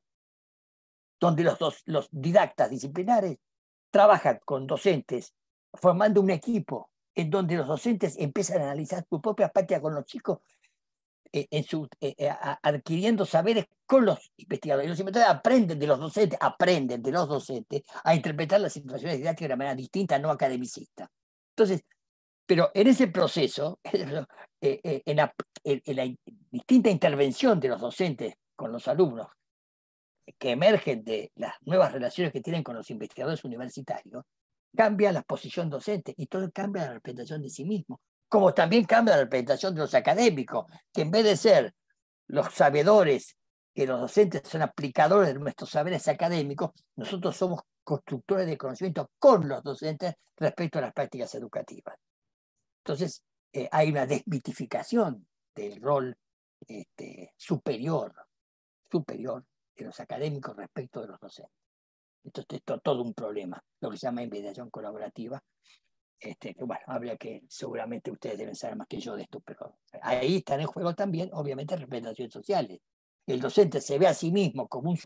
donde los, dos, los didactas disciplinares trabajan con docentes formando un equipo en donde los docentes empiezan a analizar su propia práctica con los chicos, eh, eh, eh, adquiriendo saberes con los investigadores. Los investigadores aprenden de los docentes, aprenden de los docentes a interpretar las situaciones didácticas de una manera distinta, no academicista. Entonces, pero en ese proceso, en la distinta intervención de los docentes con los alumnos, que emergen de las nuevas relaciones que tienen con los investigadores universitarios, cambia la posición docente y todo cambia la representación de sí mismo. Como también cambia la representación de los académicos, que en vez de ser los sabedores, que los docentes son aplicadores de nuestros saberes académicos, nosotros somos constructores de conocimiento con los docentes respecto a las prácticas educativas. Entonces, eh, hay una desmitificación del rol este, superior, superior de los académicos respecto de los docentes. Esto es todo un problema, lo que se llama investigación colaborativa. Este, que bueno, habría que seguramente ustedes deben saber más que yo de esto, pero ahí están en juego también, obviamente, representaciones sociales. El docente se ve a sí mismo como un,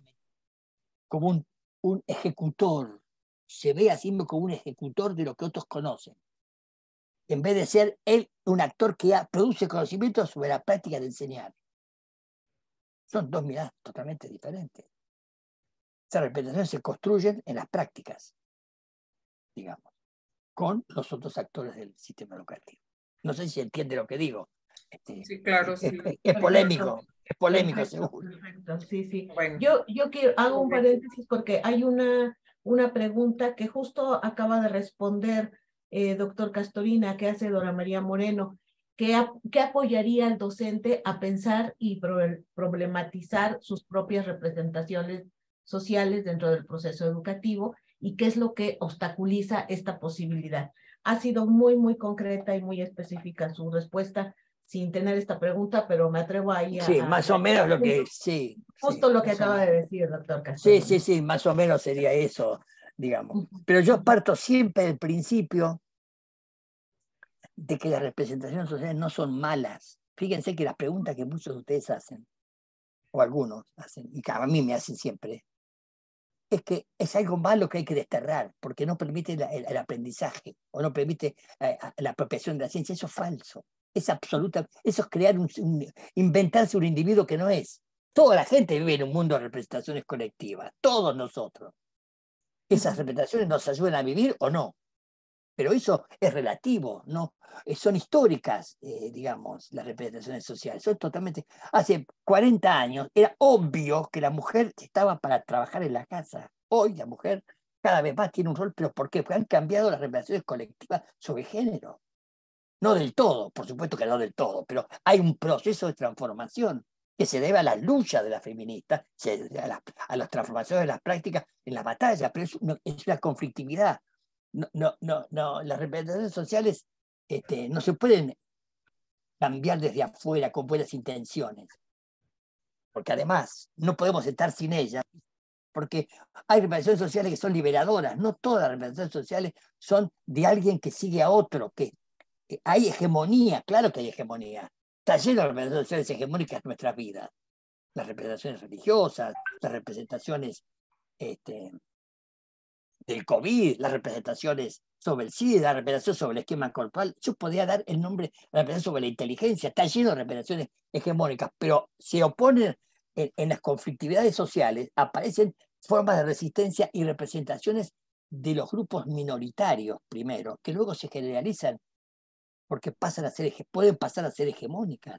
como un, ejecutor, se ve a sí mismo como un ejecutor de lo que otros conocen en vez de ser él un actor que produce conocimiento sobre la práctica de enseñar. Son dos miradas totalmente diferentes. Esas representaciones se construyen en las prácticas, digamos, con los otros actores del sistema educativo. No sé si entiende lo que digo. Este, sí, claro, es, sí. Es, polémico, es polémico seguro. Perfecto, sí, sí. Yo, yo quiero, hago un paréntesis porque hay una, una pregunta que justo acaba de responder eh, doctor Castorina, que hace Dora María Moreno. ¿Qué, apoyaría al docente a pensar y problematizar sus propias representaciones sociales dentro del proceso educativo y qué es lo que obstaculiza esta posibilidad. Ha sido muy, muy concreta y muy específica su respuesta sin tener esta pregunta, pero me atrevo ahí a... Sí, más o menos lo que... Sí, justo lo que acaba de decir, el doctor Castillo. Sí, sí, sí, más o menos sería eso, digamos. Pero yo parto siempre del principio de que las representaciones sociales no son malas. Fíjense que las preguntas que muchos de ustedes hacen, o algunos hacen, y que a mí me hacen siempre, es que es algo malo que hay que desterrar, porque no permite el, aprendizaje o no permite eh, la apropiación de la ciencia. Eso es falso. Es absoluta, eso es crear inventarse un individuo que no es. Toda la gente vive en un mundo de representaciones colectivas, todos nosotros. Esas representaciones nos ayudan a vivir o no pero eso es relativo, ¿no? Eh, son históricas, eh, digamos, las representaciones sociales. Son totalmente. Hace 40 años era obvio que la mujer estaba para trabajar en la casa. Hoy la mujer cada vez más tiene un rol, pero ¿por qué? Porque han cambiado las representaciones colectivas sobre género. No del todo, por supuesto que no del todo, pero hay un proceso de transformación que se debe a la lucha de las feministas, a, las, transformaciones de las prácticas en las batallas, pero es una, es una conflictividad no, no, no, las representaciones sociales este, no se pueden cambiar desde afuera con buenas intenciones. Porque además no podemos estar sin ellas. Porque hay representaciones sociales que son liberadoras. No todas las representaciones sociales son de alguien que sigue a otro. Que, hay hegemonía, claro que hay hegemonía. Está lleno de representaciones hegemónicas en nuestra vidas. Las representaciones religiosas, las representaciones este, del COVID, las representaciones sobre el SIDA, la representación sobre el esquema corporal, yo podría dar el nombre, la representación sobre la inteligencia, está lleno de representaciones hegemónicas, pero se oponen en, las conflictividades sociales, aparecen formas de resistencia y representaciones de los grupos minoritarios primero, que luego se generalizan porque pasan a ser, pueden pasar a ser hegemónicas,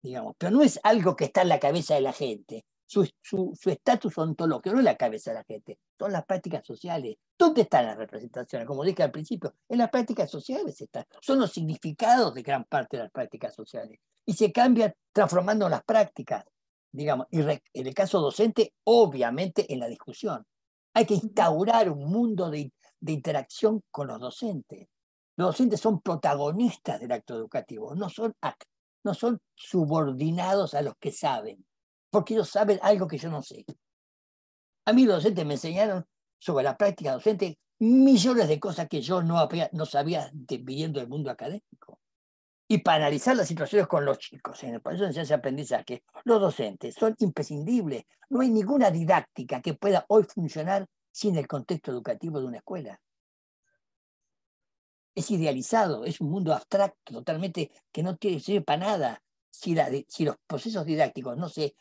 digamos, pero no es algo que está en la cabeza de la gente, su estatus su, ontológico, no es la cabeza de la gente, son las prácticas sociales. ¿Dónde están las representaciones? Como dije al principio, en las prácticas sociales están, son los significados de gran parte de las prácticas sociales. Y se cambia transformando las prácticas, digamos, y en el caso docente, obviamente en la discusión. Hay que instaurar un mundo de, de interacción con los docentes. Los docentes son protagonistas del acto educativo, no son, no son subordinados a los que saben porque ellos saben algo que yo no sé. A mí los docentes me enseñaron sobre la práctica docente millones de cosas que yo no, sabía viviendo el del mundo académico. Y para analizar las situaciones con los chicos en el proceso de enseñanza y aprendizaje, los docentes son imprescindibles. No hay ninguna didáctica que pueda hoy funcionar sin el contexto educativo de una escuela. Es idealizado, es un mundo abstracto, totalmente que no tiene, sirve para nada. Si, si los procesos didácticos no se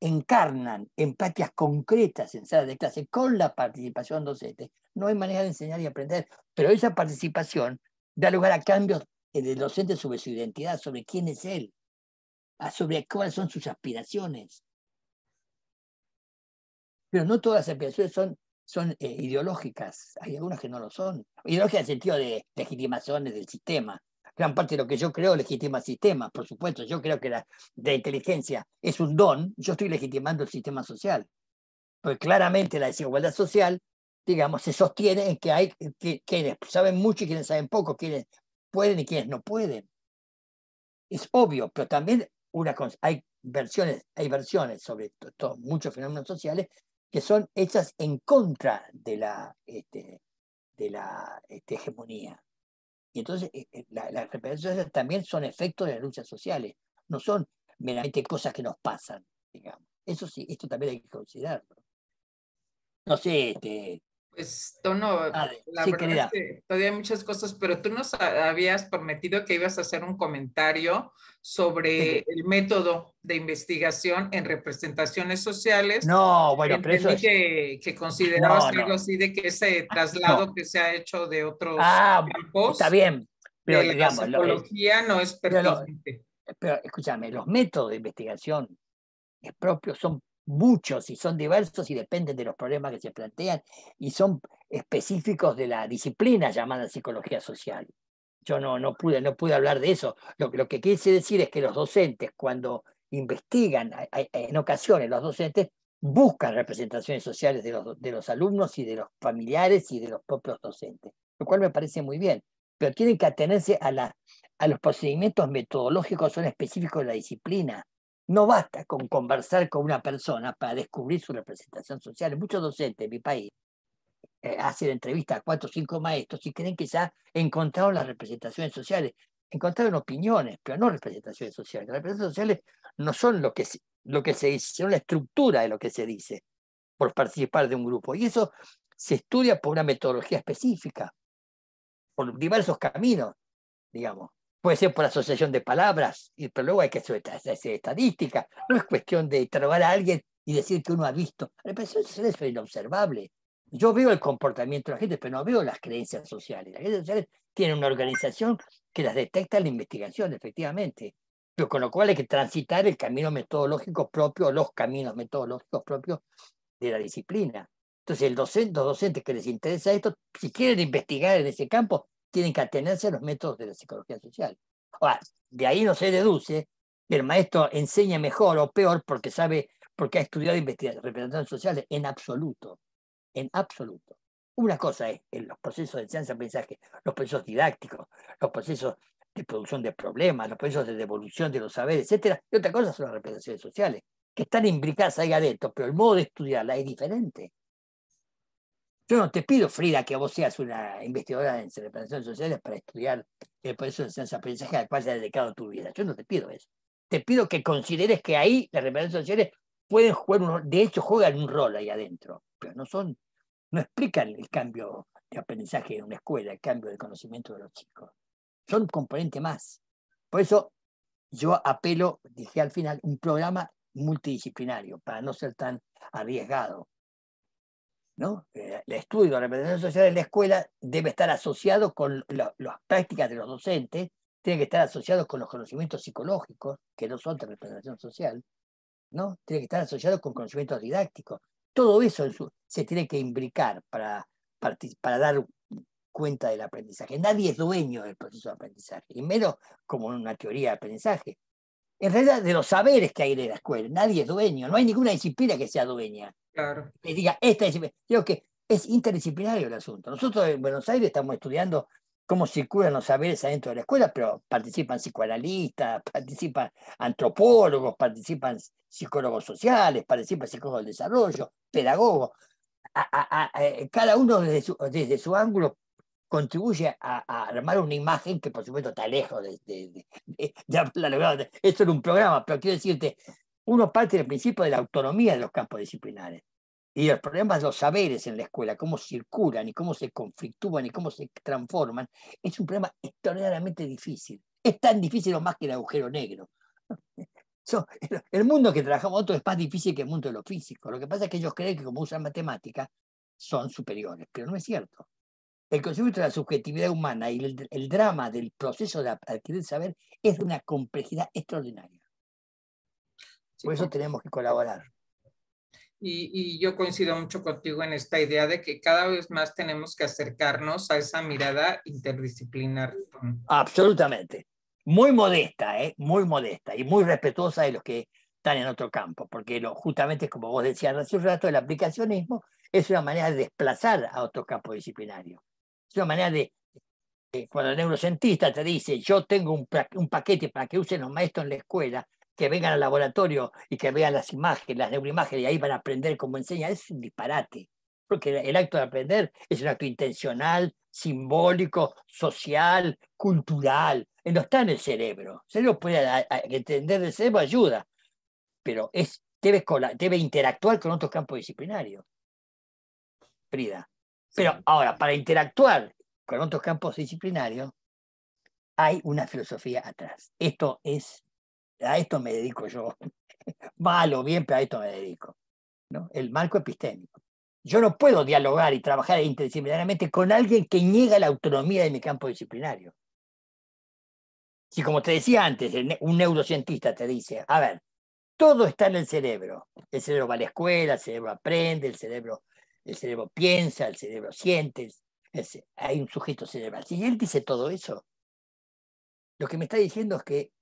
encarnan empatías concretas en salas de clase con la participación docente, no hay manera de enseñar y aprender, pero esa participación da lugar a cambios en el docente sobre su identidad, sobre quién es él, sobre cuáles son sus aspiraciones. Pero no todas las aspiraciones son, son eh, ideológicas, hay algunas que no lo son. Ideológicas en el sentido de legitimaciones del sistema, gran parte de lo que yo creo legitima el sistema, por supuesto. Yo creo que la, de inteligencia es un don, yo estoy legitimando el sistema social. Porque claramente la desigualdad social, digamos, se sostiene en que hay quienes saben mucho y quienes saben poco, quienes pueden y quienes no pueden. Es obvio, pero también una, hay versiones, hay versiones sobre muchos fenómenos sociales que son hechas en contra de la, este, de la este, hegemonía. Y entonces eh, eh, las sociales también son efectos de las luchas sociales, no son meramente cosas que nos pasan, digamos. Eso sí, esto también hay que considerarlo. No sé, este, pues Tono, la verdad es que todavía hay muchas cosas, pero tú nos habías prometido que ibas a hacer un comentario sobre el método de investigación en representaciones sociales. No, bueno, pero es... que, considerabas así de que ese ah, traslado que se ha hecho de otros ah, Está bien, pero digamos, la eh, no es pertinente. Pero, pero, escúchame, los métodos de investigación propios son muchos y son diversos y dependen de los problemas que se plantean y son específicos de la disciplina llamada psicología social. Yo no, no, pude, no pude hablar de eso. Lo, lo que quise decir es que los docentes, cuando investigan, en ocasiones los docentes buscan representaciones sociales de los, de los alumnos y de los familiares y de los propios docentes, lo cual me parece muy bien, pero tienen que atenerse a, a los procedimientos metodológicos, son específicos de la disciplina, no basta con conversar con una persona para descubrir su representación social. Muchos docentes en mi país eh, hacen entrevistas a cuatro o cinco maestros y creen que ya encontrado las representaciones sociales. Encontraron opiniones, pero no representaciones sociales. Las representaciones sociales no son lo que, lo que se dice, son la estructura de lo que se dice por participar de un grupo. Y eso se estudia por una metodología específica, por diversos caminos, digamos puede ser por asociación de palabras, y, pero luego hay que hacer, estadística. No es cuestión de trabar a alguien y decir que uno ha visto. La social es inobservable. Yo veo el comportamiento de la gente, pero no veo las creencias sociales. Las creencias sociales tienen una organización que las detecta en la investigación, efectivamente. Pero con lo cual hay que transitar el camino metodológico propio, los caminos metodológicos propios de la disciplina. Entonces, el docente, los docentes que les interesa esto, si quieren investigar en ese campo, tienen que atenerse a los métodos de la psicología social. Ahora, de ahí no se deduce que el maestro enseña mejor o peor porque sabe, porque ha estudiado representaciones sociales en absoluto, en absoluto. Una cosa es en los procesos de enseñanza-aprendizaje, los procesos didácticos, los procesos de producción de problemas, los procesos de devolución de los saberes, etc. Y otra cosa son las representaciones sociales, que están imbricadas ahí adentro, pero el modo de estudiarla es diferente. Yo no te pido, Frida, que vos seas una investigadora en representaciones sociales para estudiar el eh, proceso de enseñanza aprendizaje al cual se ha dedicado tu vida. Yo no te pido eso. Te pido que consideres que ahí las representaciones sociales pueden jugar un de hecho juegan un rol ahí adentro, pero no son, no explican el cambio de aprendizaje en una escuela, el cambio de conocimiento de los chicos. Son componente más. Por eso yo apelo, dije al final, un programa multidisciplinario para no ser tan arriesgado, ¿no? Eh, el estudio de la representación social en la escuela debe estar asociado con las prácticas de los docentes, tiene que estar asociado con los conocimientos psicológicos, que no son de representación social, ¿no? Tiene que estar asociado con conocimientos didácticos. Todo eso se tiene que imbricar para, para, para dar cuenta del aprendizaje. Nadie es dueño del proceso de aprendizaje, y menos como una teoría de aprendizaje en realidad de los saberes que hay en la escuela. Nadie es dueño, no hay ninguna disciplina que sea dueña. Claro. Que diga, esta disciplina. Creo que es interdisciplinario el asunto. Nosotros en Buenos Aires estamos estudiando cómo circulan los saberes adentro de la escuela, pero participan psicoanalistas, participan antropólogos, participan psicólogos sociales, participan psicólogos del desarrollo, pedagogos. Eh, cada uno desde su, desde su ángulo contribuye a, armar una imagen que por supuesto está lejos de, de, de, Esto era un programa, pero quiero decirte, uno parte del principio de la autonomía de los campos disciplinares y los problemas de los saberes en la escuela, cómo circulan y cómo se conflictúan y cómo se transforman, es un problema extraordinariamente difícil. Es tan difícil o más que el agujero negro. el mundo que trabajamos nosotros es más difícil que el mundo de lo físico. Lo que pasa es que ellos creen que como usan matemáticas, son superiores, pero no es cierto. El concepto de la subjetividad humana y el, drama del proceso de adquirir saber es de una complejidad extraordinaria. Por eso tenemos que colaborar. Y, yo coincido mucho contigo en esta idea de que cada vez más tenemos que acercarnos a esa mirada interdisciplinar. Absolutamente. Muy modesta, ¿eh? muy modesta y muy respetuosa de los que están en otro campo, porque lo, justamente como vos decías hace un rato, el aplicacionismo es una manera de desplazar a otro campo disciplinario. Es una manera de, cuando el neurocientista te dice, yo tengo un, un paquete para que usen los maestros en la escuela, que vengan al laboratorio y que vean las imágenes, las neuroimágenes, y ahí van a aprender cómo enseña, es un disparate. Porque el acto de aprender es un acto intencional, simbólico, social, cultural. No está en el cerebro. El cerebro puede entender el cerebro, ayuda, pero es, debe, debe interactuar con otros campos disciplinarios. Frida. Pero ahora, para interactuar con otros campos disciplinarios, hay una filosofía atrás. Esto es, a esto me dedico yo. Mal bien, pero a esto me dedico. ¿no? El marco epistémico. Yo no puedo dialogar y trabajar interdisciplinariamente con alguien que niega la autonomía de mi campo disciplinario. Si como te decía antes, un neurocientista te dice, a ver, todo está en el cerebro. El cerebro va a la escuela, el cerebro aprende, el cerebro el cerebro piensa, el cerebro siente, hay un sujeto cerebral. Si él dice todo eso, lo que me está diciendo es que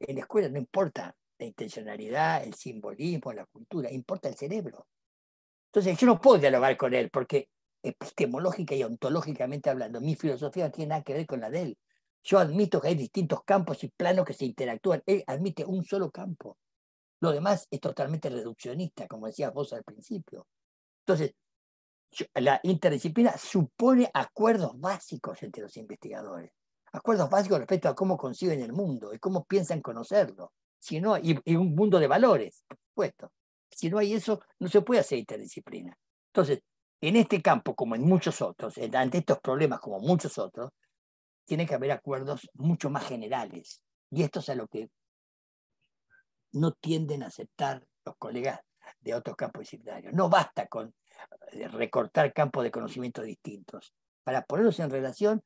en la escuela no importa la intencionalidad, el simbolismo, la cultura, importa el cerebro. Entonces yo no puedo dialogar con él porque epistemológica y ontológicamente hablando, mi filosofía no tiene nada que ver con la de él. Yo admito que hay distintos campos y planos que se interactúan. Él admite un solo campo. Lo demás es totalmente reduccionista, como decías vos al principio. Entonces, la interdisciplina supone acuerdos básicos entre los investigadores, acuerdos básicos respecto a cómo conciben el mundo y cómo piensan conocerlo, si no, y, y, un mundo de valores, por supuesto. Si no hay eso, no se puede hacer interdisciplina. Entonces, en este campo, como en muchos otros, ante estos problemas como muchos otros, tiene que haber acuerdos mucho más generales. Y esto es a lo que no tienden a aceptar los colegas de otros campos disciplinarios. No basta con eh, recortar campos de conocimiento distintos. Para ponerlos en relación,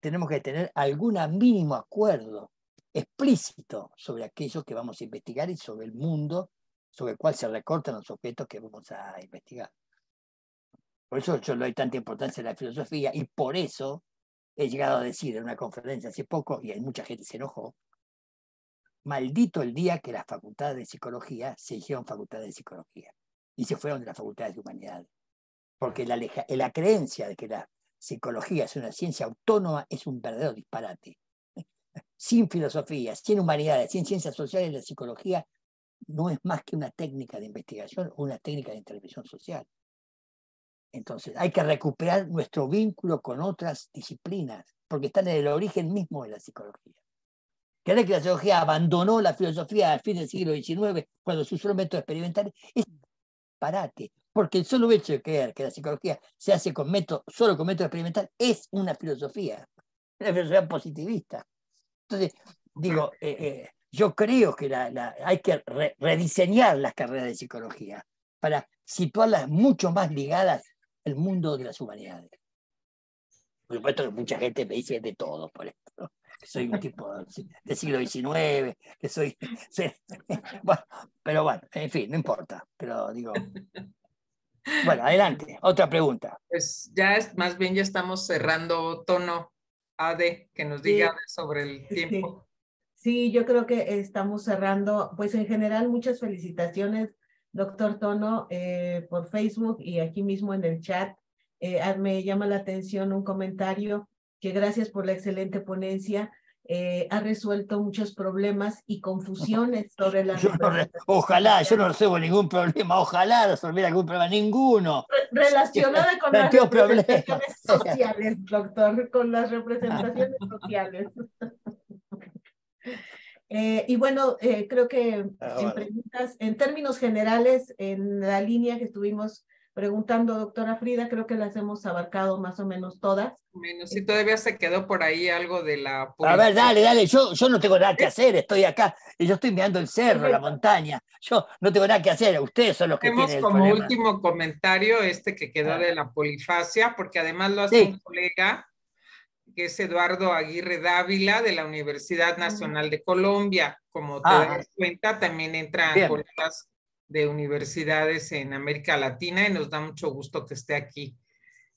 tenemos que tener algún mínimo acuerdo explícito sobre aquello que vamos a investigar y sobre el mundo sobre el cual se recortan los objetos que vamos a investigar. Por eso yo le doy tanta importancia a la filosofía y por eso he llegado a decir en una conferencia hace poco, y hay mucha gente se enojó, maldito el día que las facultades de psicología se hicieron facultades de psicología y se fueron de las facultades de humanidades. Porque eh, la, creencia de que la psicología es una ciencia autónoma es un verdadero disparate. Sin filosofía, sin humanidades, sin ciencias sociales, la psicología no es más que una técnica de investigación o una técnica de intervención social. Entonces, hay que recuperar nuestro vínculo con otras disciplinas, porque están en el origen mismo de la psicología que la psicología abandonó la filosofía al fin del siglo XIX cuando se usó el método experimental es parate, porque el solo hecho de creer que la psicología se hace con método, solo con método experimental es una filosofía, una filosofía positivista. Entonces, digo, eh, eh, yo creo que hay que rediseñar las carreras de psicología para situarlas mucho más ligadas al mundo de las humanidades. Por supuesto que mucha gente me dice de todo, por esto soy un tipo del siglo XIX, que soy... bueno, pero bueno, en fin, no importa, pero digo... Bueno, adelante, otra pregunta. Pues ya es, más bien ya estamos cerrando tono Ade, que nos diga sobre el tiempo. Sí. yo creo que estamos cerrando, pues en general muchas felicitaciones, doctor Tono, eh, por Facebook y aquí mismo en el chat. Eh, me llama la atención un comentario que gracias por la excelente ponencia. Eh, ha resuelto muchos problemas y confusiones sobre la Ojalá, yo no resuelvo ningún problema, ojalá resolver algún problema, ninguno. relacionada con las representaciones sociales, doctor, con las representaciones sociales. Eh, y bueno, eh, creo que ah, en términos generales, en la línea que estuvimos preguntando, doctora Frida, creo que las hemos abarcado más o menos todas. Menos, si todavía se quedó por ahí algo de la... A ver, dale, dale, yo, no tengo nada que ¿Eh? hacer, estoy acá, y yo estoy mirando el cerro, la montaña, yo no tengo nada que hacer, ustedes son los que... Tenemos como último comentario este que quedó ah. de la polifasia, porque además lo hace un colega que es Eduardo Aguirre Dávila de la Universidad ah. Nacional de Colombia. Como te ah. das cuenta, también entra en las de universidades en América Latina y nos da mucho gusto que esté aquí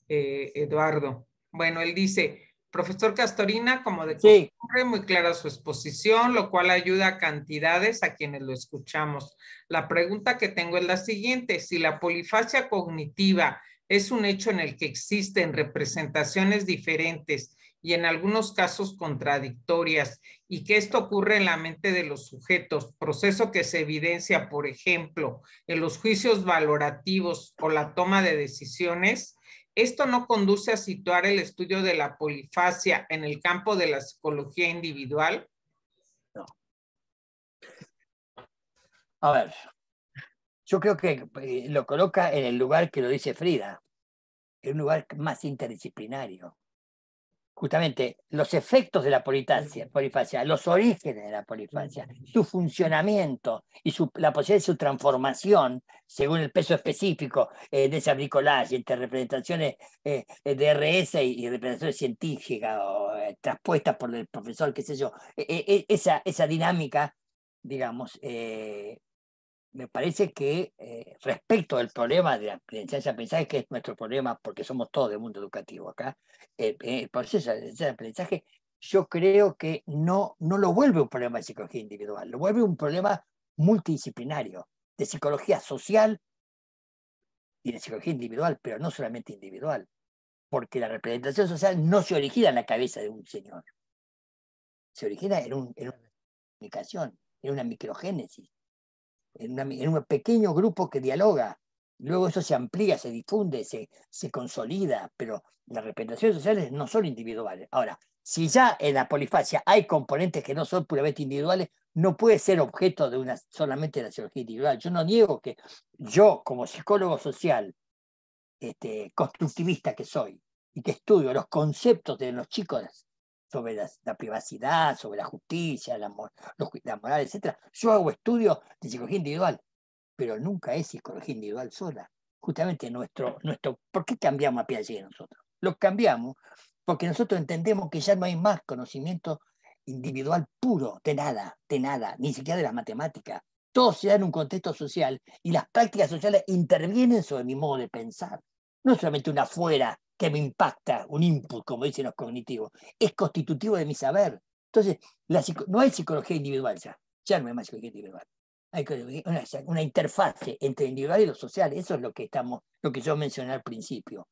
eh, Eduardo. Bueno, él dice, profesor Castorina, como de muy clara su exposición, lo cual ayuda a cantidades a quienes lo escuchamos. La pregunta que tengo es la siguiente, si la polifacia cognitiva es un hecho en el que existen representaciones diferentes y en algunos casos contradictorias, y que esto ocurre en la mente de los sujetos, proceso que se evidencia, por ejemplo, en los juicios valorativos o la toma de decisiones, esto no conduce a situar el estudio de la polifasia en el campo de la psicología individual. No. A ver, yo creo que eh, lo coloca en el lugar que lo dice Frida, en un lugar más interdisciplinario justamente los efectos de la polifasia, los orígenes de la polifasia, su funcionamiento y la posibilidad de su transformación según el peso específico eh, de ese bricolaje entre representaciones eh, eh, de RS y, representaciones científicas o traspuestas por el profesor, qué sé yo, e, e, e, esa, esa dinámica, digamos, me parece que eh, respecto al problema de la enseñanza de aprendizaje, que es nuestro problema porque somos todos del mundo educativo acá, el eh, eh, proceso de aprendizaje yo creo que no, no lo vuelve un problema de psicología individual, lo vuelve un problema multidisciplinario, de psicología social y de psicología individual, pero no solamente individual, porque la representación social no se origina en la cabeza de un señor, se origina en una comunicación, en una microgénesis en, un pequeño grupo que dialoga. Luego eso se amplía, se difunde, se, se consolida, pero las representaciones sociales no son individuales. Ahora, si ya en la polifacia hay componentes que no son puramente individuales, no puede ser objeto de una solamente de la psicología individual. Yo no niego que yo, como psicólogo social, este, constructivista que soy, y que estudio los conceptos de los chicos sobre la, privacidad, sobre la justicia, la, la moral, etc. Yo hago estudios de psicología individual, pero nunca es psicología individual sola. Justamente nuestro, nuestro ¿por qué cambiamos a allí nosotros? Lo cambiamos porque nosotros entendemos que ya no hay más conocimiento individual puro, de nada, de nada, ni siquiera de la matemática. Todo se da en un contexto social y las prácticas sociales intervienen sobre mi modo de pensar. No es solamente una fuera que me impacta, un input, como dicen los cognitivos, es constitutivo de mi saber. Entonces, no hay psicología individual ya, ya no hay más psicología individual. Hay una, una interfase entre lo individual y lo social, eso es lo que, estamos, lo que yo mencioné al principio.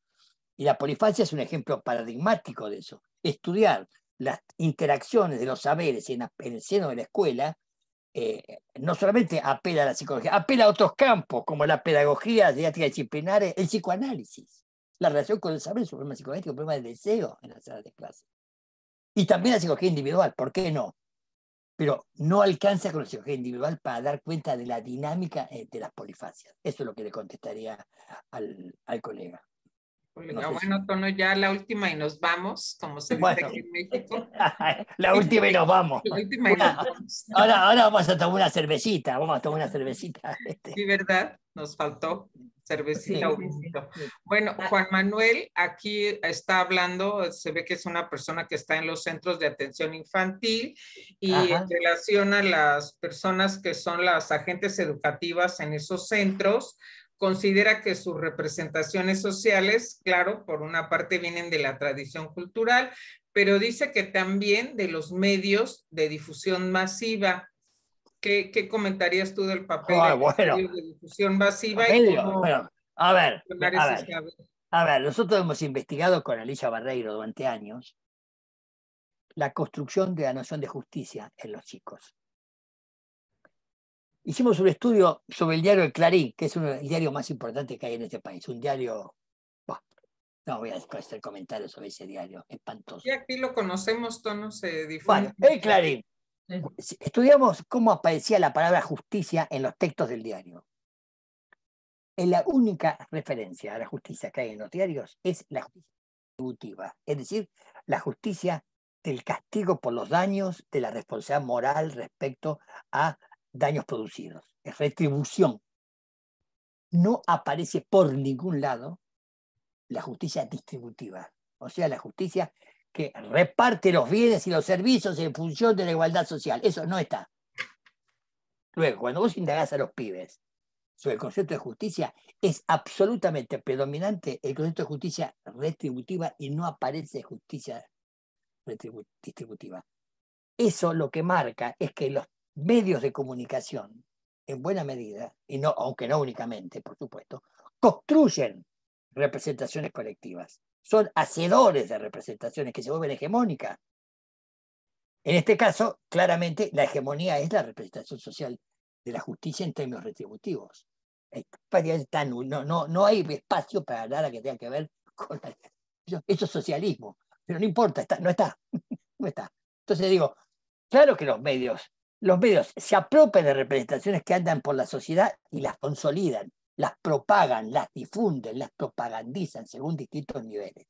Y la polifacia es un ejemplo paradigmático de eso. Estudiar las interacciones de los saberes en, el seno de la escuela eh, no solamente apela a la psicología, apela a otros campos como la pedagogía, didáctica disciplinaria, el psicoanálisis la relación con el saber es un problema psicoético, un problema de deseo en la sala de clase. Y también la psicología individual, ¿por qué no? Pero no alcanza con la psicología individual para dar cuenta de la dinámica eh, de las polifacias. Eso es lo que le contestaría al colega. Pues bueno, Tono, ya la última y nos vamos, como se dice aquí en México. la última y nos vamos. Ahora, ahora vamos a tomar una cervecita, vamos a tomar una cervecita. Este. Sí, ¿verdad? Nos faltó cervecita. Bueno, ah. Juan Manuel aquí está hablando, se ve que es una persona que está en los centros de atención infantil y relaciona a las personas que son las agentes educativas en esos centros Considera que sus representaciones sociales, claro, por una parte vienen de la tradición cultural, pero dice que también de los medios de difusión masiva. ¿Qué, comentarías tú del papel los medios de difusión masiva? a ver, a ver, nosotros hemos investigado con Alicia Barreiro durante años la construcción de la noción de justicia en los chicos hicimos un estudio sobre el diario El Clarín, que es el diario más importante que hay en este país, un diario... no voy a hacer comentarios sobre ese diario, espantoso. Y aquí lo conocemos, todo no se difunde. Bueno, el Clarín. Estudiamos cómo aparecía la palabra justicia en los textos del diario. la única referencia a la justicia que hay en los diarios es la justicia distributiva, es decir, la justicia del castigo por los daños, de la responsabilidad moral respecto a daños producidos, es retribución. No aparece por ningún lado la justicia distributiva, o sea, la justicia que reparte los bienes y los servicios en función de la igualdad social. Eso no está. Luego, cuando vos indagás a los pibes sobre el concepto de justicia, es absolutamente predominante el concepto de justicia retributiva y no aparece justicia distributiva. Eso lo que marca es que los medios de comunicación, en buena medida, y no, aunque no únicamente, por supuesto, construyen representaciones colectivas. Son hacedores de representaciones que se vuelven hegemónicas. En este caso, claramente, la hegemonía es la representación social de la justicia en términos retributivos. No, no, no hay espacio para nada que tenga que ver con... eso. Eso es socialismo, pero no importa, está, no está. No está. Entonces digo, claro que los medios los medios se apropian de representaciones que andan por la sociedad y las consolidan, las propagan, las difunden, las propagandizan según distintos niveles.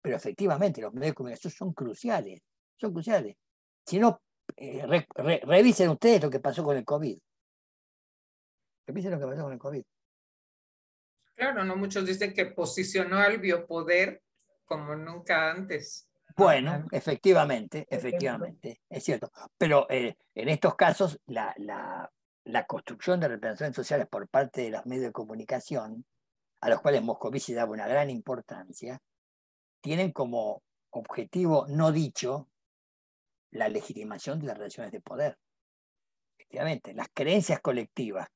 Pero efectivamente los medios de comunicación son cruciales, son cruciales. Si no, eh, revisen ustedes lo que pasó con el COVID. Revisen lo que pasó con el COVID. Claro, no muchos dicen que posicionó al biopoder como nunca antes. Bueno, efectivamente, efectivamente, es cierto. Pero eh, en estos casos, la, la, la, construcción de representaciones sociales por parte de los medios de comunicación, a los cuales Moscovici daba una gran importancia, tienen como objetivo no dicho la legitimación de las relaciones de poder. Efectivamente, las creencias colectivas,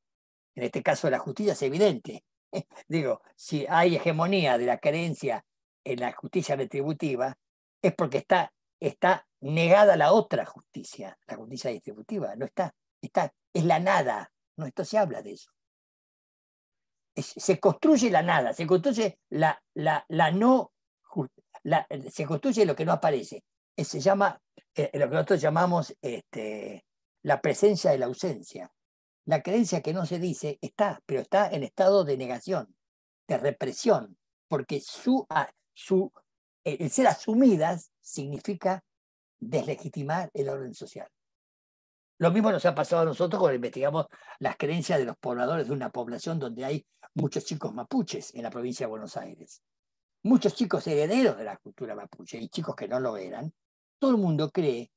en este caso de la justicia, es evidente. Digo, si hay hegemonía de la creencia en la justicia retributiva, es porque está, está negada la otra justicia, la justicia distributiva. No está, está, es la nada. No esto se habla de eso. se construye la nada, se construye la, la, la no se construye lo que no aparece. Eh, se llama eh, lo que nosotros llamamos este, la presencia de la ausencia. La creencia que no se dice está, pero está en estado de negación, de represión, porque su, su, eh, el ser asumidas significa deslegitimar el orden social. Lo mismo nos ha pasado a nosotros cuando investigamos las creencias de los pobladores de una población donde hay muchos chicos mapuches en la provincia de Buenos Aires. Muchos chicos herederos de la cultura mapuche y chicos que no lo eran. Todo el mundo cree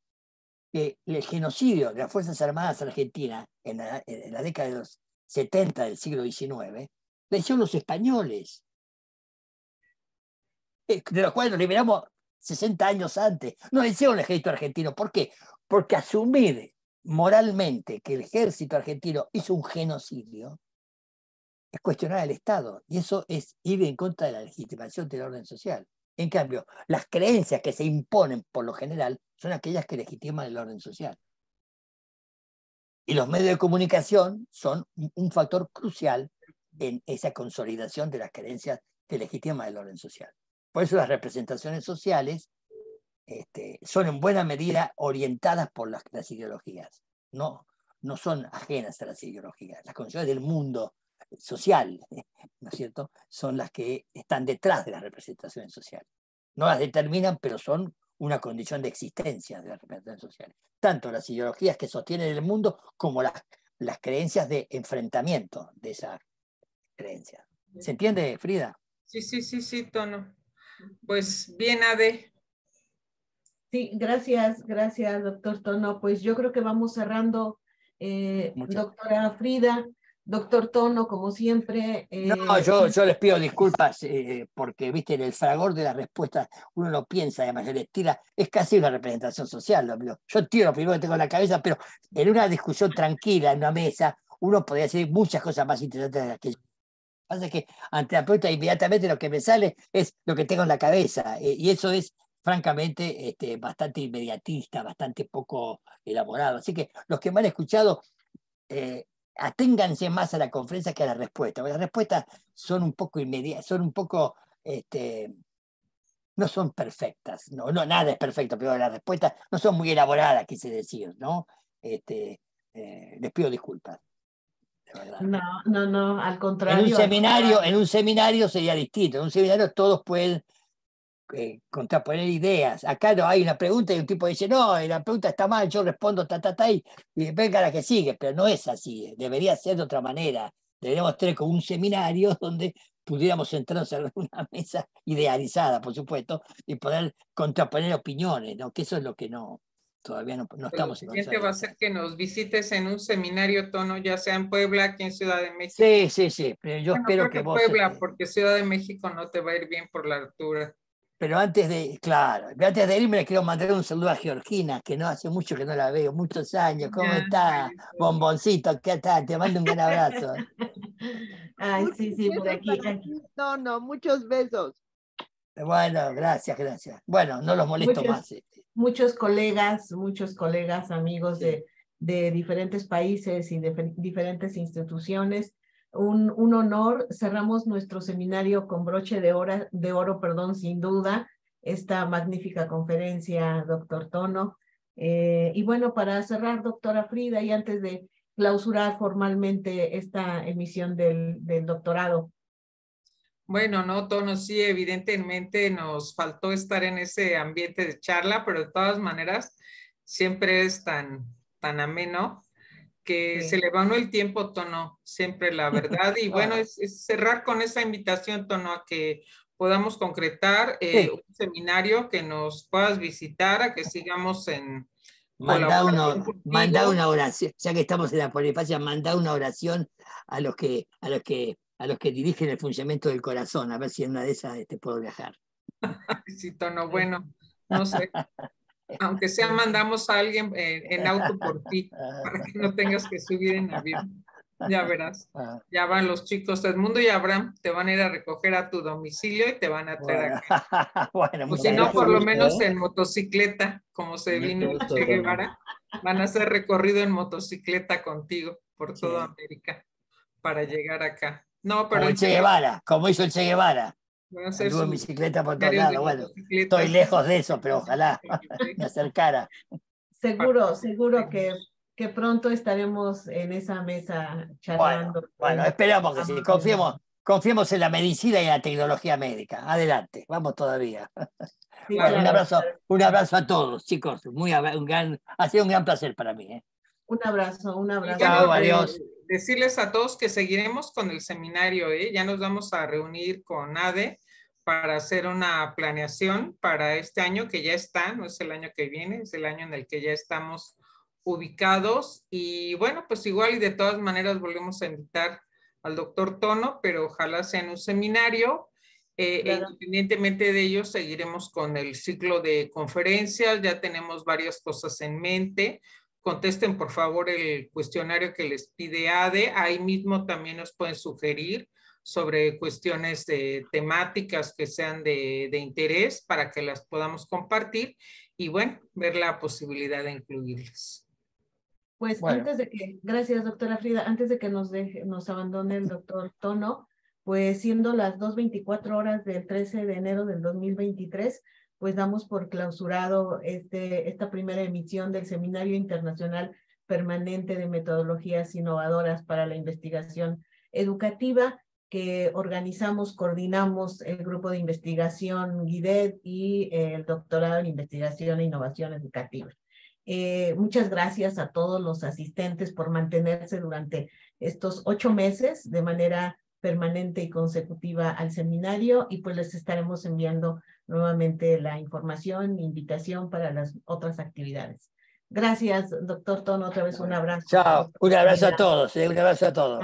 que el genocidio de las Fuerzas Armadas Argentinas en la, década de los 70 del siglo XIX venció los españoles, de los cuales nos liberamos 60 años antes. No decía hicieron el ejército argentino. ¿Por qué? Porque asumir moralmente que el ejército argentino hizo un genocidio es cuestionar al Estado. Y eso es ir en contra de la legitimación del orden social. En cambio, las creencias que se imponen por lo general son aquellas que legitiman el orden social. Y los medios de comunicación son un factor crucial en esa consolidación de las creencias que legitiman el orden social. Por eso las representaciones sociales este, son en buena medida orientadas por las, ideologías, no, no son ajenas a las ideologías. Las condiciones del mundo social, ¿no es cierto?, son las que están detrás de las representaciones sociales. No las determinan, pero son una condición de existencia de las representaciones sociales. Tanto las ideologías que sostienen el mundo como las, las creencias de enfrentamiento de esas creencias. ¿Se entiende, Frida? Sí, sí, sí, sí, Tono. Pues bien, Ade. Sí, gracias, gracias, doctor Tono. Pues yo creo que vamos cerrando, eh, doctora Frida. Doctor Tono, como siempre. Eh, no, yo, pues, yo, les pido disculpas eh, porque, viste, en el fragor de la respuesta, uno no piensa, de mayor estira, es casi una representación social. Lo, yo tiro lo primero que tengo la cabeza, pero en una discusión tranquila, en una mesa, uno podría decir muchas cosas más interesantes de las que yo Pasa que ante la pregunta inmediatamente lo que me sale es lo que tengo en la cabeza eh, y eso es francamente este, bastante inmediatista, bastante poco elaborado. Así que los que me han escuchado, eh, aténganse más a la conferencia que a la respuesta. las respuestas son un poco inmediatas, son un poco, este, no son perfectas, no, nada es perfecto, pero las respuestas no son muy elaboradas, quise decir, ¿no? Este, eh, les pido disculpas. No, no, no, al contrario. En un seminario, en un seminario sería distinto. En un seminario todos pueden eh, contraponer ideas. Acá no hay una pregunta y un tipo dice, no, eh, la pregunta está mal, yo respondo ta, ta, ta, y, venga la que sigue, pero no es así, eh, debería ser de otra manera. Deberíamos tener con un seminario donde pudiéramos sentarnos en una mesa idealizada, por supuesto, y poder contraponer opiniones, ¿no? que eso es lo que no, Todavía no, estamos en va a ser que nos visites en un seminario tono, ya sea en Puebla, aquí en Ciudad de México. Sí, sí, sí, pero yo espero que, vos... Puebla, este porque Ciudad de México no te va a ir bien por la altura. Pero antes de, claro, antes de irme le quiero mandar un saludo a Georgina, que no hace mucho que no la veo, muchos años. ¿Cómo está? Bomboncito, ¿qué tal? Te mando un gran abrazo. Ay, sí, sí, por aquí. No, no, muchos besos. Bueno, gracias, gracias. Bueno, no los molesto más. Este muchos colegas, muchos colegas, amigos de, de, diferentes países y de diferentes instituciones. Un, un, honor. Cerramos nuestro seminario con broche de, hora, de oro, perdón, sin duda, esta magnífica conferencia, doctor Tono. Eh, y bueno, para cerrar, doctora Frida, y antes de clausurar formalmente esta emisión del, del doctorado, bueno, no, Tono, sí, evidentemente nos faltó estar en ese ambiente de charla, pero de todas maneras siempre es tan, tan ameno que se le va el tiempo, Tono, siempre la verdad. Y bueno, es, cerrar con esa invitación, Tono, a que podamos concretar eh, un seminario que nos puedas visitar, a que sigamos en... Manda una, oración, ya que estamos en la polifacia, manda una oración a los que, a los que a los que dirigen el funcionamiento del corazón, a ver si en una de esas te este, puedo viajar. sí, tono bueno, no sé. Aunque sea mandamos a alguien eh, en, auto por ti, para que no tengas que subir en avión. Ya verás. Ah. Ya van los chicos Edmundo y Abraham, te van a ir a recoger a tu domicilio y te van a traer acá. bueno, o si no, por lo menos ¿eh? en motocicleta, como se vino Guevara, van a hacer recorrido en motocicleta contigo por toda América para llegar acá. No, el Che Guevara, como hizo el Che Guevara. Anduvo bicicleta por todos lados. Bueno, estoy lejos de eso, pero ojalá me acercara. Seguro, seguro que, pronto estaremos en esa mesa charlando. Bueno, esperamos que sí. Confiemos, en la medicina y en la tecnología médica. Adelante, vamos todavía. un, abrazo, a todos, chicos. Muy, un ha sido un gran placer para mí. ¿eh? Un abrazo, un abrazo. Chao, adiós decirles a todos que seguiremos con el seminario, ¿eh? ya nos vamos a reunir con ADE para hacer una planeación para este año que ya está, no es el año que viene, es el año en el que ya estamos ubicados y bueno, pues igual y de todas maneras volvemos a invitar al doctor Tono, pero ojalá sea en un seminario. Eh, e independientemente de ello, seguiremos con el ciclo de conferencias, ya tenemos varias cosas en mente contesten por favor el cuestionario que les pide ADE. Ahí mismo también nos pueden sugerir sobre cuestiones temáticas que sean de, interés para que las podamos compartir y bueno, ver la posibilidad de incluirlas. Pues antes de que, gracias doctora Frida, antes de que nos, deje, nos abandone el doctor Tono, pues siendo las 2.24 horas del 13 de enero del 2023, pues damos por clausurado este, esta primera emisión del Seminario Internacional Permanente de Metodologías Innovadoras para la Investigación Educativa que organizamos, coordinamos el grupo de investigación GIDED y el doctorado en investigación e innovación educativa. Eh, muchas gracias a todos los asistentes por mantenerse durante estos ocho meses de manera permanente y consecutiva al seminario y pues les estaremos enviando nuevamente la información, invitación para las otras actividades. Gracias, doctor Tono, otra vez un abrazo. Chao, un abrazo a todos, eh, un abrazo a todos.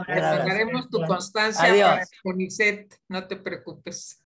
tu constancia Adiós. no te preocupes.